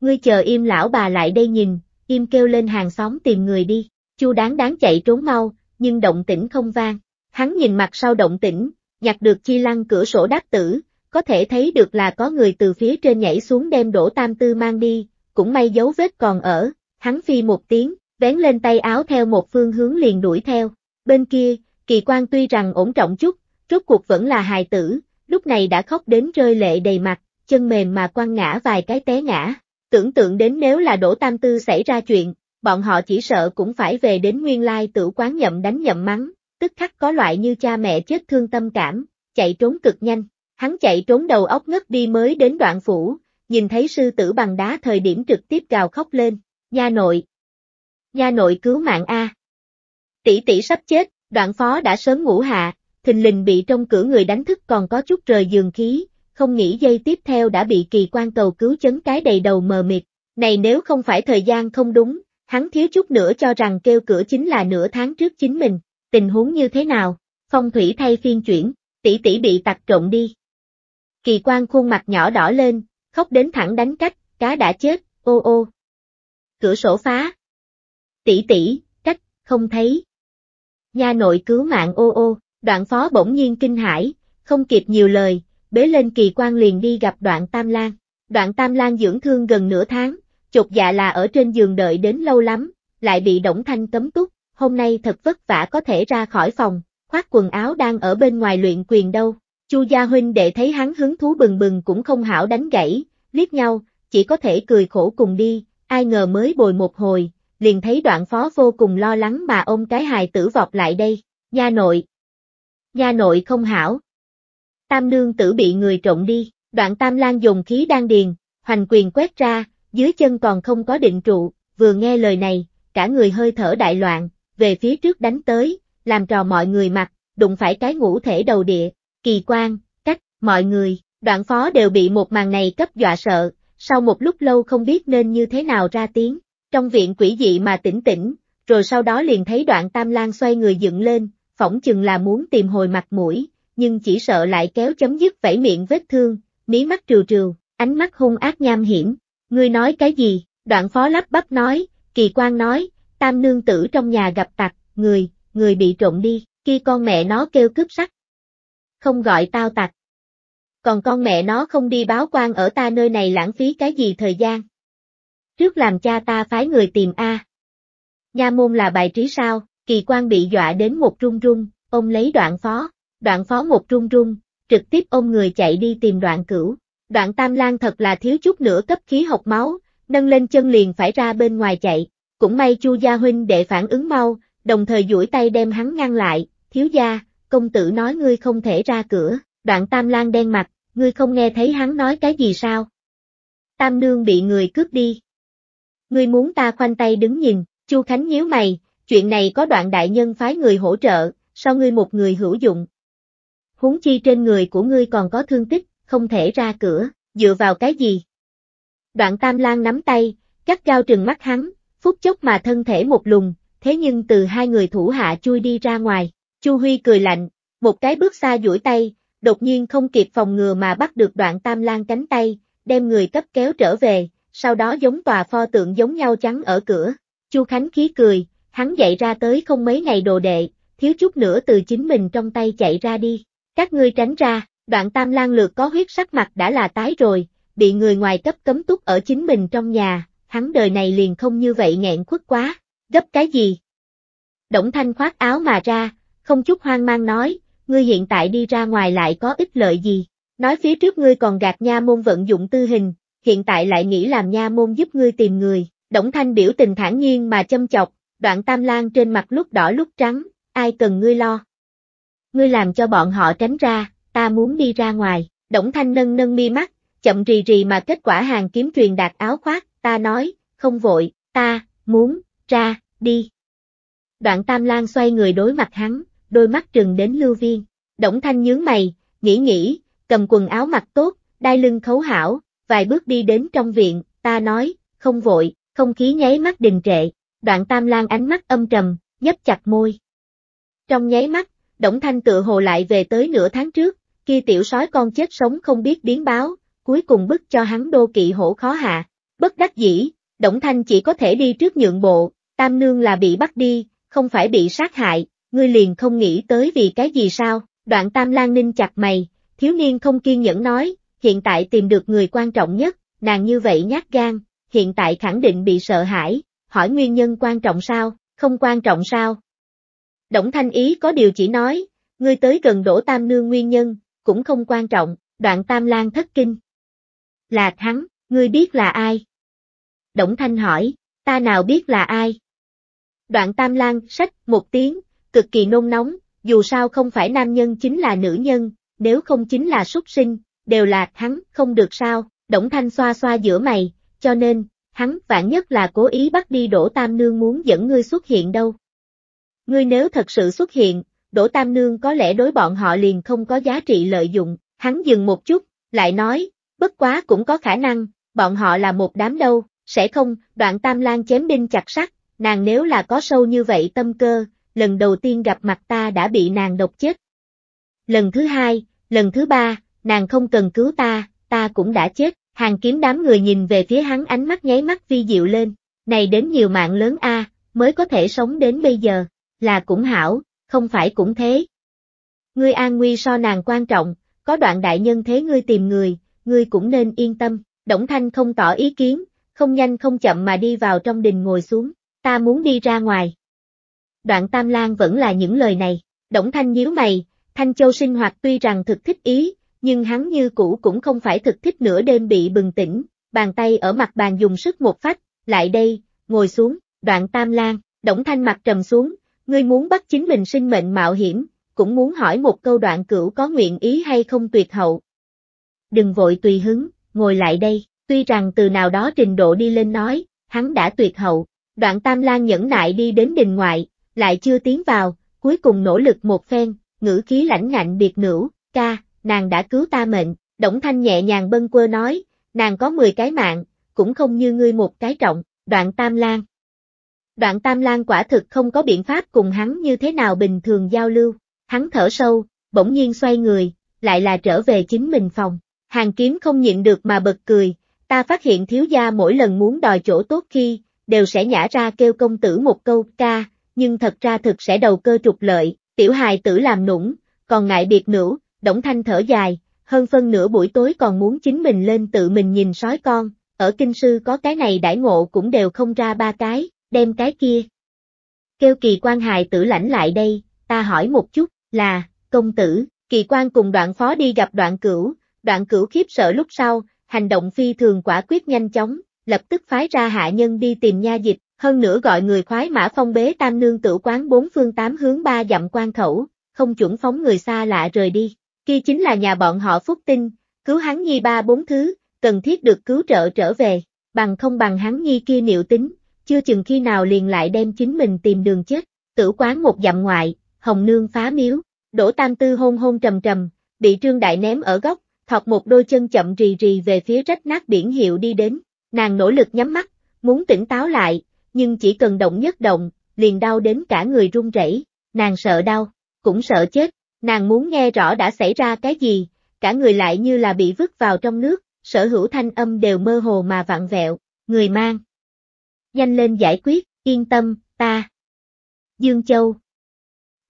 Ngươi chờ im lão bà lại đây nhìn, im kêu lên hàng xóm tìm người đi, Chu đáng đáng chạy trốn mau, nhưng động tĩnh không vang. Hắn nhìn mặt sau động tĩnh, nhặt được chi lăng cửa sổ đáp tử, có thể thấy được là có người từ phía trên nhảy xuống đem đổ tam tư mang đi, cũng may dấu vết còn ở, hắn phi một tiếng, vén lên tay áo theo một phương hướng liền đuổi theo, bên kia, kỳ quan tuy rằng ổn trọng chút, rốt cuộc vẫn là hài tử, lúc này đã khóc đến rơi lệ đầy mặt, chân mềm mà quăng ngã vài cái té ngã, tưởng tượng đến nếu là đổ tam tư xảy ra chuyện, bọn họ chỉ sợ cũng phải về đến nguyên lai tử quán nhậm đánh nhậm mắng, tức khắc có loại như cha mẹ chết thương tâm cảm, chạy trốn cực nhanh. Hắn chạy trốn đầu óc ngất đi mới đến đoạn phủ, nhìn thấy sư tử bằng đá thời điểm trực tiếp gào khóc lên, nha nội. Nha nội cứu mạng A. Tỷ tỷ sắp chết, đoạn phó đã sớm ngủ hạ, thình lình bị trong cửa người đánh thức còn có chút rời giường khí, không nghĩ giây tiếp theo đã bị kỳ quan cầu cứu chấn cái đầy đầu mờ mịt. Này nếu không phải thời gian không đúng, hắn thiếu chút nữa cho rằng kêu cửa chính là nửa tháng trước chính mình, tình huống như thế nào, phong thủy thay phiên chuyển, tỷ tỷ bị tặc trộn đi kỳ quan khuôn mặt nhỏ đỏ lên, khóc đến thẳng đánh cách, cá đã chết, ô ô. Cửa sổ phá. Tỷ tỷ, cách, không thấy. Nha nội cứu mạng ô ô, đoạn phó bỗng nhiên kinh hãi, không kịp nhiều lời, bế lên kỳ quan liền đi gặp đoạn Tam Lan. Đoạn Tam Lan dưỡng thương gần nửa tháng, chột dạ là ở trên giường đợi đến lâu lắm, lại bị động Thanh cấm túc, hôm nay thật vất vả có thể ra khỏi phòng, khoác quần áo đang ở bên ngoài luyện quyền đâu. Chu gia huynh đệ thấy hắn hứng thú bừng bừng cũng không hảo đánh gãy, liếc nhau, chỉ có thể cười khổ cùng đi, ai ngờ mới bồi một hồi, liền thấy đoạn phó vô cùng lo lắng mà ôm cái hài tử vọt lại đây, nha nội. Nha nội không hảo. Tam nương tử bị người trộn đi, đoạn tam lan dùng khí đan điền, hoành quyền quét ra, dưới chân còn không có định trụ, vừa nghe lời này, cả người hơi thở đại loạn, về phía trước đánh tới, làm trò mọi người mặt, đụng phải cái ngũ thể đầu địa, kỳ quan, cách, mọi người, đoạn phó đều bị một màn này cấp dọa sợ, sau một lúc lâu không biết nên như thế nào ra tiếng, trong viện quỷ dị mà tỉnh tỉnh, rồi sau đó liền thấy đoạn tam Lan xoay người dựng lên, phỏng chừng là muốn tìm hồi mặt mũi, nhưng chỉ sợ lại kéo chấm dứt vẫy miệng vết thương, mí mắt trừ trừ, ánh mắt hung ác nham hiểm. Ngươi nói cái gì? Đoạn phó lắp bắp nói, kỳ quan nói, tam nương tử trong nhà gặp tặc, người, người bị trộm đi, khi con mẹ nó kêu cướp sắt, không gọi tao tặc. Còn con mẹ nó không đi báo quan ở ta nơi này lãng phí cái gì thời gian. Trước làm cha ta phái người tìm A. Nha môn là bài trí sao, kỳ quan bị dọa đến một run rung, ông lấy đoạn phó, đoạn phó một run rung, trực tiếp ôm người chạy đi tìm đoạn cửu. Đoạn tam lang thật là thiếu chút nữa cấp khí học máu, nâng lên chân liền phải ra bên ngoài chạy, cũng may chu gia huynh để phản ứng mau, đồng thời duỗi tay đem hắn ngăn lại, thiếu gia, công tử nói ngươi không thể ra cửa, đoạn tam lang đen mặt, ngươi không nghe thấy hắn nói cái gì sao? Tam nương bị người cướp đi. Ngươi muốn ta khoanh tay đứng nhìn, Chu Khánh nhíu mày, chuyện này có đoạn đại nhân phái người hỗ trợ, sao ngươi một người hữu dụng? Húng chi trên người của ngươi còn có thương tích, không thể ra cửa, dựa vào cái gì? Đoạn tam lang nắm tay, cắt gao trừng mắt hắn, phút chốc mà thân thể một lùng, thế nhưng từ hai người thủ hạ chui đi ra ngoài. Chu Huy cười lạnh, một cái bước xa duỗi tay, đột nhiên không kịp phòng ngừa mà bắt được đoạn tam lan cánh tay, đem người cấp kéo trở về, sau đó giống tòa pho tượng giống nhau trắng ở cửa. Chu Khánh khí cười, hắn dậy ra tới không mấy ngày đồ đệ, thiếu chút nữa từ chính mình trong tay chạy ra đi. Các ngươi tránh ra, đoạn tam lan lược có huyết sắc mặt đã là tái rồi, bị người ngoài cấp cấm túc ở chính mình trong nhà, hắn đời này liền không như vậy nghẹn khuất quá, gấp cái gì? Động thanh khoác áo mà ra, không chút hoang mang nói, ngươi hiện tại đi ra ngoài lại có ích lợi gì. Nói phía trước ngươi còn gạt nha môn vận dụng tư hình, hiện tại lại nghĩ làm nha môn giúp ngươi tìm người. Đổng Thanh biểu tình thản nhiên mà châm chọc, đoạn tam lan trên mặt lúc đỏ lúc trắng, ai cần ngươi lo. Ngươi làm cho bọn họ tránh ra, ta muốn đi ra ngoài. Đổng Thanh nâng nâng mi mắt, chậm rì rì mà kết quả hàng kiếm truyền đạt áo khoác, ta nói, không vội, ta, muốn, ra, đi. Đoạn Tam Lan xoay người đối mặt hắn, đôi mắt trừng đến lưu viên. Đổng thanh nhướng mày, nghĩ nghĩ, cầm quần áo mặc tốt, đai lưng khấu hảo, vài bước đi đến trong viện, ta nói, không vội, không khí nháy mắt đình trệ, đoạn tam lan ánh mắt âm trầm, nhấp chặt môi. Trong nháy mắt, Đổng Thanh tự hồ lại về tới nửa tháng trước, kia tiểu sói con chết sống không biết biến báo, cuối cùng bức cho hắn đô kỵ hổ khó hạ. Bất đắc dĩ, Đổng Thanh chỉ có thể đi trước nhượng bộ, Tam Nương là bị bắt đi, không phải bị sát hại, ngươi liền không nghĩ tới vì cái gì sao, đoạn tam lang ninh chặt mày, thiếu niên không kiên nhẫn nói, hiện tại tìm được người quan trọng nhất, nàng như vậy nhát gan, hiện tại khẳng định bị sợ hãi, hỏi nguyên nhân quan trọng sao, không quan trọng sao. Đổng thanh ý có điều chỉ nói, ngươi tới gần đổ tam nương nguyên nhân, cũng không quan trọng, đoạn tam lang thất kinh. Là thắng, ngươi biết là ai? Đổng thanh hỏi, ta nào biết là ai? Đoạn tam lang, sách, một tiếng, cực kỳ nôn nóng, dù sao không phải nam nhân chính là nữ nhân, nếu không chính là súc sinh, đều là hắn, không được sao, Đổng Thanh xoa xoa giữa mày, cho nên, hắn vạn nhất là cố ý bắt đi Đỗ Tam Nương muốn dẫn ngươi xuất hiện đâu. Ngươi nếu thật sự xuất hiện, Đỗ Tam Nương có lẽ đối bọn họ liền không có giá trị lợi dụng, hắn dừng một chút, lại nói, bất quá cũng có khả năng, bọn họ là một đám đâu, sẽ không, đoạn Tam Lan chém đinh chặt sắt, nàng nếu là có sâu như vậy tâm cơ, lần đầu tiên gặp mặt ta đã bị nàng độc chết. Lần thứ hai, lần thứ ba, nàng không cần cứu ta, ta cũng đã chết, hàng kiếm đám người nhìn về phía hắn ánh mắt nháy mắt vi diệu lên, này đến nhiều mạng lớn a mới có thể sống đến bây giờ, là cũng hảo, không phải cũng thế. Ngươi an nguy so nàng quan trọng, có đoạn đại nhân thế ngươi tìm người, ngươi cũng nên yên tâm, Đổng Thanh không tỏ ý kiến, không nhanh không chậm mà đi vào trong đình ngồi xuống, ta muốn đi ra ngoài đoạn tam lang vẫn là những lời này. Đổng Thanh nhíu mày, Thanh Châu sinh hoạt tuy rằng thực thích ý, nhưng hắn như cũ cũng không phải thực thích nửa đêm bị bừng tỉnh, bàn tay ở mặt bàn dùng sức một phát, lại đây, ngồi xuống, đoạn tam lang, Đổng Thanh mặt trầm xuống, ngươi muốn bắt chính mình sinh mệnh mạo hiểm, cũng muốn hỏi một câu đoạn cửu có nguyện ý hay không tuyệt hậu. Đừng vội tùy hứng, ngồi lại đây, tuy rằng từ nào đó trình độ đi lên nói, hắn đã tuyệt hậu, đoạn tam lang nhẫn nại đi đến đình ngoại, lại chưa tiến vào, cuối cùng nỗ lực một phen, ngữ khí lãnh ngạnh biệt nữ, ca, nàng đã cứu ta mệnh, Đổng Thanh nhẹ nhàng bâng quơ nói, nàng có 10 cái mạng, cũng không như ngươi một cái trọng, đoạn Tam Lan. Đoạn Tam Lan quả thực không có biện pháp cùng hắn như thế nào bình thường giao lưu, hắn thở sâu, bỗng nhiên xoay người, lại là trở về chính mình phòng, hàng kiếm không nhịn được mà bật cười, ta phát hiện thiếu gia mỗi lần muốn đòi chỗ tốt khi, đều sẽ nhả ra kêu công tử một câu ca, nhưng thật ra thực sẽ đầu cơ trục lợi, tiểu hài tử làm nũng, còn ngại biệt nữ, Đổng Thanh thở dài, hơn phân nửa buổi tối còn muốn chính mình lên tự mình nhìn sói con, ở kinh sư có cái này đãi ngộ cũng đều không ra ba cái, đem cái kia. Kêu kỳ quan hài tử lãnh lại đây, ta hỏi một chút, là, công tử, kỳ quan cùng đoạn phó đi gặp đoạn cửu, đoạn cửu khiếp sợ lúc sau, hành động phi thường quả quyết nhanh chóng, lập tức phái ra hạ nhân đi tìm nha dịch, hơn nữa gọi người khoái mã phong bế tam nương tử quán bốn phương tám hướng ba dặm quan khẩu, không chuẩn phóng người xa lạ rời đi. Kia chính là nhà bọn họ phúc tinh, cứu hắn nhi ba bốn thứ, cần thiết được cứu trợ trở về, bằng không bằng hắn nhi kia niệu tính, chưa chừng khi nào liền lại đem chính mình tìm đường chết, tử quán một dặm ngoại, hồng nương phá miếu, đổ tam tư hôn hôn trầm trầm, bị trương đại ném ở góc, thọt một đôi chân chậm rì rì về phía rách nát biển hiệu đi đến, nàng nỗ lực nhắm mắt, muốn tỉnh táo lại, nhưng chỉ cần động nhất động, liền đau đến cả người run rẩy. nàng sợ đau, cũng sợ chết, nàng muốn nghe rõ đã xảy ra cái gì, cả người lại như là bị vứt vào trong nước, sở hữu thanh âm đều mơ hồ mà vặn vẹo, người mang. Danh lên giải quyết, yên tâm, ta. Dương Châu.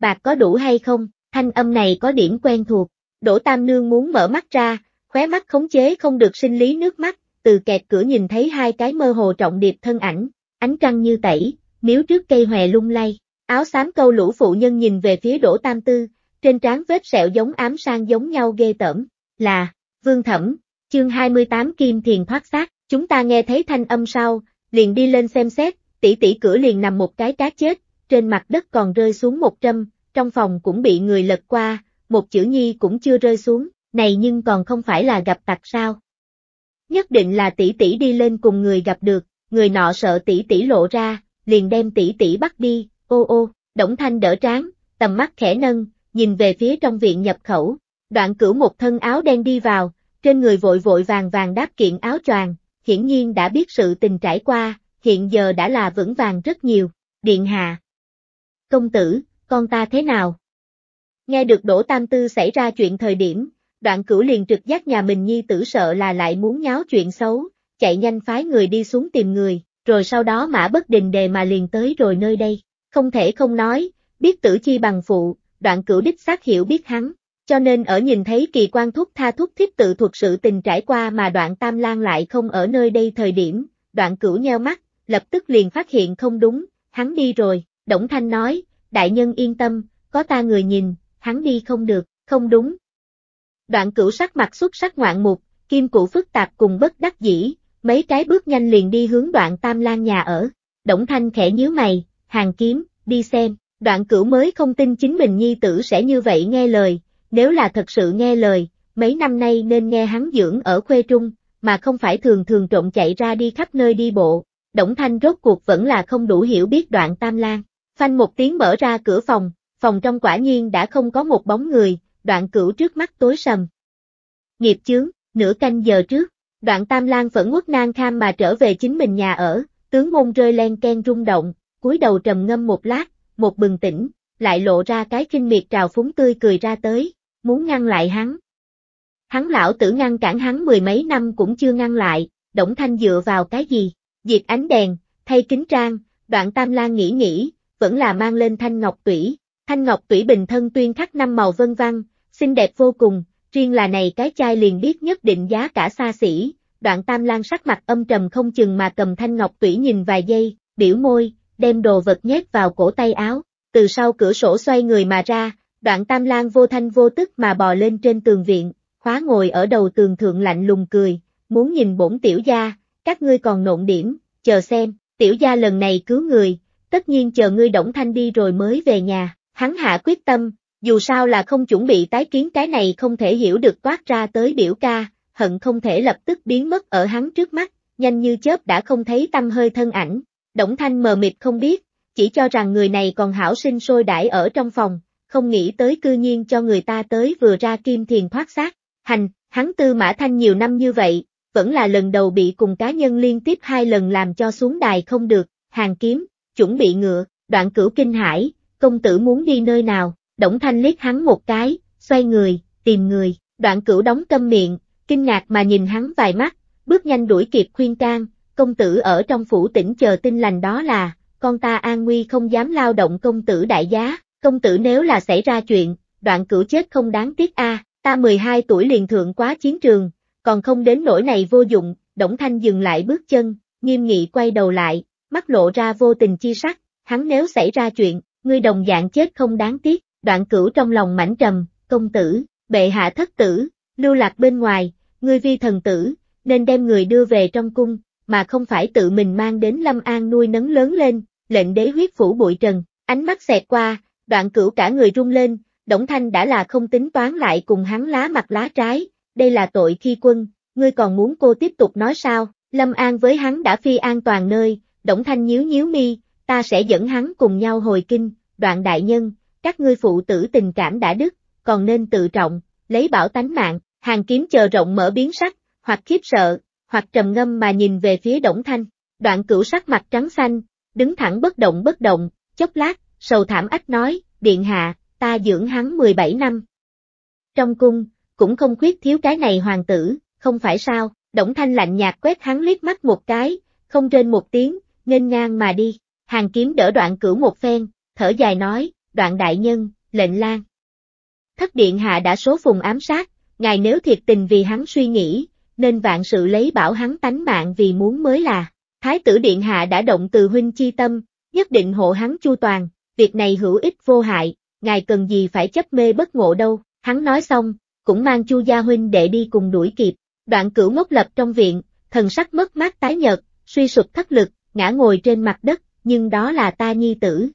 Bạc có đủ hay không, thanh âm này có điểm quen thuộc, Đỗ Tam Nương muốn mở mắt ra, khóe mắt khống chế không được sinh lý nước mắt, từ kẹt cửa nhìn thấy hai cái mơ hồ trọng điệp thân ảnh, ánh trăng như tẩy, miếu trước cây hòe lung lay, áo xám câu lũ phụ nhân nhìn về phía đỗ tam tư, trên trán vết sẹo giống ám sang giống nhau ghê tởm, là, vương thẩm, chương 28 kim thiền thoát xác, chúng ta nghe thấy thanh âm sau, liền đi lên xem xét, tỷ tỷ cửa liền nằm một cái cá chết, trên mặt đất còn rơi xuống một trâm, trong phòng cũng bị người lật qua, một chữ nhi cũng chưa rơi xuống, này nhưng còn không phải là gặp tặc sao. Nhất định là tỷ tỷ đi lên cùng người gặp được, người nọ sợ tỷ tỷ lộ ra, liền đem tỷ tỷ bắt đi, ô ô, Đổng Thanh đỡ trán, tầm mắt khẽ nâng, nhìn về phía trong viện nhập khẩu, đoạn cửu một thân áo đen đi vào, trên người vội vội vàng vàng đáp kiện áo choàng, hiển nhiên đã biết sự tình trải qua, hiện giờ đã là vững vàng rất nhiều, điện hạ. Công tử, con ta thế nào? Nghe được Đỗ Tam Tư xảy ra chuyện thời điểm, đoạn cửu liền trực giác nhà mình nhi tử sợ là lại muốn nháo chuyện xấu, chạy nhanh phái người đi xuống tìm người, rồi sau đó mã bất đình đề mà liền tới rồi nơi đây, không thể không nói, biết tử chi bằng phụ, đoạn cửu đích xác hiểu biết hắn, cho nên ở nhìn thấy kỳ quan thúc tha thúc thiếp tự thuật sự tình trải qua mà đoạn tam lang lại không ở nơi đây thời điểm, đoạn cửu nheo mắt, lập tức liền phát hiện không đúng, hắn đi rồi, Đổng Thanh nói, đại nhân yên tâm, có ta người nhìn, hắn đi không được, không đúng. Đoạn cửu sắc mặt xuất sắc ngoạn mục, kim cụ phức tạp cùng bất đắc dĩ, mấy cái bước nhanh liền đi hướng đoạn tam lan nhà ở. Đổng Thanh khẽ nhíu mày, hàng kiếm, đi xem, đoạn cửu mới không tin chính mình nhi tử sẽ như vậy nghe lời, nếu là thật sự nghe lời, mấy năm nay nên nghe hắn dưỡng ở khuê trung, mà không phải thường thường trộn chạy ra đi khắp nơi đi bộ. Đổng Thanh rốt cuộc vẫn là không đủ hiểu biết đoạn tam lan. Phanh một tiếng mở ra cửa phòng, phòng trong quả nhiên đã không có một bóng người, đoạn cửu trước mắt tối sầm. Nghiệp chướng, nửa canh giờ trước, đoạn tam lang vẫn uất nan kham mà trở về chính mình nhà ở, tướng môn rơi len ken rung động, cúi đầu trầm ngâm một lát, một bừng tỉnh, lại lộ ra cái kinh miệt trào phúng tươi cười ra tới, muốn ngăn lại hắn. Hắn lão tử ngăn cản hắn mười mấy năm cũng chưa ngăn lại, Đổng Thanh dựa vào cái gì? Diệt ánh đèn, thay kính trang, đoạn Tam lang nghĩ nghĩ, vẫn là mang lên Thanh Ngọc Tủy. Thanh Ngọc Tủy bình thân tuyên khắc năm màu vân văn, xinh đẹp vô cùng, riêng là này cái chai liền biết nhất định giá cả xa xỉ, đoạn tam lan sắc mặt âm trầm không chừng mà cầm thanh ngọc tủy nhìn vài giây, biểu môi, đem đồ vật nhét vào cổ tay áo, từ sau cửa sổ xoay người mà ra, đoạn tam lan vô thanh vô tức mà bò lên trên tường viện, khóa ngồi ở đầu tường thượng lạnh lùng cười, muốn nhìn bổn tiểu gia, các ngươi còn nộn điểm, chờ xem, tiểu gia lần này cứu người, tất nhiên chờ ngươi đổng thanh đi rồi mới về nhà, hắn hạ quyết tâm, dù sao là không chuẩn bị tái kiến cái này không thể hiểu được toát ra tới biểu ca, hận không thể lập tức biến mất ở hắn trước mắt, nhanh như chớp đã không thấy tâm hơi thân ảnh. Đổng Thanh mờ mịt không biết, chỉ cho rằng người này còn hảo sinh sôi đãi ở trong phòng, không nghĩ tới cư nhiên cho người ta tới vừa ra kim thiền thoát xác. Hành, hắn tư mã thanh nhiều năm như vậy, vẫn là lần đầu bị cùng cá nhân liên tiếp hai lần làm cho xuống đài không được, hàng kiếm, chuẩn bị ngựa, đoạn cửu kinh hải, công tử muốn đi nơi nào, Đổng Thanh liếc hắn một cái, xoay người, tìm người, đoạn cửu đóng câm miệng, kinh ngạc mà nhìn hắn vài mắt, bước nhanh đuổi kịp khuyên can, công tử ở trong phủ tỉnh chờ tin lành đó là, con ta an nguy không dám lao động công tử đại giá, công tử nếu là xảy ra chuyện, đoạn cửu chết không đáng tiếc a à, ta 12 tuổi liền thượng quá chiến trường, còn không đến nỗi này vô dụng, Đổng Thanh dừng lại bước chân, nghiêm nghị quay đầu lại, mắt lộ ra vô tình chi sắc, hắn nếu xảy ra chuyện, ngươi đồng dạng chết không đáng tiếc, đoạn cửu trong lòng mảnh trầm, công tử, bệ hạ thất tử, lưu lạc bên ngoài, ngươi vi thần tử, nên đem người đưa về trong cung, mà không phải tự mình mang đến Lâm An nuôi nấng lớn lên, lệnh đế huyết phủ bụi trần, ánh mắt xẹt qua, đoạn cửu cả người rung lên, Đổng Thanh đã là không tính toán lại cùng hắn lá mặt lá trái, đây là tội khi quân, ngươi còn muốn cô tiếp tục nói sao, Lâm An với hắn đã phi an toàn nơi, Đổng Thanh nhíu nhíu mi, ta sẽ dẫn hắn cùng nhau hồi kinh, đoạn đại nhân, các ngươi phụ tử tình cảm đã đứt, còn nên tự trọng, lấy bảo tánh mạng, Hàng kiếm chờ rộng mở biến sắc, hoặc khiếp sợ, hoặc trầm ngâm mà nhìn về phía Đổng Thanh. Đoạn cửu sắc mặt trắng xanh, đứng thẳng bất động bất động, chốc lát, sầu thảm ách nói, điện hạ, ta dưỡng hắn 17 năm. Trong cung, cũng không khuyết thiếu cái này hoàng tử, không phải sao, Đổng Thanh lạnh nhạt quét hắn liếc mắt một cái, không trên một tiếng, nghênh ngang mà đi, hàng kiếm đỡ đoạn cửu một phen, thở dài nói, đoạn đại nhân, lệnh lan. Thất điện hạ đã số phùng ám sát, ngài nếu thiệt tình vì hắn suy nghĩ, nên vạn sự lấy bảo hắn tánh mạng vì muốn mới là. Thái tử Điện Hạ đã động từ huynh chi tâm, nhất định hộ hắn chu toàn, việc này hữu ích vô hại, ngài cần gì phải chấp mê bất ngộ đâu, hắn nói xong, cũng mang chu gia huynh để đi cùng đuổi kịp, đoạn cửu ngốc lập trong viện, thần sắc mất mát tái nhợt, suy sụp thất lực, ngã ngồi trên mặt đất, nhưng đó là ta nhi tử.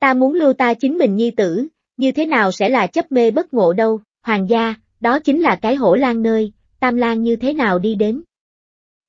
Ta muốn lưu ta chính mình nhi tử, như thế nào sẽ là chấp mê bất ngộ đâu, hoàng gia, đó chính là cái hổ lan nơi, Tam Lan như thế nào đi đến?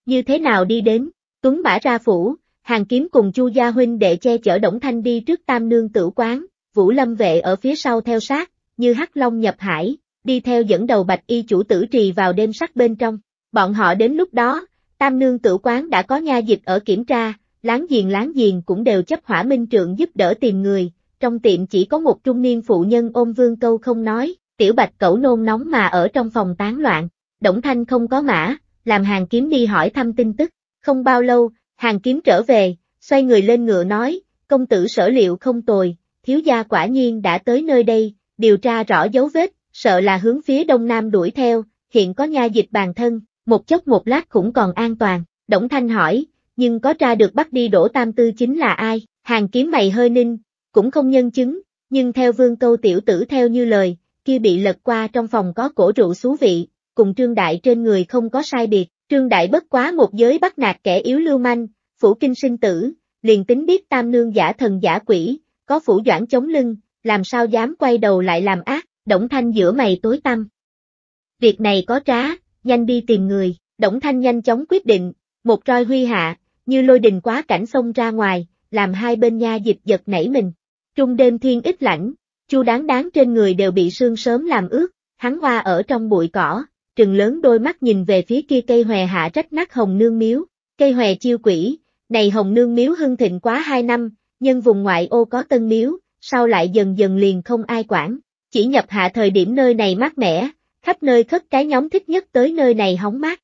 Như thế nào đi đến? Tuấn bả ra phủ, hàng kiếm cùng Chu Gia Huynh đệ che chở Đổng Thanh đi trước Tam Nương tử quán, Vũ Lâm Vệ ở phía sau theo sát, như hắc long nhập hải, đi theo dẫn đầu bạch y chủ tử trì vào đêm sắc bên trong. Bọn họ đến lúc đó, Tam Nương tử quán đã có nha dịch ở kiểm tra, láng giềng láng giềng cũng đều chấp hỏa minh trượng giúp đỡ tìm người, trong tiệm chỉ có một trung niên phụ nhân ôm vương câu không nói, tiểu bạch cẩu nôn nóng mà ở trong phòng tán loạn, Đổng Thanh không có mã, làm hàng kiếm đi hỏi thăm tin tức, không bao lâu, hàng kiếm trở về, xoay người lên ngựa nói, công tử sở liệu không tồi, thiếu gia quả nhiên đã tới nơi đây, điều tra rõ dấu vết, sợ là hướng phía đông nam đuổi theo, hiện có nha dịch bàn thân, một chốc một lát cũng còn an toàn, Đổng Thanh hỏi, nhưng có tra được bắt đi đổ tam tư chính là ai, hàng kiếm mày hơi ninh, cũng không nhân chứng, nhưng theo vương câu tiểu tử theo như lời, kia bị lật qua trong phòng có cổ rượu xú vị, cùng trương đại trên người không có sai biệt, trương đại bất quá một giới bắt nạt kẻ yếu lưu manh, phủ kinh sinh tử, liền tính biết tam nương giả thần giả quỷ, có phủ doãn chống lưng, làm sao dám quay đầu lại làm ác, động Thanh giữa mày tối tăm. Việc này có trá, nhanh đi tìm người, động Thanh nhanh chóng quyết định, một roi huy hạ, như lôi đình quá cảnh sông ra ngoài, làm hai bên nha dịch giật nảy mình. Trung đêm thiên ít lãnh, Chu đáng đáng trên người đều bị sương sớm làm ướt, hắn hoa ở trong bụi cỏ, trừng lớn đôi mắt nhìn về phía kia cây hòe hạ rách nát hồng nương miếu, cây hòe chiêu quỷ, này hồng nương miếu hưng thịnh quá hai năm, nhân vùng ngoại ô có tân miếu, sau lại dần dần liền không ai quản, chỉ nhập hạ thời điểm nơi này mát mẻ, khắp nơi khất cái nhóm thích nhất tới nơi này hóng mát.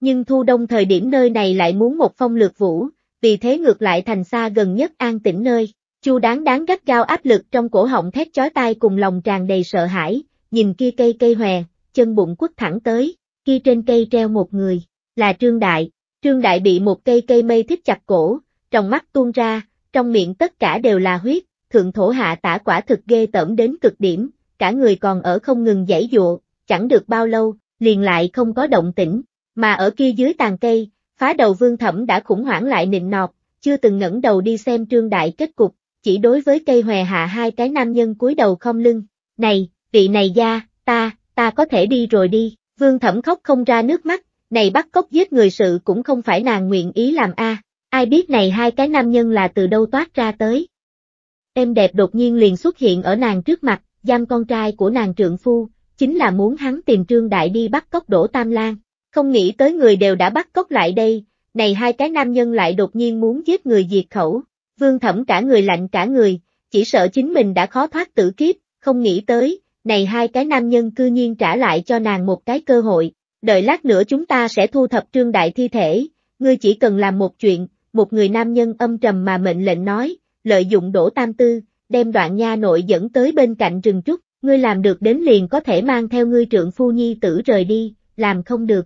Nhưng thu đông thời điểm nơi này lại muốn một phong lược vũ, vì thế ngược lại thành xa gần nhất an tĩnh nơi, Chu đáng đáng gắt gao áp lực trong cổ họng thét chói tai cùng lòng tràn đầy sợ hãi, nhìn kia cây cây hòe, chân bụng quất thẳng tới, kia trên cây treo một người, là Trương Đại. Trương Đại bị một cây cây mây thích chặt cổ, trong mắt tuôn ra, trong miệng tất cả đều là huyết, thượng thổ hạ tả quả thực ghê tởm đến cực điểm, cả người còn ở không ngừng giãy dụa, chẳng được bao lâu, liền lại không có động tĩnh, mà ở kia dưới tàn cây, phá đầu vương thẩm đã khủng hoảng lại nịnh nọt, chưa từng ngẩng đầu đi xem trương đại kết cục, chỉ đối với cây hòe hạ hai cái nam nhân cúi đầu không lưng, này, vị này gia, ta, ta có thể đi rồi đi, vương thẩm khóc không ra nước mắt, này bắt cóc giết người sự cũng không phải nàng nguyện ý làm a ai biết này hai cái nam nhân là từ đâu toát ra tới. Em đẹp đột nhiên liền xuất hiện ở nàng trước mặt, giam con trai của nàng trượng phu, chính là muốn hắn tìm trương đại đi bắt cóc đổ tam lan, không nghĩ tới người đều đã bắt cóc lại đây, này hai cái nam nhân lại đột nhiên muốn giết người diệt khẩu, Vương Thẩm cả người lạnh cả người, chỉ sợ chính mình đã khó thoát tử kiếp, không nghĩ tới, này hai cái nam nhân cư nhiên trả lại cho nàng một cái cơ hội, đợi lát nữa chúng ta sẽ thu thập trương đại thi thể, ngươi chỉ cần làm một chuyện, một người nam nhân âm trầm mà mệnh lệnh nói, lợi dụng đổ tam tư, đem đoạn nha nội dẫn tới bên cạnh rừng trúc, ngươi làm được đến liền có thể mang theo ngươi trượng phu nhi tử rời đi, làm không được.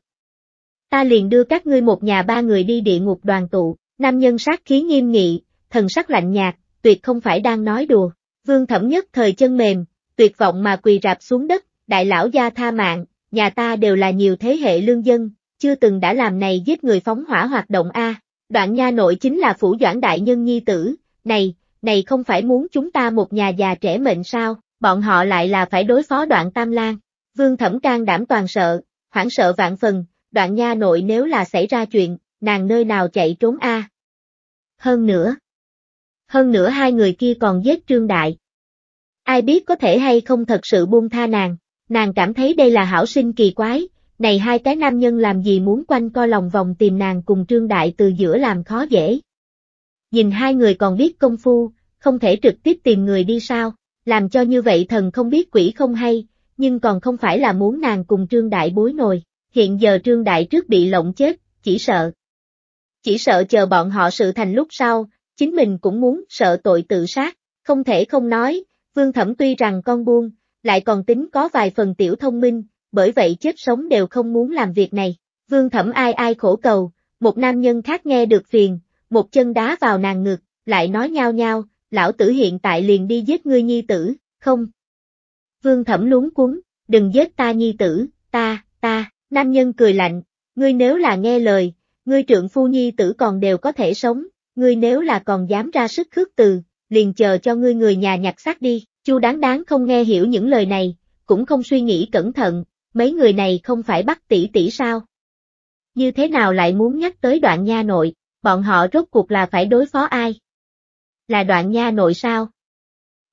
Ta liền đưa các ngươi một nhà ba người đi địa ngục đoàn tụ, nam nhân sát khí nghiêm nghị, thần sắc lạnh nhạt, tuyệt không phải đang nói đùa. Vương Thẩm nhất thời chân mềm, tuyệt vọng mà quỳ rạp xuống đất, đại lão gia tha mạng, nhà ta đều là nhiều thế hệ lương dân, chưa từng đã làm này giết người phóng hỏa hoạt động A. Đoạn nha nội chính là phủ doãn đại nhân nhi tử, này, này không phải muốn chúng ta một nhà già trẻ mệnh sao, bọn họ lại là phải đối phó đoạn tam Lan. Vương thẩm can đảm toàn sợ, hoảng sợ vạn phần, đoạn nha nội nếu là xảy ra chuyện, nàng nơi nào chạy trốn a Hơn nữa, hơn nữa hai người kia còn giết Trương Đại. Ai biết có thể hay không thật sự buông tha nàng, nàng cảm thấy đây là hảo sinh kỳ quái, này hai cái nam nhân làm gì muốn quanh co lòng vòng tìm nàng cùng Trương Đại từ giữa làm khó dễ. Nhìn hai người còn biết công phu, không thể trực tiếp tìm người đi sao, làm cho như vậy thần không biết quỷ không hay, nhưng còn không phải là muốn nàng cùng Trương Đại bối nồi, hiện giờ Trương Đại trước bị lộng chết, chỉ sợ. Chỉ sợ chờ bọn họ sự thành lúc sau, chính mình cũng muốn sợ tội tự sát, không thể không nói, vương thẩm tuy rằng con buông, lại còn tính có vài phần tiểu thông minh, bởi vậy chết sống đều không muốn làm việc này. Vương thẩm ai ai khổ cầu, một nam nhân khác nghe được phiền, một chân đá vào nàng ngực, lại nói nhau nhau lão tử hiện tại liền đi giết ngươi nhi tử, không. Vương thẩm luống cuốn đừng giết ta nhi tử, ta, ta, nam nhân cười lạnh, ngươi nếu là nghe lời, ngươi trượng phu nhi tử còn đều có thể sống, ngươi nếu là còn dám ra sức khước từ, liền chờ cho ngươi người nhà nhặt xác đi, Chu đáng đáng không nghe hiểu những lời này, cũng không suy nghĩ cẩn thận, mấy người này không phải bắt tỷ tỷ sao? Như thế nào lại muốn nhắc tới đoạn nha nội, bọn họ rốt cuộc là phải đối phó ai? Là đoạn nha nội sao?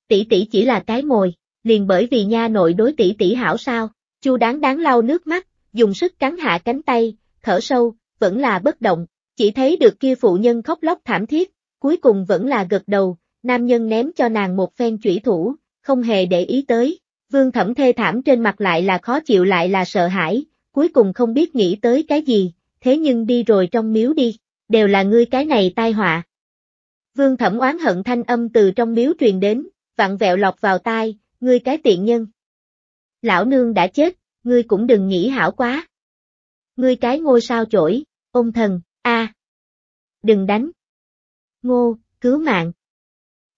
Tỷ tỷ chỉ là cái mồi, liền bởi vì nha nội đối tỷ tỷ hảo sao? Chu đáng đáng lau nước mắt, dùng sức cắn hạ cánh tay, thở sâu, vẫn là bất động, chỉ thấy được kia phụ nhân khóc lóc thảm thiết, cuối cùng vẫn là gật đầu, nam nhân ném cho nàng một phen chủy thủ, không hề để ý tới. Vương thẩm thê thảm trên mặt lại là khó chịu lại là sợ hãi, cuối cùng không biết nghĩ tới cái gì, thế nhưng đi rồi trong miếu đi, đều là ngươi cái này tai họa. Vương thẩm oán hận thanh âm từ trong miếu truyền đến, vặn vẹo lọc vào tai, ngươi cái tiện nhân. Lão nương đã chết, ngươi cũng đừng nghĩ hảo quá. Ngươi cái ngôi sao chổi, ông thần. A. À, đừng đánh. Ngô, cứu mạng.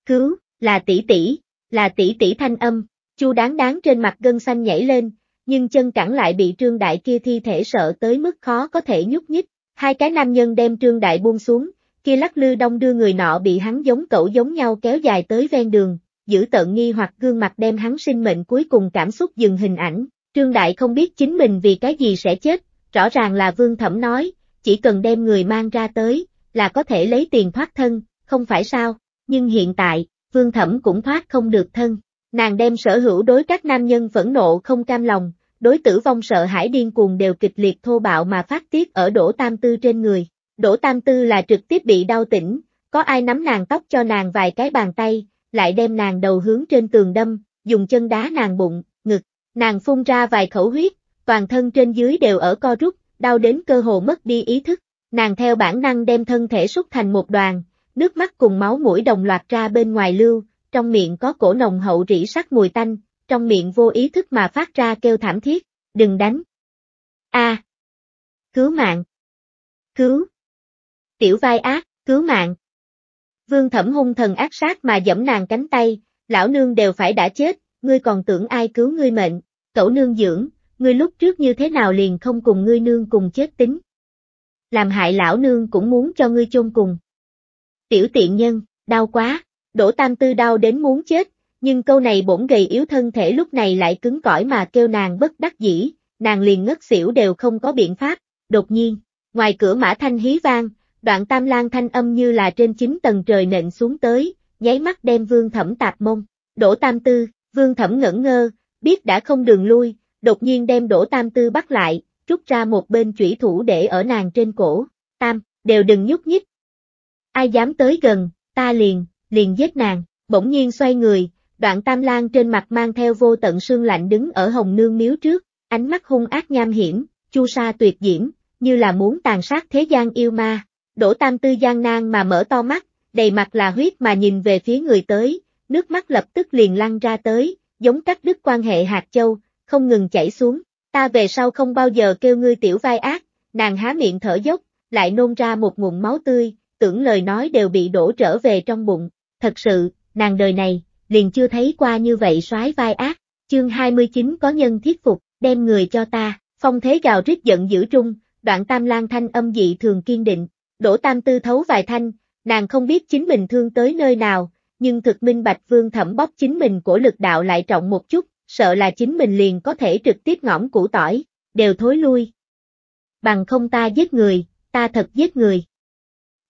Cứu, là tỷ tỷ, là tỷ tỷ thanh âm, Chu đáng đáng trên mặt gân xanh nhảy lên, nhưng chân cản lại bị Trương Đại kia thi thể sợ tới mức khó có thể nhúc nhích, hai cái nam nhân đem Trương Đại buông xuống, kia lắc lư đông đưa người nọ bị hắn giống cẩu giống nhau kéo dài tới ven đường, giữ tận nghi hoặc gương mặt đem hắn sinh mệnh cuối cùng cảm xúc dừng hình ảnh, Trương Đại không biết chính mình vì cái gì sẽ chết, rõ ràng là Vương Thẩm nói, chỉ cần đem người mang ra tới, là có thể lấy tiền thoát thân, không phải sao, nhưng hiện tại, vương thẩm cũng thoát không được thân, nàng đem sở hữu đối các nam nhân phẫn nộ không cam lòng, đối tử vong sợ hãi điên cuồng đều kịch liệt thô bạo mà phát tiết ở đổ tam tư trên người, đổ tam tư là trực tiếp bị đau tỉnh, có ai nắm nàng tóc cho nàng vài cái bàn tay, lại đem nàng đầu hướng trên tường đâm, dùng chân đá nàng bụng, ngực, nàng phun ra vài khẩu huyết, toàn thân trên dưới đều ở co rút, đau đến cơ hồ mất đi ý thức, nàng theo bản năng đem thân thể xúc thành một đoàn, nước mắt cùng máu mũi đồng loạt ra bên ngoài lưu, trong miệng có cổ nồng hậu rỉ sắc mùi tanh, trong miệng vô ý thức mà phát ra kêu thảm thiết, đừng đánh. A. Cứu mạng. Cứu. Tiểu vai ác, cứu mạng. Vương thẩm hung thần ác sát mà dẫm nàng cánh tay, lão nương đều phải đã chết, ngươi còn tưởng ai cứu ngươi mệnh, cậu nương dưỡng, ngươi lúc trước như thế nào liền không cùng ngươi nương cùng chết tính. Làm hại lão nương cũng muốn cho ngươi chôn cùng. Tiểu tiện nhân, đau quá, đổ tam tư đau đến muốn chết, nhưng câu này bổn gầy yếu thân thể lúc này lại cứng cỏi mà kêu nàng bất đắc dĩ, nàng liền ngất xỉu đều không có biện pháp, đột nhiên, ngoài cửa mã thanh hí vang, đoạn tam lang thanh âm như là trên chín tầng trời nện xuống tới, nháy mắt đem vương thẩm tạp mông, đổ tam tư, vương thẩm ngẩn ngơ, biết đã không đường lui, đột nhiên đem đổ tam tư bắt lại, rút ra một bên chủy thủ để ở nàng trên cổ, tam, đều đừng nhúc nhích. Ai dám tới gần, ta liền, liền giết nàng, bỗng nhiên xoay người, đoạn tam lang trên mặt mang theo vô tận sương lạnh đứng ở hồng nương miếu trước, ánh mắt hung ác nham hiểm, chu sa tuyệt diễm, như là muốn tàn sát thế gian yêu ma, đổ tam tư gian nan mà mở to mắt, đầy mặt là huyết mà nhìn về phía người tới, nước mắt lập tức liền lăn ra tới, giống cắt đứt quan hệ hạt châu, không ngừng chảy xuống, ta về sau không bao giờ kêu ngươi tiểu vai ác, nàng há miệng thở dốc, lại nôn ra một ngụm máu tươi, tưởng lời nói đều bị đổ trở về trong bụng, thật sự, nàng đời này, liền chưa thấy qua như vậy xoái vai ác, chương 29 có nhân thiết phục, đem người cho ta, phong thế gào rít giận dữ trung, đoạn tam lang thanh âm dị thường kiên định, đổ tam tư thấu vài thanh, nàng không biết chính mình thương tới nơi nào, nhưng thực minh bạch vương thẩm bóc chính mình của lực đạo lại trọng một chút, sợ là chính mình liền có thể trực tiếp ngõm củ tỏi, đều thối lui. Bằng không ta giết người, ta thật giết người.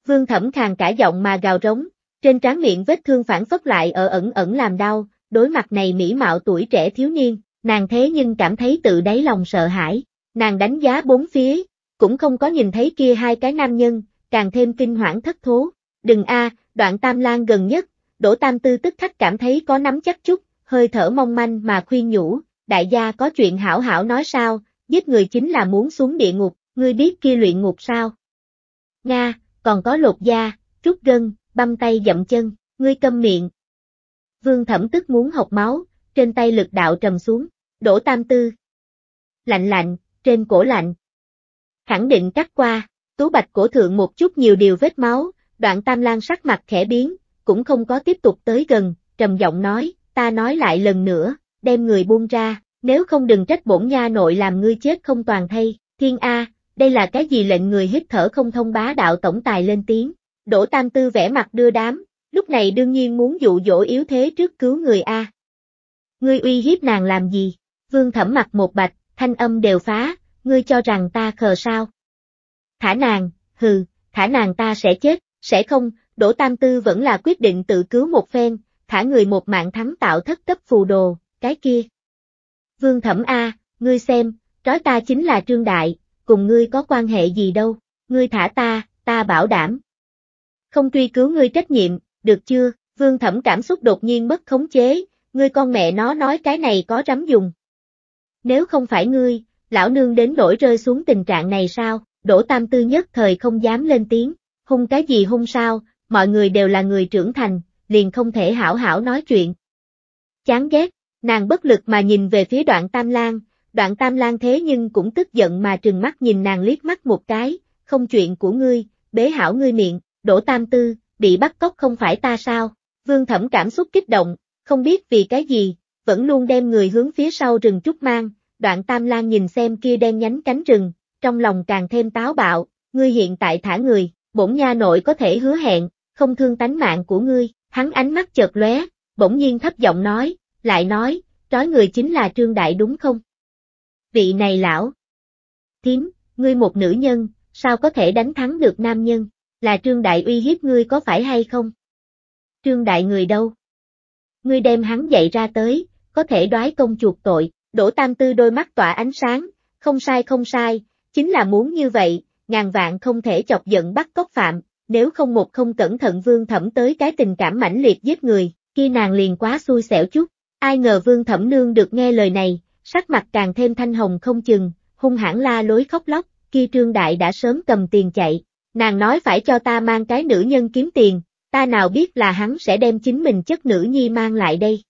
Vương thẩm khàn cả giọng mà gào rống, trên trán miệng vết thương phản phất lại ở ẩn ẩn làm đau, đối mặt này mỹ mạo tuổi trẻ thiếu niên, nàng thế nhưng cảm thấy tự đáy lòng sợ hãi, nàng đánh giá bốn phía, cũng không có nhìn thấy kia hai cái nam nhân, càng thêm kinh hoảng thất thố. Đừng a, đoạn tam lan gần nhất, đỗ tam tư tức khắc cảm thấy có nắm chắc chút, hơi thở mong manh mà khuyên nhủ, đại gia có chuyện hảo hảo nói sao, giết người chính là muốn xuống địa ngục, ngươi biết kia luyện ngục sao? Nga, còn có lột da, trút gân, băm tay dậm chân, ngươi câm miệng. Vương thẩm tức muốn học máu, trên tay lực đạo trầm xuống, đổ tam tư. Lạnh lạnh, trên cổ lạnh. Khẳng định cắt qua, tú bạch cổ thượng một chút nhiều điều vết máu, đoạn tam lan sắc mặt khẽ biến, cũng không có tiếp tục tới gần, trầm giọng nói, ta nói lại lần nữa, đem người buông ra, nếu không đừng trách bổn nha nội làm ngươi chết không toàn thay, thiên A, đây là cái gì lệnh người hít thở không thông bá đạo tổng tài lên tiếng, đỗ tam tư vẽ mặt đưa đám, lúc này đương nhiên muốn dụ dỗ yếu thế trước cứu người A. Ngươi uy hiếp nàng làm gì? Vương thẩm mặt một bạch, thanh âm đều phá, ngươi cho rằng ta khờ sao? Thả nàng, hừ, thả nàng ta sẽ chết, sẽ không, Đỗ Tam Tư vẫn là quyết định tự cứu một phen, thả người một mạng thắng tạo thất cấp phù đồ, cái kia. Vương Thẩm A, ngươi xem, trói ta chính là Trương Đại, cùng ngươi có quan hệ gì đâu, ngươi thả ta, ta bảo đảm. Không truy cứu ngươi trách nhiệm, được chưa, Vương Thẩm cảm xúc đột nhiên mất khống chế, ngươi con mẹ nó nói cái này có rắm dùng. Nếu không phải ngươi, lão nương đến nỗi rơi xuống tình trạng này sao, Đỗ Tam Tư nhất thời không dám lên tiếng, hung cái gì hung sao, mọi người đều là người trưởng thành, liền không thể hảo hảo nói chuyện. Chán ghét, nàng bất lực mà nhìn về phía đoạn tam lang, đoạn tam lang thế nhưng cũng tức giận mà trừng mắt nhìn nàng liếc mắt một cái, không chuyện của ngươi, bế hảo ngươi miệng, đổ tam tư, bị bắt cóc không phải ta sao, vương thẩm cảm xúc kích động, không biết vì cái gì, vẫn luôn đem người hướng phía sau rừng trúc mang, đoạn tam lang nhìn xem kia đen nhánh cánh rừng, trong lòng càng thêm táo bạo, ngươi hiện tại thả người, bổn nha nội có thể hứa hẹn, không thương tánh mạng của ngươi. Hắn ánh mắt chợt lóe, bỗng nhiên thấp giọng nói, lại nói, trói người chính là Trương Đại đúng không? Vị này lão. Thím, ngươi một nữ nhân, sao có thể đánh thắng được nam nhân, là Trương Đại uy hiếp ngươi có phải hay không? Trương Đại người đâu? Ngươi đem hắn dậy ra tới, có thể đoái công chuộc tội, đổ tam tư đôi mắt tỏa ánh sáng, không sai không sai, chính là muốn như vậy, ngàn vạn không thể chọc giận bắt cóc phạm, nếu không một không cẩn thận vương thẩm tới cái tình cảm mãnh liệt giết người, kia nàng liền quá xui xẻo chút. Ai ngờ vương thẩm nương được nghe lời này, sắc mặt càng thêm thanh hồng không chừng, hung hãn la lối khóc lóc, kia trương đại đã sớm cầm tiền chạy, nàng nói phải cho ta mang cái nữ nhân kiếm tiền, ta nào biết là hắn sẽ đem chính mình chất nữ nhi mang lại đây.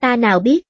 Ta nào biết.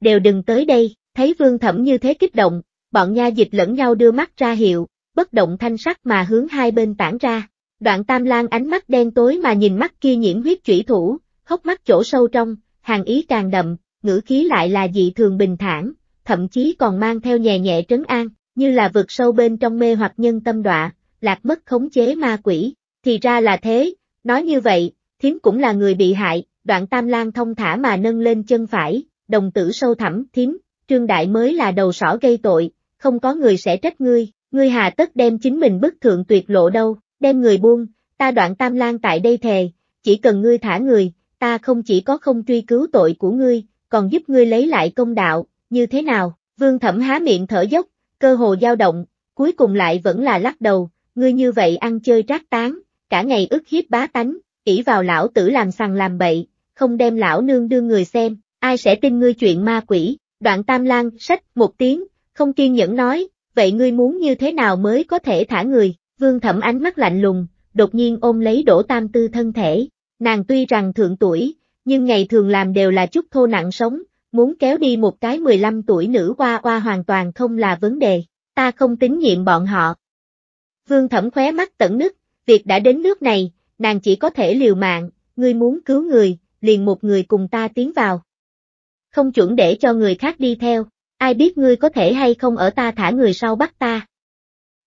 Đều đừng tới đây, thấy vương thẩm như thế kích động, bọn nha dịch lẫn nhau đưa mắt ra hiệu, bất động thanh sắc mà hướng hai bên tản ra. Đoạn tam lang ánh mắt đen tối mà nhìn mắt kia nhiễm huyết chủy thủ, hốc mắt chỗ sâu trong, hàng ý càng đậm, ngữ khí lại là dị thường bình thản, thậm chí còn mang theo nhẹ nhẹ trấn an, như là vực sâu bên trong mê hoặc nhân tâm đọa, lạc mất khống chế ma quỷ, thì ra là thế, nói như vậy, thiếm cũng là người bị hại, đoạn tam lang thông thả mà nâng lên chân phải, đồng tử sâu thẳm, thiếm, trương đại mới là đầu sỏ gây tội, không có người sẽ trách ngươi, ngươi hà tất đem chính mình bức thượng tuyệt lộ đâu, đem người buông, ta đoạn tam lang tại đây thề, chỉ cần ngươi thả người, ta không chỉ có không truy cứu tội của ngươi, còn giúp ngươi lấy lại công đạo, như thế nào, vương thẩm há miệng thở dốc, cơ hồ dao động, cuối cùng lại vẫn là lắc đầu, ngươi như vậy ăn chơi trác tán, cả ngày ức hiếp bá tánh, ỷ vào lão tử làm sằng làm bậy, không đem lão nương đưa người xem, ai sẽ tin ngươi chuyện ma quỷ, đoạn tam Lang sách, một tiếng, không kiên nhẫn nói, vậy ngươi muốn như thế nào mới có thể thả người, Vương Thẩm ánh mắt lạnh lùng, đột nhiên ôm lấy Đỗ Tam Tư thân thể, nàng tuy rằng thượng tuổi, nhưng ngày thường làm đều là chút thô nặng sống, muốn kéo đi một cái 15 tuổi nữ qua qua hoàn toàn không là vấn đề, ta không tín nhiệm bọn họ. Vương Thẩm khóe mắt tẩn nứt, việc đã đến nước này, nàng chỉ có thể liều mạng, ngươi muốn cứu người, liền một người cùng ta tiến vào. Không chuẩn để cho người khác đi theo, ai biết ngươi có thể hay không ở ta thả người sau bắt ta.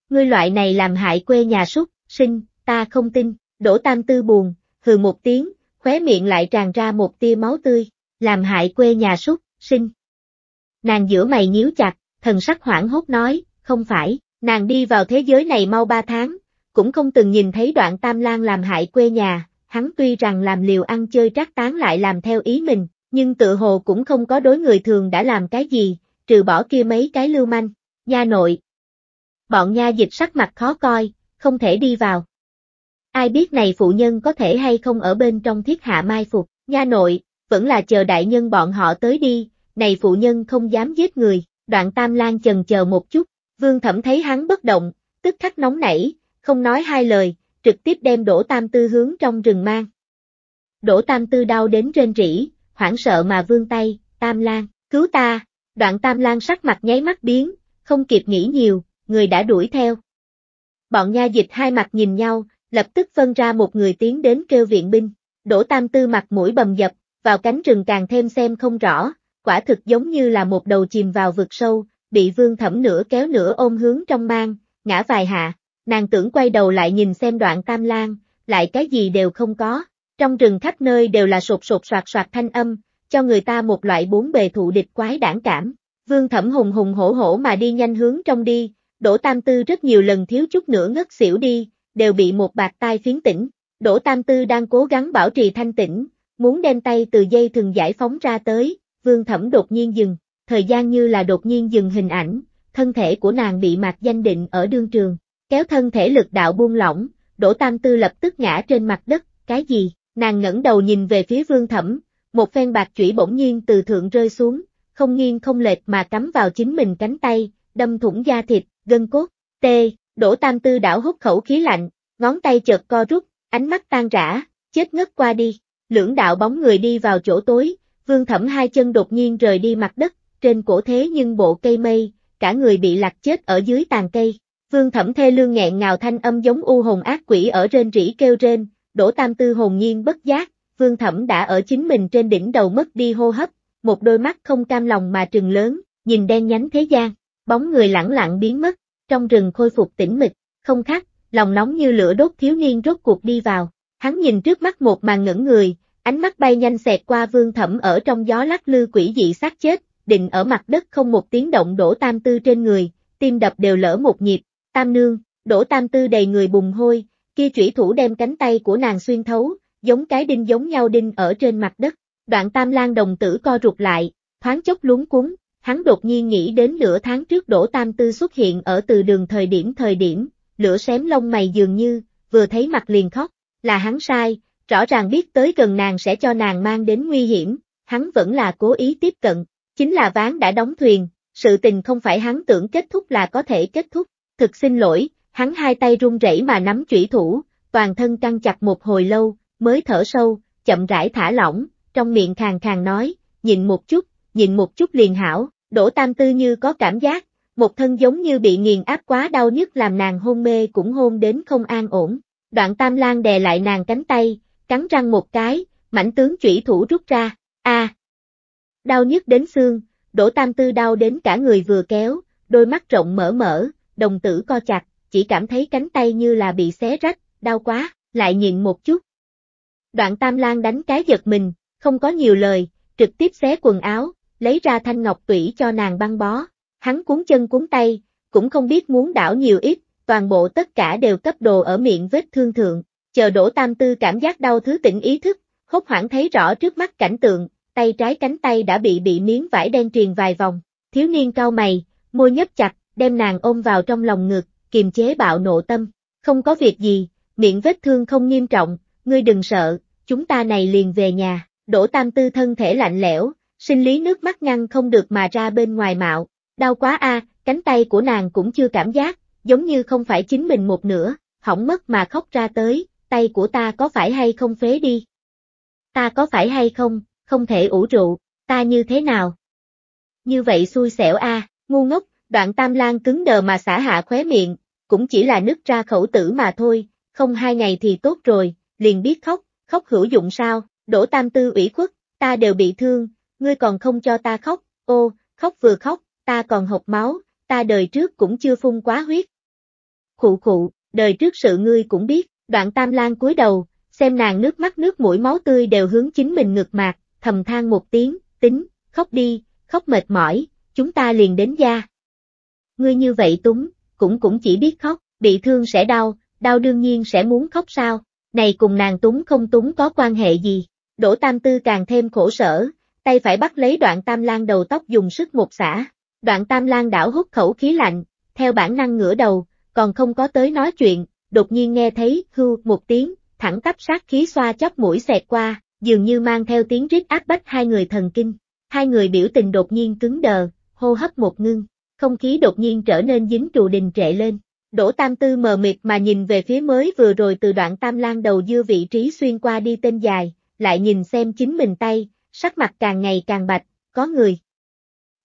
Ngươi loại này làm hại quê nhà súc, sinh, ta không tin, đổ tam tư buồn, hừ một tiếng, khóe miệng lại tràn ra một tia máu tươi, làm hại quê nhà súc, sinh. Nàng giữa mày nhíu chặt, thần sắc hoảng hốt nói, không phải, nàng đi vào thế giới này mau ba tháng, cũng không từng nhìn thấy đoạn tam lang làm hại quê nhà, hắn tuy rằng làm liều ăn chơi trác tán lại làm theo ý mình, nhưng tự hồ cũng không có đối người thường đã làm cái gì, trừ bỏ kia mấy cái lưu manh, nha nội, bọn nha dịch sắc mặt khó coi, không thể đi vào. Ai biết này phụ nhân có thể hay không ở bên trong thiết hạ mai phục, nha nội, vẫn là chờ đại nhân bọn họ tới đi, này phụ nhân không dám giết người, đoạn tam lan chần chờ một chút, vương thẩm thấy hắn bất động, tức khắc nóng nảy, không nói hai lời, trực tiếp đem đổ tam tư hướng trong rừng mang. Đổ tam tư đau đến trên rỉ, hoảng sợ mà vương tay, tam lan, cứu ta, đoạn tam lan sắc mặt nháy mắt biến, không kịp nghĩ nhiều, người đã đuổi theo. Bọn nha dịch hai mặt nhìn nhau, lập tức phân ra một người tiến đến kêu viện binh, đổ tam tư mặt mũi bầm dập, vào cánh rừng càng thêm xem không rõ, quả thực giống như là một đầu chìm vào vực sâu, bị vương thẩm nửa kéo nửa ôm hướng trong mang, ngã vài hạ, nàng tưởng quay đầu lại nhìn xem đoạn tam lang, lại cái gì đều không có, trong rừng khắp nơi đều là sột sột soạt soạt thanh âm, cho người ta một loại bốn bề thụ địch quái đảng cảm, vương thẩm hùng hùng hổ hổ mà đi nhanh hướng trong đi, Đỗ Tam Tư rất nhiều lần thiếu chút nữa ngất xỉu đi, đều bị một bạc tai phiến tỉnh. Đỗ Tam Tư đang cố gắng bảo trì thanh tĩnh, muốn đem tay từ dây thường giải phóng ra tới, vương thẩm đột nhiên dừng, thời gian như là đột nhiên dừng hình ảnh, thân thể của nàng bị mạc danh định ở đương trường, kéo thân thể lực đạo buông lỏng, Đỗ Tam Tư lập tức ngã trên mặt đất, cái gì, nàng ngẩng đầu nhìn về phía vương thẩm, một phen bạc chủy bỗng nhiên từ thượng rơi xuống, không nghiêng không lệch mà cắm vào chính mình cánh tay, đâm thủng da thịt, gân cốt, tê, đổ tam tư đảo hút khẩu khí lạnh, ngón tay chợt co rút, ánh mắt tan rã, chết ngất qua đi, lưỡng đạo bóng người đi vào chỗ tối, vương thẩm hai chân đột nhiên rời đi mặt đất, trên cổ thế nhưng bộ cây mây, cả người bị lạc chết ở dưới tàn cây. Vương thẩm thê lương nghẹn ngào thanh âm giống u hồn ác quỷ ở trên rỉ kêu rên, đổ tam tư hồn nhiên bất giác, vương thẩm đã ở chính mình trên đỉnh đầu mất đi hô hấp, một đôi mắt không cam lòng mà trừng lớn, nhìn đen nhánh thế gian, bóng người lẳng lặng biến mất, trong rừng khôi phục tĩnh mịch, không khác, lòng nóng như lửa đốt thiếu niên rốt cuộc đi vào, hắn nhìn trước mắt một màn ngẩn người, ánh mắt bay nhanh xẹt qua vương thẩm ở trong gió lắc lư quỷ dị xác chết, định ở mặt đất không một tiếng động đổ tam tư trên người, tim đập đều lỡ một nhịp, tam nương, đổ tam tư đầy người bùng hôi, kia chủy thủ đem cánh tay của nàng xuyên thấu, giống cái đinh giống nhau đinh ở trên mặt đất, đoạn tam lan đồng tử co rụt lại, thoáng chốc luống cuốn, hắn đột nhiên nghĩ đến nửa tháng trước Đỗ Tam Tư xuất hiện ở từ đường thời điểm thời điểm, lửa xém lông mày dường như, vừa thấy mặt liền khóc, là hắn sai, rõ ràng biết tới gần nàng sẽ cho nàng mang đến nguy hiểm, hắn vẫn là cố ý tiếp cận, chính là ván đã đóng thuyền, sự tình không phải hắn tưởng kết thúc là có thể kết thúc, thực xin lỗi, hắn hai tay run rẩy mà nắm chủy thủ, toàn thân căng chặt một hồi lâu, mới thở sâu, chậm rãi thả lỏng, trong miệng khàn khàn nói, nhìn một chút, nhìn một chút liền hảo, đổ tam tư như có cảm giác, một thân giống như bị nghiền áp quá đau nhức làm nàng hôn mê cũng hôn đến không an ổn. Đoạn tam lan đè lại nàng cánh tay, cắn răng một cái, mảnh tướng chủy thủ rút ra, a Đau nhức đến xương, đổ tam tư đau đến cả người vừa kéo, đôi mắt rộng mở mở, đồng tử co chặt, chỉ cảm thấy cánh tay như là bị xé rách, đau quá, lại nhìn một chút. Đoạn tam lan đánh cái giật mình, không có nhiều lời, trực tiếp xé quần áo, lấy ra thanh ngọc tủy cho nàng băng bó. Hắn cuốn chân cuốn tay, cũng không biết muốn đảo nhiều ít, toàn bộ tất cả đều cấp đồ ở miệng vết thương thượng. Chờ đổ tam tư cảm giác đau thứ tỉnh ý thức, hốt hoảng thấy rõ trước mắt cảnh tượng, tay trái cánh tay đã bị bị miếng vải đen truyền vài vòng. Thiếu niên cau mày, môi nhấp chặt, đem nàng ôm vào trong lòng ngực, kiềm chế bạo nộ tâm. Không có việc gì, miệng vết thương không nghiêm trọng, ngươi đừng sợ, chúng ta này liền về nhà. Đỗ Tam Tư thân thể lạnh lẽo, sinh lý nước mắt ngăn không được mà ra bên ngoài mạo, đau quá a, à, cánh tay của nàng cũng chưa cảm giác, giống như không phải chính mình một nửa, hỏng mất mà khóc ra tới, tay của ta có phải hay không phế đi? Ta có phải hay không, không thể ủ rượu, ta như thế nào? Như vậy xui xẻo a, à, ngu ngốc, đoạn tam lan cứng đờ mà xả hạ khóe miệng, cũng chỉ là nứt ra khẩu tử mà thôi, không hai ngày thì tốt rồi, liền biết khóc, khóc hữu dụng sao, đổ tam tư ủy khuất, ta đều bị thương, ngươi còn không cho ta khóc, ô, khóc vừa khóc, ta còn hộp máu, ta đời trước cũng chưa phun quá huyết. Khụ khụ, đời trước sự ngươi cũng biết, đoạn tam lan cúi đầu, xem nàng nước mắt nước mũi máu tươi đều hướng chính mình ngược mạc, thầm than một tiếng, tính, khóc đi, khóc mệt mỏi, chúng ta liền đến gia. Ngươi như vậy túng, cũng cũng chỉ biết khóc, bị thương sẽ đau, đau đương nhiên sẽ muốn khóc sao, này cùng nàng túng không túng có quan hệ gì, đỗ tam tư càng thêm khổ sở, tay phải bắt lấy đoạn tam lan đầu tóc dùng sức một xả. Đoạn tam lan đảo hút khẩu khí lạnh, theo bản năng ngửa đầu, còn không có tới nói chuyện, đột nhiên nghe thấy hưu một tiếng, thẳng tắp sát khí xoa chóp mũi xẹt qua, dường như mang theo tiếng rít áp bách hai người thần kinh. Hai người biểu tình đột nhiên cứng đờ, hô hấp một ngưng, không khí đột nhiên trở nên dính trù đình trệ lên. Đỗ Tam Tư mờ mịt mà nhìn về phía mới vừa rồi từ đoạn Tam Lan đầu dưa vị trí xuyên qua đi tên dài, lại nhìn xem chính mình tay, sắc mặt càng ngày càng bạch, có người.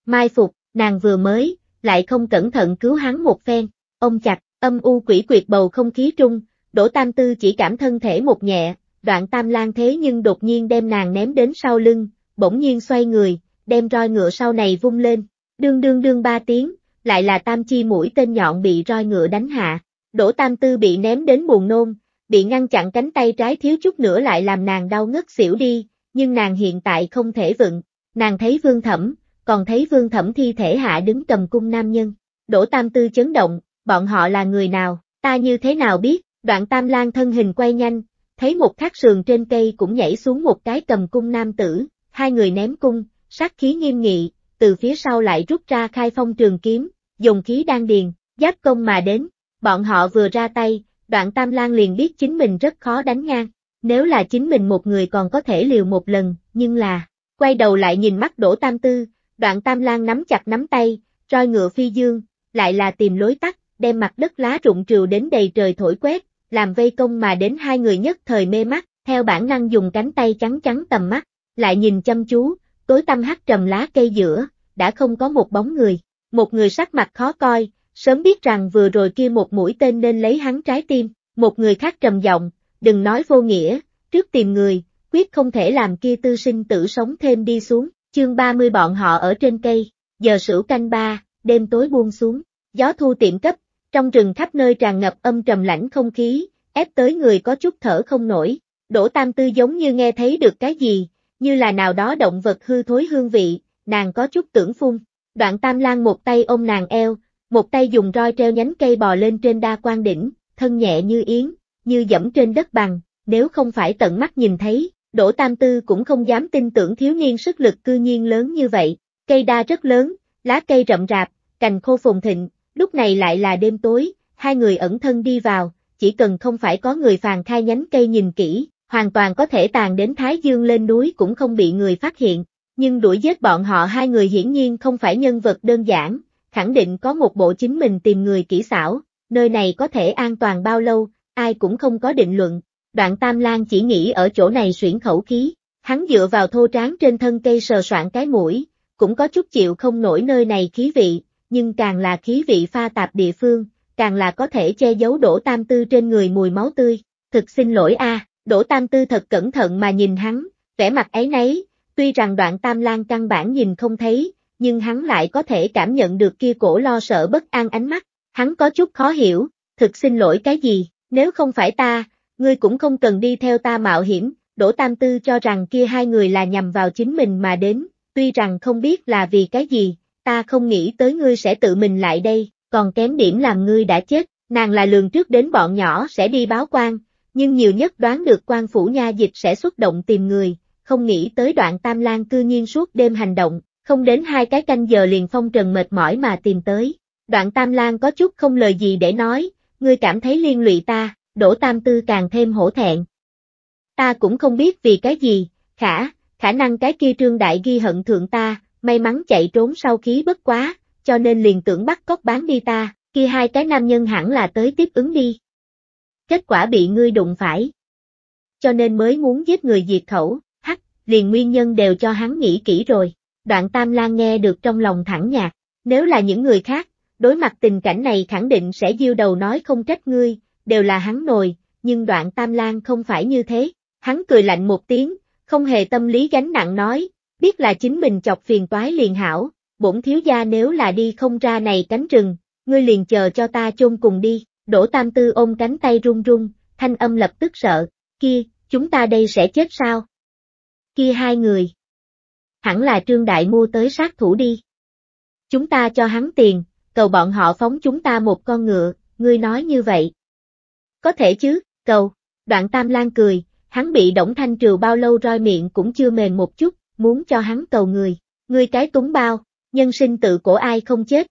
Mai phục, nàng vừa mới, lại không cẩn thận cứu hắn một phen, ông chặt, âm u quỷ quyệt bầu không khí trung, đổ Tam Tư chỉ cảm thân thể một nhẹ, đoạn tam lan thế nhưng đột nhiên đem nàng ném đến sau lưng, bỗng nhiên xoay người, đem roi ngựa sau này vung lên, đương đương đương ba tiếng, lại là tam chi mũi tên nhọn bị roi ngựa đánh hạ, đổ Tam Tư bị ném đến buồn nôn, bị ngăn chặn cánh tay trái thiếu chút nữa lại làm nàng đau ngất xỉu đi, nhưng nàng hiện tại không thể vựng, nàng thấy vương thẩm, còn thấy vương thẩm thi thể hạ đứng cầm cung nam nhân. đổ Tam Tư chấn động, bọn họ là người nào, ta như thế nào biết, đoạn Tam Lan thân hình quay nhanh, thấy một khắc sườn trên cây cũng nhảy xuống một cái cầm cung nam tử, hai người ném cung, sát khí nghiêm nghị, từ phía sau lại rút ra khai phong trường kiếm, dùng khí đan điền, giáp công mà đến, bọn họ vừa ra tay, đoạn Tam Lan liền biết chính mình rất khó đánh ngang, nếu là chính mình một người còn có thể liều một lần, nhưng là, quay đầu lại nhìn mắt đổ tam tư, đoạn tam lan nắm chặt nắm tay, roi ngựa phi dương, lại là tìm lối tắt, đem mặt đất lá rụng trừ đến đầy trời thổi quét, làm vây công mà đến hai người nhất thời mê mắt, theo bản năng dùng cánh tay trắng trắng tầm mắt, lại nhìn chăm chú, tối tâm hắt trầm lá cây giữa, đã không có một bóng người, một người sắc mặt khó coi, sớm biết rằng vừa rồi kia một mũi tên nên lấy hắn trái tim, một người khác trầm giọng, đừng nói vô nghĩa, trước tìm người, quyết không thể làm kia tư sinh tử sống thêm đi xuống, chương 30 bọn họ ở trên cây, giờ sửu canh ba, đêm tối buông xuống, gió thu tiệm cấp, trong rừng khắp nơi tràn ngập âm trầm lãnh không khí, ép tới người có chút thở không nổi, đổ tam tư giống như nghe thấy được cái gì, như là nào đó động vật hư thối hương vị, nàng có chút tưởng phun, đoạn tam lang một tay ôm nàng eo, một tay dùng roi treo nhánh cây bò lên trên đa quan đỉnh, thân nhẹ như yến, như dẫm trên đất bằng, nếu không phải tận mắt nhìn thấy, Đỗ Tam Tư cũng không dám tin tưởng thiếu niên sức lực cư nhiên lớn như vậy. Cây đa rất lớn, lá cây rậm rạp, cành khô phồng thịnh, lúc này lại là đêm tối, hai người ẩn thân đi vào, chỉ cần không phải có người phàn khai nhánh cây nhìn kỹ, hoàn toàn có thể tàn đến Thái Dương lên núi cũng không bị người phát hiện. Nhưng đuổi giết bọn họ hai người hiển nhiên không phải nhân vật đơn giản, khẳng định có một bộ chính mình tìm người kỹ xảo, nơi này có thể an toàn bao lâu, ai cũng không có định luận. Đoạn Tam Lang chỉ nghĩ ở chỗ này xuyển khẩu khí, hắn dựa vào thô tráng trên thân cây sờ soạn cái mũi, cũng có chút chịu không nổi nơi này khí vị, nhưng càng là khí vị pha tạp địa phương, càng là có thể che giấu đổ tam tư trên người mùi máu tươi. Thực xin lỗi a, à, đổ tam tư thật cẩn thận mà nhìn hắn, vẻ mặt ấy nấy, tuy rằng đoạn tam lang căn bản nhìn không thấy, nhưng hắn lại có thể cảm nhận được kia cổ lo sợ bất an ánh mắt, hắn có chút khó hiểu, thực xin lỗi cái gì, nếu không phải ta, ngươi cũng không cần đi theo ta mạo hiểm, Đỗ Tam Tư cho rằng kia hai người là nhằm vào chính mình mà đến, tuy rằng không biết là vì cái gì, ta không nghĩ tới ngươi sẽ tự mình lại đây, còn kém điểm làm ngươi đã chết, nàng là lường trước đến bọn nhỏ sẽ đi báo quan, nhưng nhiều nhất đoán được quan phủ nha dịch sẽ xuất động tìm người, không nghĩ tới đoạn Tam Lan cư nhiên suốt đêm hành động, không đến hai cái canh giờ liền phong trần mệt mỏi mà tìm tới. Đoạn Tam Lan có chút không lời gì để nói, ngươi cảm thấy liên lụy ta, đổ tam tư càng thêm hổ thẹn. Ta cũng không biết vì cái gì, khả, khả năng cái kia trương đại ghi hận thượng ta, may mắn chạy trốn sau khí bất quá, cho nên liền tưởng bắt cóc bán đi ta, kia hai cái nam nhân hẳn là tới tiếp ứng đi. Kết quả bị ngươi đụng phải. Cho nên mới muốn giết người diệt khẩu, hắc, liền nguyên nhân đều cho hắn nghĩ kỹ rồi. Đoạn Tam Lan nghe được trong lòng thẳng nhạt, nếu là những người khác, Đối mặt tình cảnh này khẳng định sẽ diêu đầu nói không trách ngươi, đều là hắn nồi, nhưng đoạn tam lang không phải như thế. Hắn cười lạnh một tiếng, không hề tâm lý gánh nặng nói, biết là chính mình chọc phiền toái liền hảo, bổn thiếu gia nếu là đi không ra này cánh rừng, ngươi liền chờ cho ta chôn cùng đi. đổ Tam Tư ôm cánh tay run run, thanh âm lập tức sợ, kia, chúng ta đây sẽ chết sao? Kia hai người. Hẳn là Trương Đại mua tới sát thủ đi. Chúng ta cho hắn tiền, cầu bọn họ phóng chúng ta một con ngựa, ngươi nói như vậy. Có thể chứ, cầu, đoạn tam lan cười, hắn bị Đổng Thanh Trừ bao lâu roi miệng cũng chưa mềm một chút, muốn cho hắn cầu người, ngươi cái túng bao, nhân sinh tự cổ ai không chết.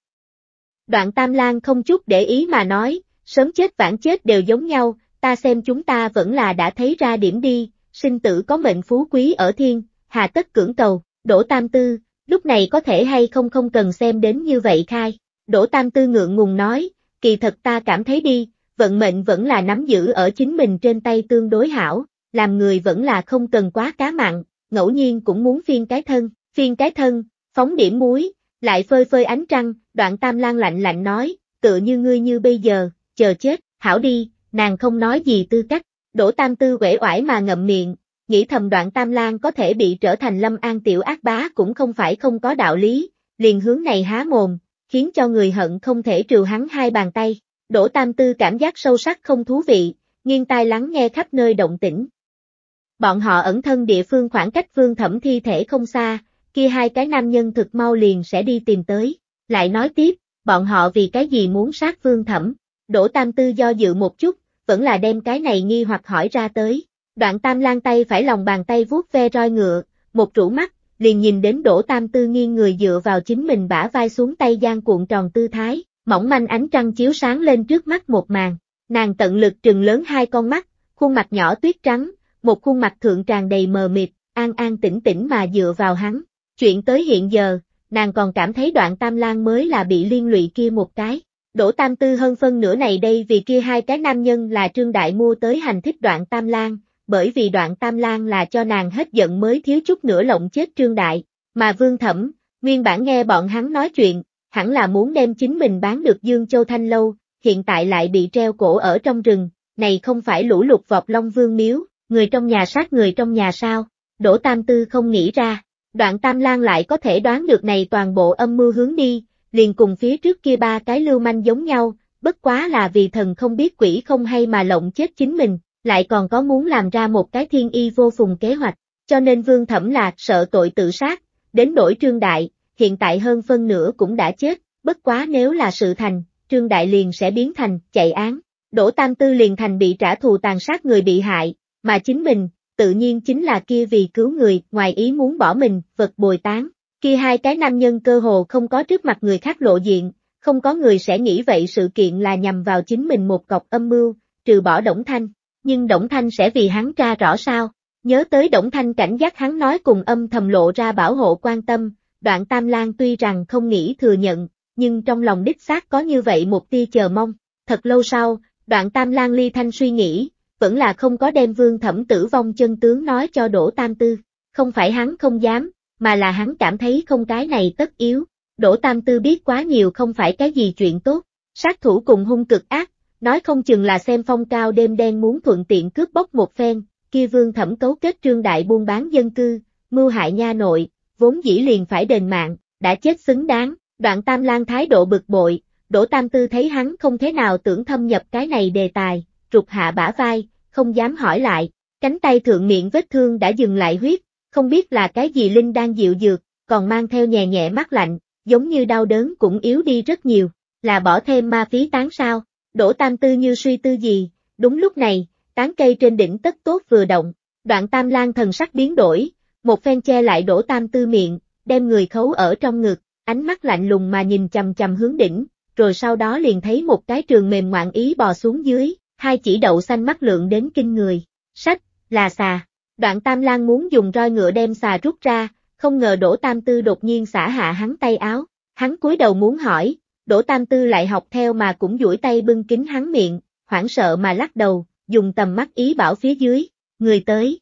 Đoạn Tam Lan không chút để ý mà nói, sớm chết vãn chết đều giống nhau, ta xem chúng ta vẫn là đã thấy ra điểm đi, sinh tử có mệnh phú quý ở thiên, hà tất cưỡng cầu, đổ tam tư, lúc này có thể hay không không cần xem đến như vậy khai. Đỗ Tam Tư ngượng ngùng nói, kỳ thật ta cảm thấy đi, vận mệnh vẫn là nắm giữ ở chính mình trên tay tương đối hảo, làm người vẫn là không cần quá cá mặn, ngẫu nhiên cũng muốn phiên cái thân, phiên cái thân, phóng điểm muối, lại phơi phơi ánh trăng, đoạn Tam Lan lạnh lạnh nói, tựa như ngươi như bây giờ, chờ chết, hảo đi, nàng không nói gì tư cách, Đỗ Tam Tư quể oải mà ngậm miệng, nghĩ thầm đoạn Tam Lan có thể bị trở thành lâm an tiểu ác bá cũng không phải không có đạo lý, liền hướng này há mồm, khiến cho người hận không thể trừ hắn hai bàn tay. Đỗ Tam Tư cảm giác sâu sắc không thú vị, nghiêng tai lắng nghe khắp nơi động tĩnh. Bọn họ ẩn thân địa phương khoảng cách vương thẩm thi thể không xa, kia hai cái nam nhân thực mau liền sẽ đi tìm tới. Lại nói tiếp, bọn họ vì cái gì muốn sát vương thẩm. Đỗ Tam Tư do dự một chút, vẫn là đem cái này nghi hoặc hỏi ra tới. Đoạn Tam Lan tay phải lòng bàn tay vuốt ve roi ngựa, một rũ mắt, liền nhìn đến Đỗ Tam Tư nghiêng người dựa vào chính mình bả vai xuống tay gian cuộn tròn tư thái, mỏng manh ánh trăng chiếu sáng lên trước mắt một màn. Nàng tận lực trừng lớn hai con mắt, khuôn mặt nhỏ tuyết trắng, một khuôn mặt thượng tràn đầy mờ mịt, an an tĩnh tĩnh mà dựa vào hắn. Chuyện tới hiện giờ, nàng còn cảm thấy đoạn Tam Lan mới là bị liên lụy kia một cái. Đỗ Tam Tư hơn phân nửa này đây vì kia hai cái nam nhân là Trương Đại mua tới hành thích đoạn Tam Lan, bởi vì đoạn tam lang là cho nàng hết giận mới thiếu chút nữa lộng chết trương đại, mà vương thẩm, nguyên bản nghe bọn hắn nói chuyện, hẳn là muốn đem chính mình bán được Dương Châu Thanh Lâu, hiện tại lại bị treo cổ ở trong rừng, này không phải lũ lụt vọt long vương miếu, người trong nhà sát người trong nhà sao, Đỗ Tam Tư không nghĩ ra, đoạn Tam lang lại có thể đoán được này toàn bộ âm mưu hướng đi, liền cùng phía trước kia ba cái lưu manh giống nhau, bất quá là vì thần không biết quỷ không hay mà lộng chết chính mình, lại còn có muốn làm ra một cái thiên y vô phùng kế hoạch, cho nên Vương Thẩm lạc sợ tội tự sát, đến đổi Trương Đại, hiện tại hơn phân nửa cũng đã chết, bất quá nếu là sự thành, Trương Đại liền sẽ biến thành chạy án, đổ Tam Tư liền thành bị trả thù tàn sát người bị hại, mà chính mình, tự nhiên chính là kia vì cứu người ngoài ý muốn bỏ mình, vật bồi tán, kia hai cái nam nhân cơ hồ không có trước mặt người khác lộ diện, không có người sẽ nghĩ vậy sự kiện là nhằm vào chính mình một cọc âm mưu, trừ bỏ động Thanh, nhưng Đổng Thanh sẽ vì hắn tra rõ sao. Nhớ tới Đổng Thanh cảnh giác hắn nói cùng âm thầm lộ ra bảo hộ quan tâm, đoạn Tam Lan tuy rằng không nghĩ thừa nhận, nhưng trong lòng đích xác có như vậy một tia chờ mong. Thật lâu sau, đoạn Tam Lan ly thanh suy nghĩ, vẫn là không có đem vương thẩm tử vong chân tướng nói cho Đỗ Tam Tư. Không phải hắn không dám, mà là hắn cảm thấy không cái này tất yếu. Đỗ Tam Tư biết quá nhiều không phải cái gì chuyện tốt, sát thủ cùng hung cực ác, Nói không chừng là xem phong cao đêm đen muốn thuận tiện cướp bóc một phen, kia vương thẩm cấu kết trương đại buôn bán dân cư, mưu hại nha nội, vốn dĩ liền phải đền mạng, đã chết xứng đáng, đoạn tam lang thái độ bực bội, đỗ tam tư thấy hắn không thế nào tưởng thâm nhập cái này đề tài, trục hạ bả vai, không dám hỏi lại, cánh tay thượng miệng vết thương đã dừng lại huyết, không biết là cái gì linh đang dịu dược, còn mang theo nhẹ nhẹ mắt lạnh, giống như đau đớn cũng yếu đi rất nhiều, là bỏ thêm ma phí tán sao. Đỗ Tam Tư như suy tư gì, đúng lúc này, tán cây trên đỉnh tất tốt vừa động, đoạn Tam Lan thần sắc biến đổi, một phen che lại Đỗ Tam Tư miệng, đem người khấu ở trong ngực, ánh mắt lạnh lùng mà nhìn chầm chầm hướng đỉnh, rồi sau đó liền thấy một cái trường mềm ngoạn ý bò xuống dưới, hai chỉ đậu xanh mắt lượng đến kinh người, sách, là xà. Đoạn Tam Lan muốn dùng roi ngựa đem xà rút ra, không ngờ Đỗ Tam Tư đột nhiên xả hạ hắn tay áo, hắn cúi đầu muốn hỏi, Đỗ Tam Tư lại học theo mà cũng duỗi tay bưng kính hắn miệng, hoảng sợ mà lắc đầu, dùng tầm mắt ý bảo phía dưới, người tới.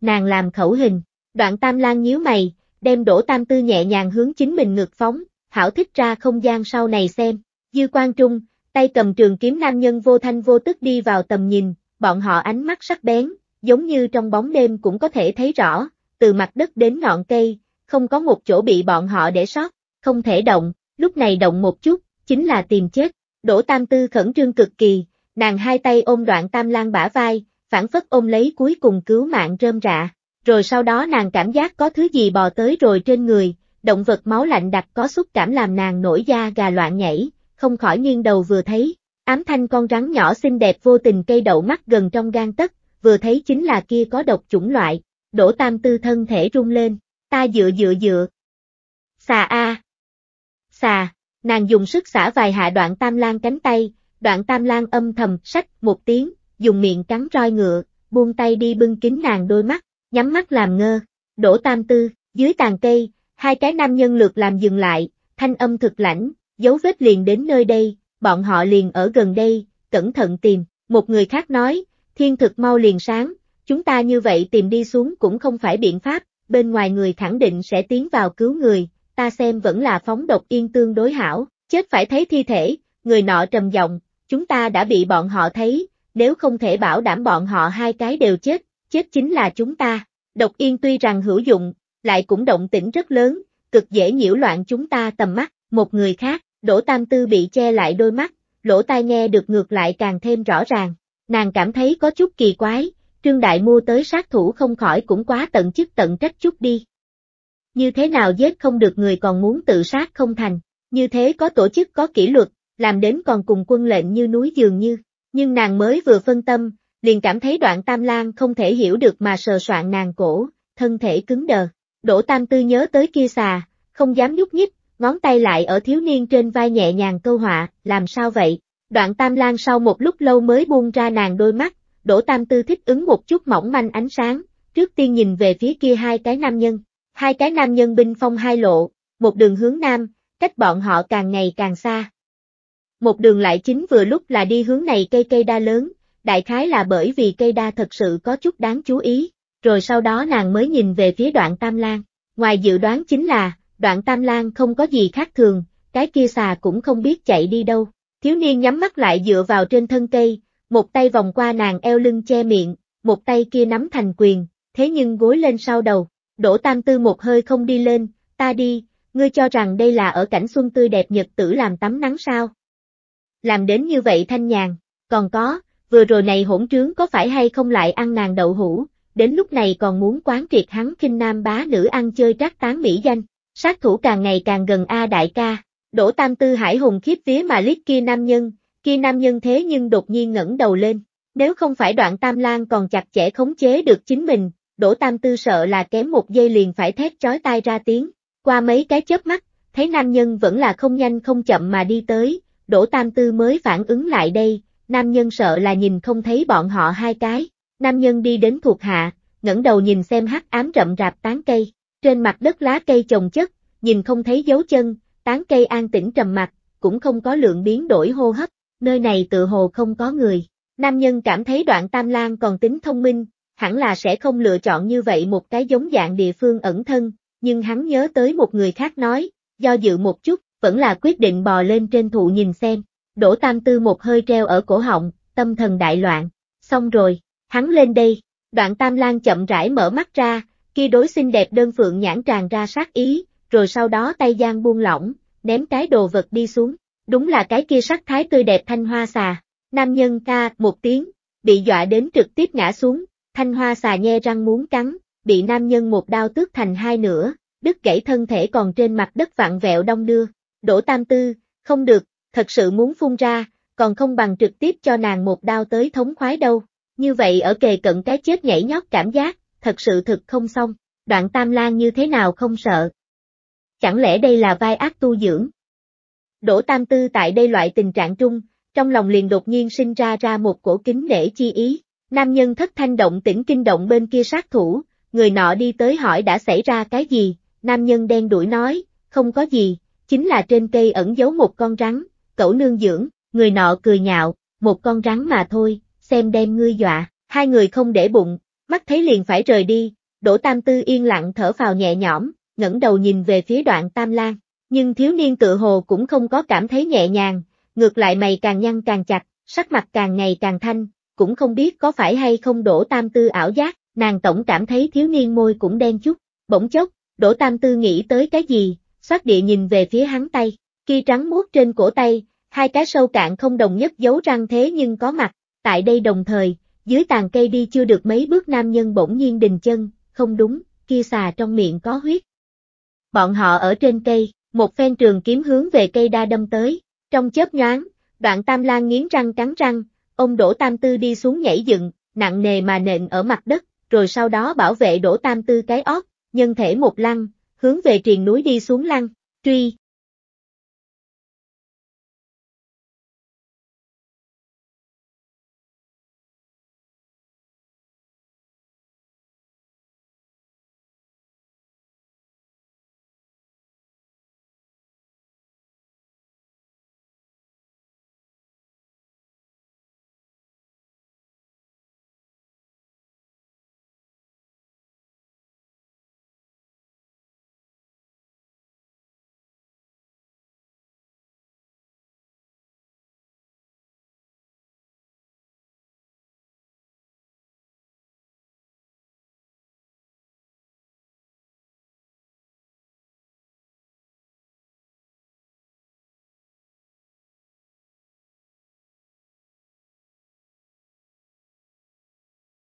Nàng làm khẩu hình, đoạn Tam Lan nhíu mày, đem Đỗ Tam Tư nhẹ nhàng hướng chính mình ngược phóng, hảo thích ra không gian sau này xem, dư quan trung, tay cầm trường kiếm nam nhân vô thanh vô tức đi vào tầm nhìn, bọn họ ánh mắt sắc bén, giống như trong bóng đêm cũng có thể thấy rõ, từ mặt đất đến ngọn cây, không có một chỗ bị bọn họ để sót, không thể động, lúc này động một chút, chính là tìm chết. Đỗ Tam Tư khẩn trương cực kỳ, nàng hai tay ôm đoạn Tam Lan bả vai, phản phất ôm lấy cuối cùng cứu mạng rơm rạ, rồi sau đó nàng cảm giác có thứ gì bò tới rồi trên người, động vật máu lạnh đặc có xúc cảm làm nàng nổi da gà loạn nhảy, không khỏi nghiêng đầu vừa thấy, ám thanh con rắn nhỏ xinh đẹp vô tình cây đậu mắt gần trong gan tất, vừa thấy chính là kia có độc chủng loại, đổ tam tư thân thể rung lên, ta dựa dựa dựa. Xà A xà, nàng dùng sức xả vài hạ đoạn tam lang cánh tay, đoạn tam lang âm thầm sách một tiếng, dùng miệng cắn roi ngựa, buông tay đi bưng kín nàng đôi mắt, nhắm mắt làm ngơ, đổ tam tư, dưới tàn cây, hai cái nam nhân lượt làm dừng lại, thanh âm thực lãnh, dấu vết liền đến nơi đây, bọn họ liền ở gần đây, cẩn thận tìm, một người khác nói, thiên thực mau liền sáng, chúng ta như vậy tìm đi xuống cũng không phải biện pháp, bên ngoài người khẳng định sẽ tiến vào cứu người, ta xem vẫn là phóng độc yên tương đối hảo, chết phải thấy thi thể, người nọ trầm giọng, chúng ta đã bị bọn họ thấy, nếu không thể bảo đảm bọn họ hai cái đều chết, chết chính là chúng ta. Độc yên tuy rằng hữu dụng, lại cũng động tĩnh rất lớn, cực dễ nhiễu loạn chúng ta tầm mắt, một người khác, Đỗ Tam Tư bị che lại đôi mắt, lỗ tai nghe được ngược lại càng thêm rõ ràng, nàng cảm thấy có chút kỳ quái, Trương Đại mua tới sát thủ không khỏi cũng quá tận chức tận trách chút đi, như thế nào giết không được người còn muốn tự sát không thành, như thế có tổ chức có kỷ luật, làm đến còn cùng quân lệnh như núi dường như, nhưng nàng mới vừa phân tâm, liền cảm thấy đoạn tam lang không thể hiểu được mà sờ soạn nàng cổ, thân thể cứng đờ, đỗ tam tư nhớ tới kia xà, không dám nhúc nhích, ngón tay lại ở thiếu niên trên vai nhẹ nhàng câu họa, làm sao vậy, đoạn tam lang sau một lúc lâu mới buông ra nàng đôi mắt, đỗ tam tư thích ứng một chút mỏng manh ánh sáng, trước tiên nhìn về phía kia hai cái nam nhân, Hai cái nam nhân binh phong hai lộ, một đường hướng nam, cách bọn họ càng ngày càng xa. Một đường lại chính vừa lúc là đi hướng này cây cây đa lớn, đại khái là bởi vì cây đa thật sự có chút đáng chú ý, rồi sau đó nàng mới nhìn về phía đoạn Tam Lan. Ngoài dự đoán chính là, đoạn Tam Lan không có gì khác thường, cái kia xà cũng không biết chạy đi đâu. Thiếu niên nhắm mắt lại dựa vào trên thân cây, một tay vòng qua nàng eo lưng che miệng, một tay kia nắm thành quyền, thế nhưng gối lên sau đầu. Đỗ Tam Tư một hơi không đi lên, ta đi, ngươi cho rằng đây là ở cảnh xuân tươi đẹp nhật tử làm tắm nắng sao? Làm đến như vậy thanh nhàn, còn có, vừa rồi này hỗn trướng có phải hay không lại ăn nàng đậu hũ, đến lúc này còn muốn quán triệt hắn kinh nam bá nữ ăn chơi trác tán mỹ danh, sát thủ càng ngày càng gần A đại ca, Đỗ tam tư hải hùng khiếp vía mà liếc kia nam nhân, kia nam nhân thế nhưng đột nhiên ngẩng đầu lên, nếu không phải đoạn tam lan còn chặt chẽ khống chế được chính mình, Đỗ Tam Tư sợ là kém một giây liền phải thét chói tai ra tiếng, qua mấy cái chớp mắt, thấy nam nhân vẫn là không nhanh không chậm mà đi tới, Đỗ Tam Tư mới phản ứng lại đây, nam nhân sợ là nhìn không thấy bọn họ hai cái, nam nhân đi đến thuộc hạ, ngẩng đầu nhìn xem hắc ám rậm rạp tán cây, trên mặt đất lá cây chồng chất, nhìn không thấy dấu chân, tán cây an tĩnh trầm mặc, cũng không có lượng biến đổi hô hấp, nơi này tự hồ không có người. Nam nhân cảm thấy đoạn tam Lan còn tính thông minh, hẳn là sẽ không lựa chọn như vậy một cái giống dạng địa phương ẩn thân, nhưng hắn nhớ tới một người khác nói, do dự một chút, vẫn là quyết định bò lên trên thụ nhìn xem. Đổ Tam Tư một hơi treo ở cổ họng, tâm thần đại loạn, xong rồi, hắn lên đây, đoạn Tam Lan chậm rãi mở mắt ra, kia đối xinh đẹp đơn phượng nhãn tràn ra sát ý, rồi sau đó tay gian buông lỏng, ném cái đồ vật đi xuống, đúng là cái kia sắc thái tươi đẹp thanh hoa xà, nam nhân ca một tiếng, bị dọa đến trực tiếp ngã xuống, Thanh hoa xà nhe răng muốn cắn, bị nam nhân một đao tước thành hai nửa, đứt gãy thân thể còn trên mặt đất vặn vẹo đông đưa. Đỗ Tam Tư, không được, thật sự muốn phun ra, còn không bằng trực tiếp cho nàng một đao tới thống khoái đâu. Như vậy ở kề cận cái chết nhảy nhót cảm giác, thật sự thực không xong, đoạn Tam Lan như thế nào không sợ. Chẳng lẽ đây là vai ác tu dưỡng? Đỗ Tam Tư tại đây loại tình trạng trung, trong lòng liền đột nhiên sinh ra ra một cổ kính để chi ý. Nam nhân thất thanh động tỉnh kinh động bên kia sát thủ, người nọ đi tới hỏi đã xảy ra cái gì, nam nhân đen đuổi nói, không có gì, chính là trên cây ẩn giấu một con rắn, cẩu nương dưỡng, người nọ cười nhạo, một con rắn mà thôi, xem đem ngươi dọa, hai người không để bụng, mắt thấy liền phải rời đi, Đỗ Tam Tư yên lặng thở vào nhẹ nhõm, ngẩng đầu nhìn về phía đoạn Tam Lan, nhưng thiếu niên tự hồ cũng không có cảm thấy nhẹ nhàng, ngược lại mày càng nhăn càng chặt, sắc mặt càng ngày càng thanh, cũng không biết có phải hay không đổ tam tư ảo giác, nàng tổng cảm thấy thiếu niên môi cũng đen chút, bỗng chốc, đổ tam tư nghĩ tới cái gì, xoát địa nhìn về phía hắn tay, kia trắng muốt trên cổ tay, hai cái sâu cạn không đồng nhất dấu răng thế nhưng có mặt, tại đây đồng thời, dưới tàn cây đi chưa được mấy bước nam nhân bỗng nhiên đình chân, không đúng, kia xà trong miệng có huyết. Bọn họ ở trên cây, một phen trường kiếm hướng về cây đa đâm tới, trong chớp nhoáng, đoạn tam lan nghiến răng cắn răng, Ông Đỗ Tam Tư đi xuống nhảy dựng, nặng nề mà nện ở mặt đất, rồi sau đó bảo vệ Đỗ Tam Tư cái ót, nhân thể một lăn, hướng về triền núi đi xuống lăn, truy,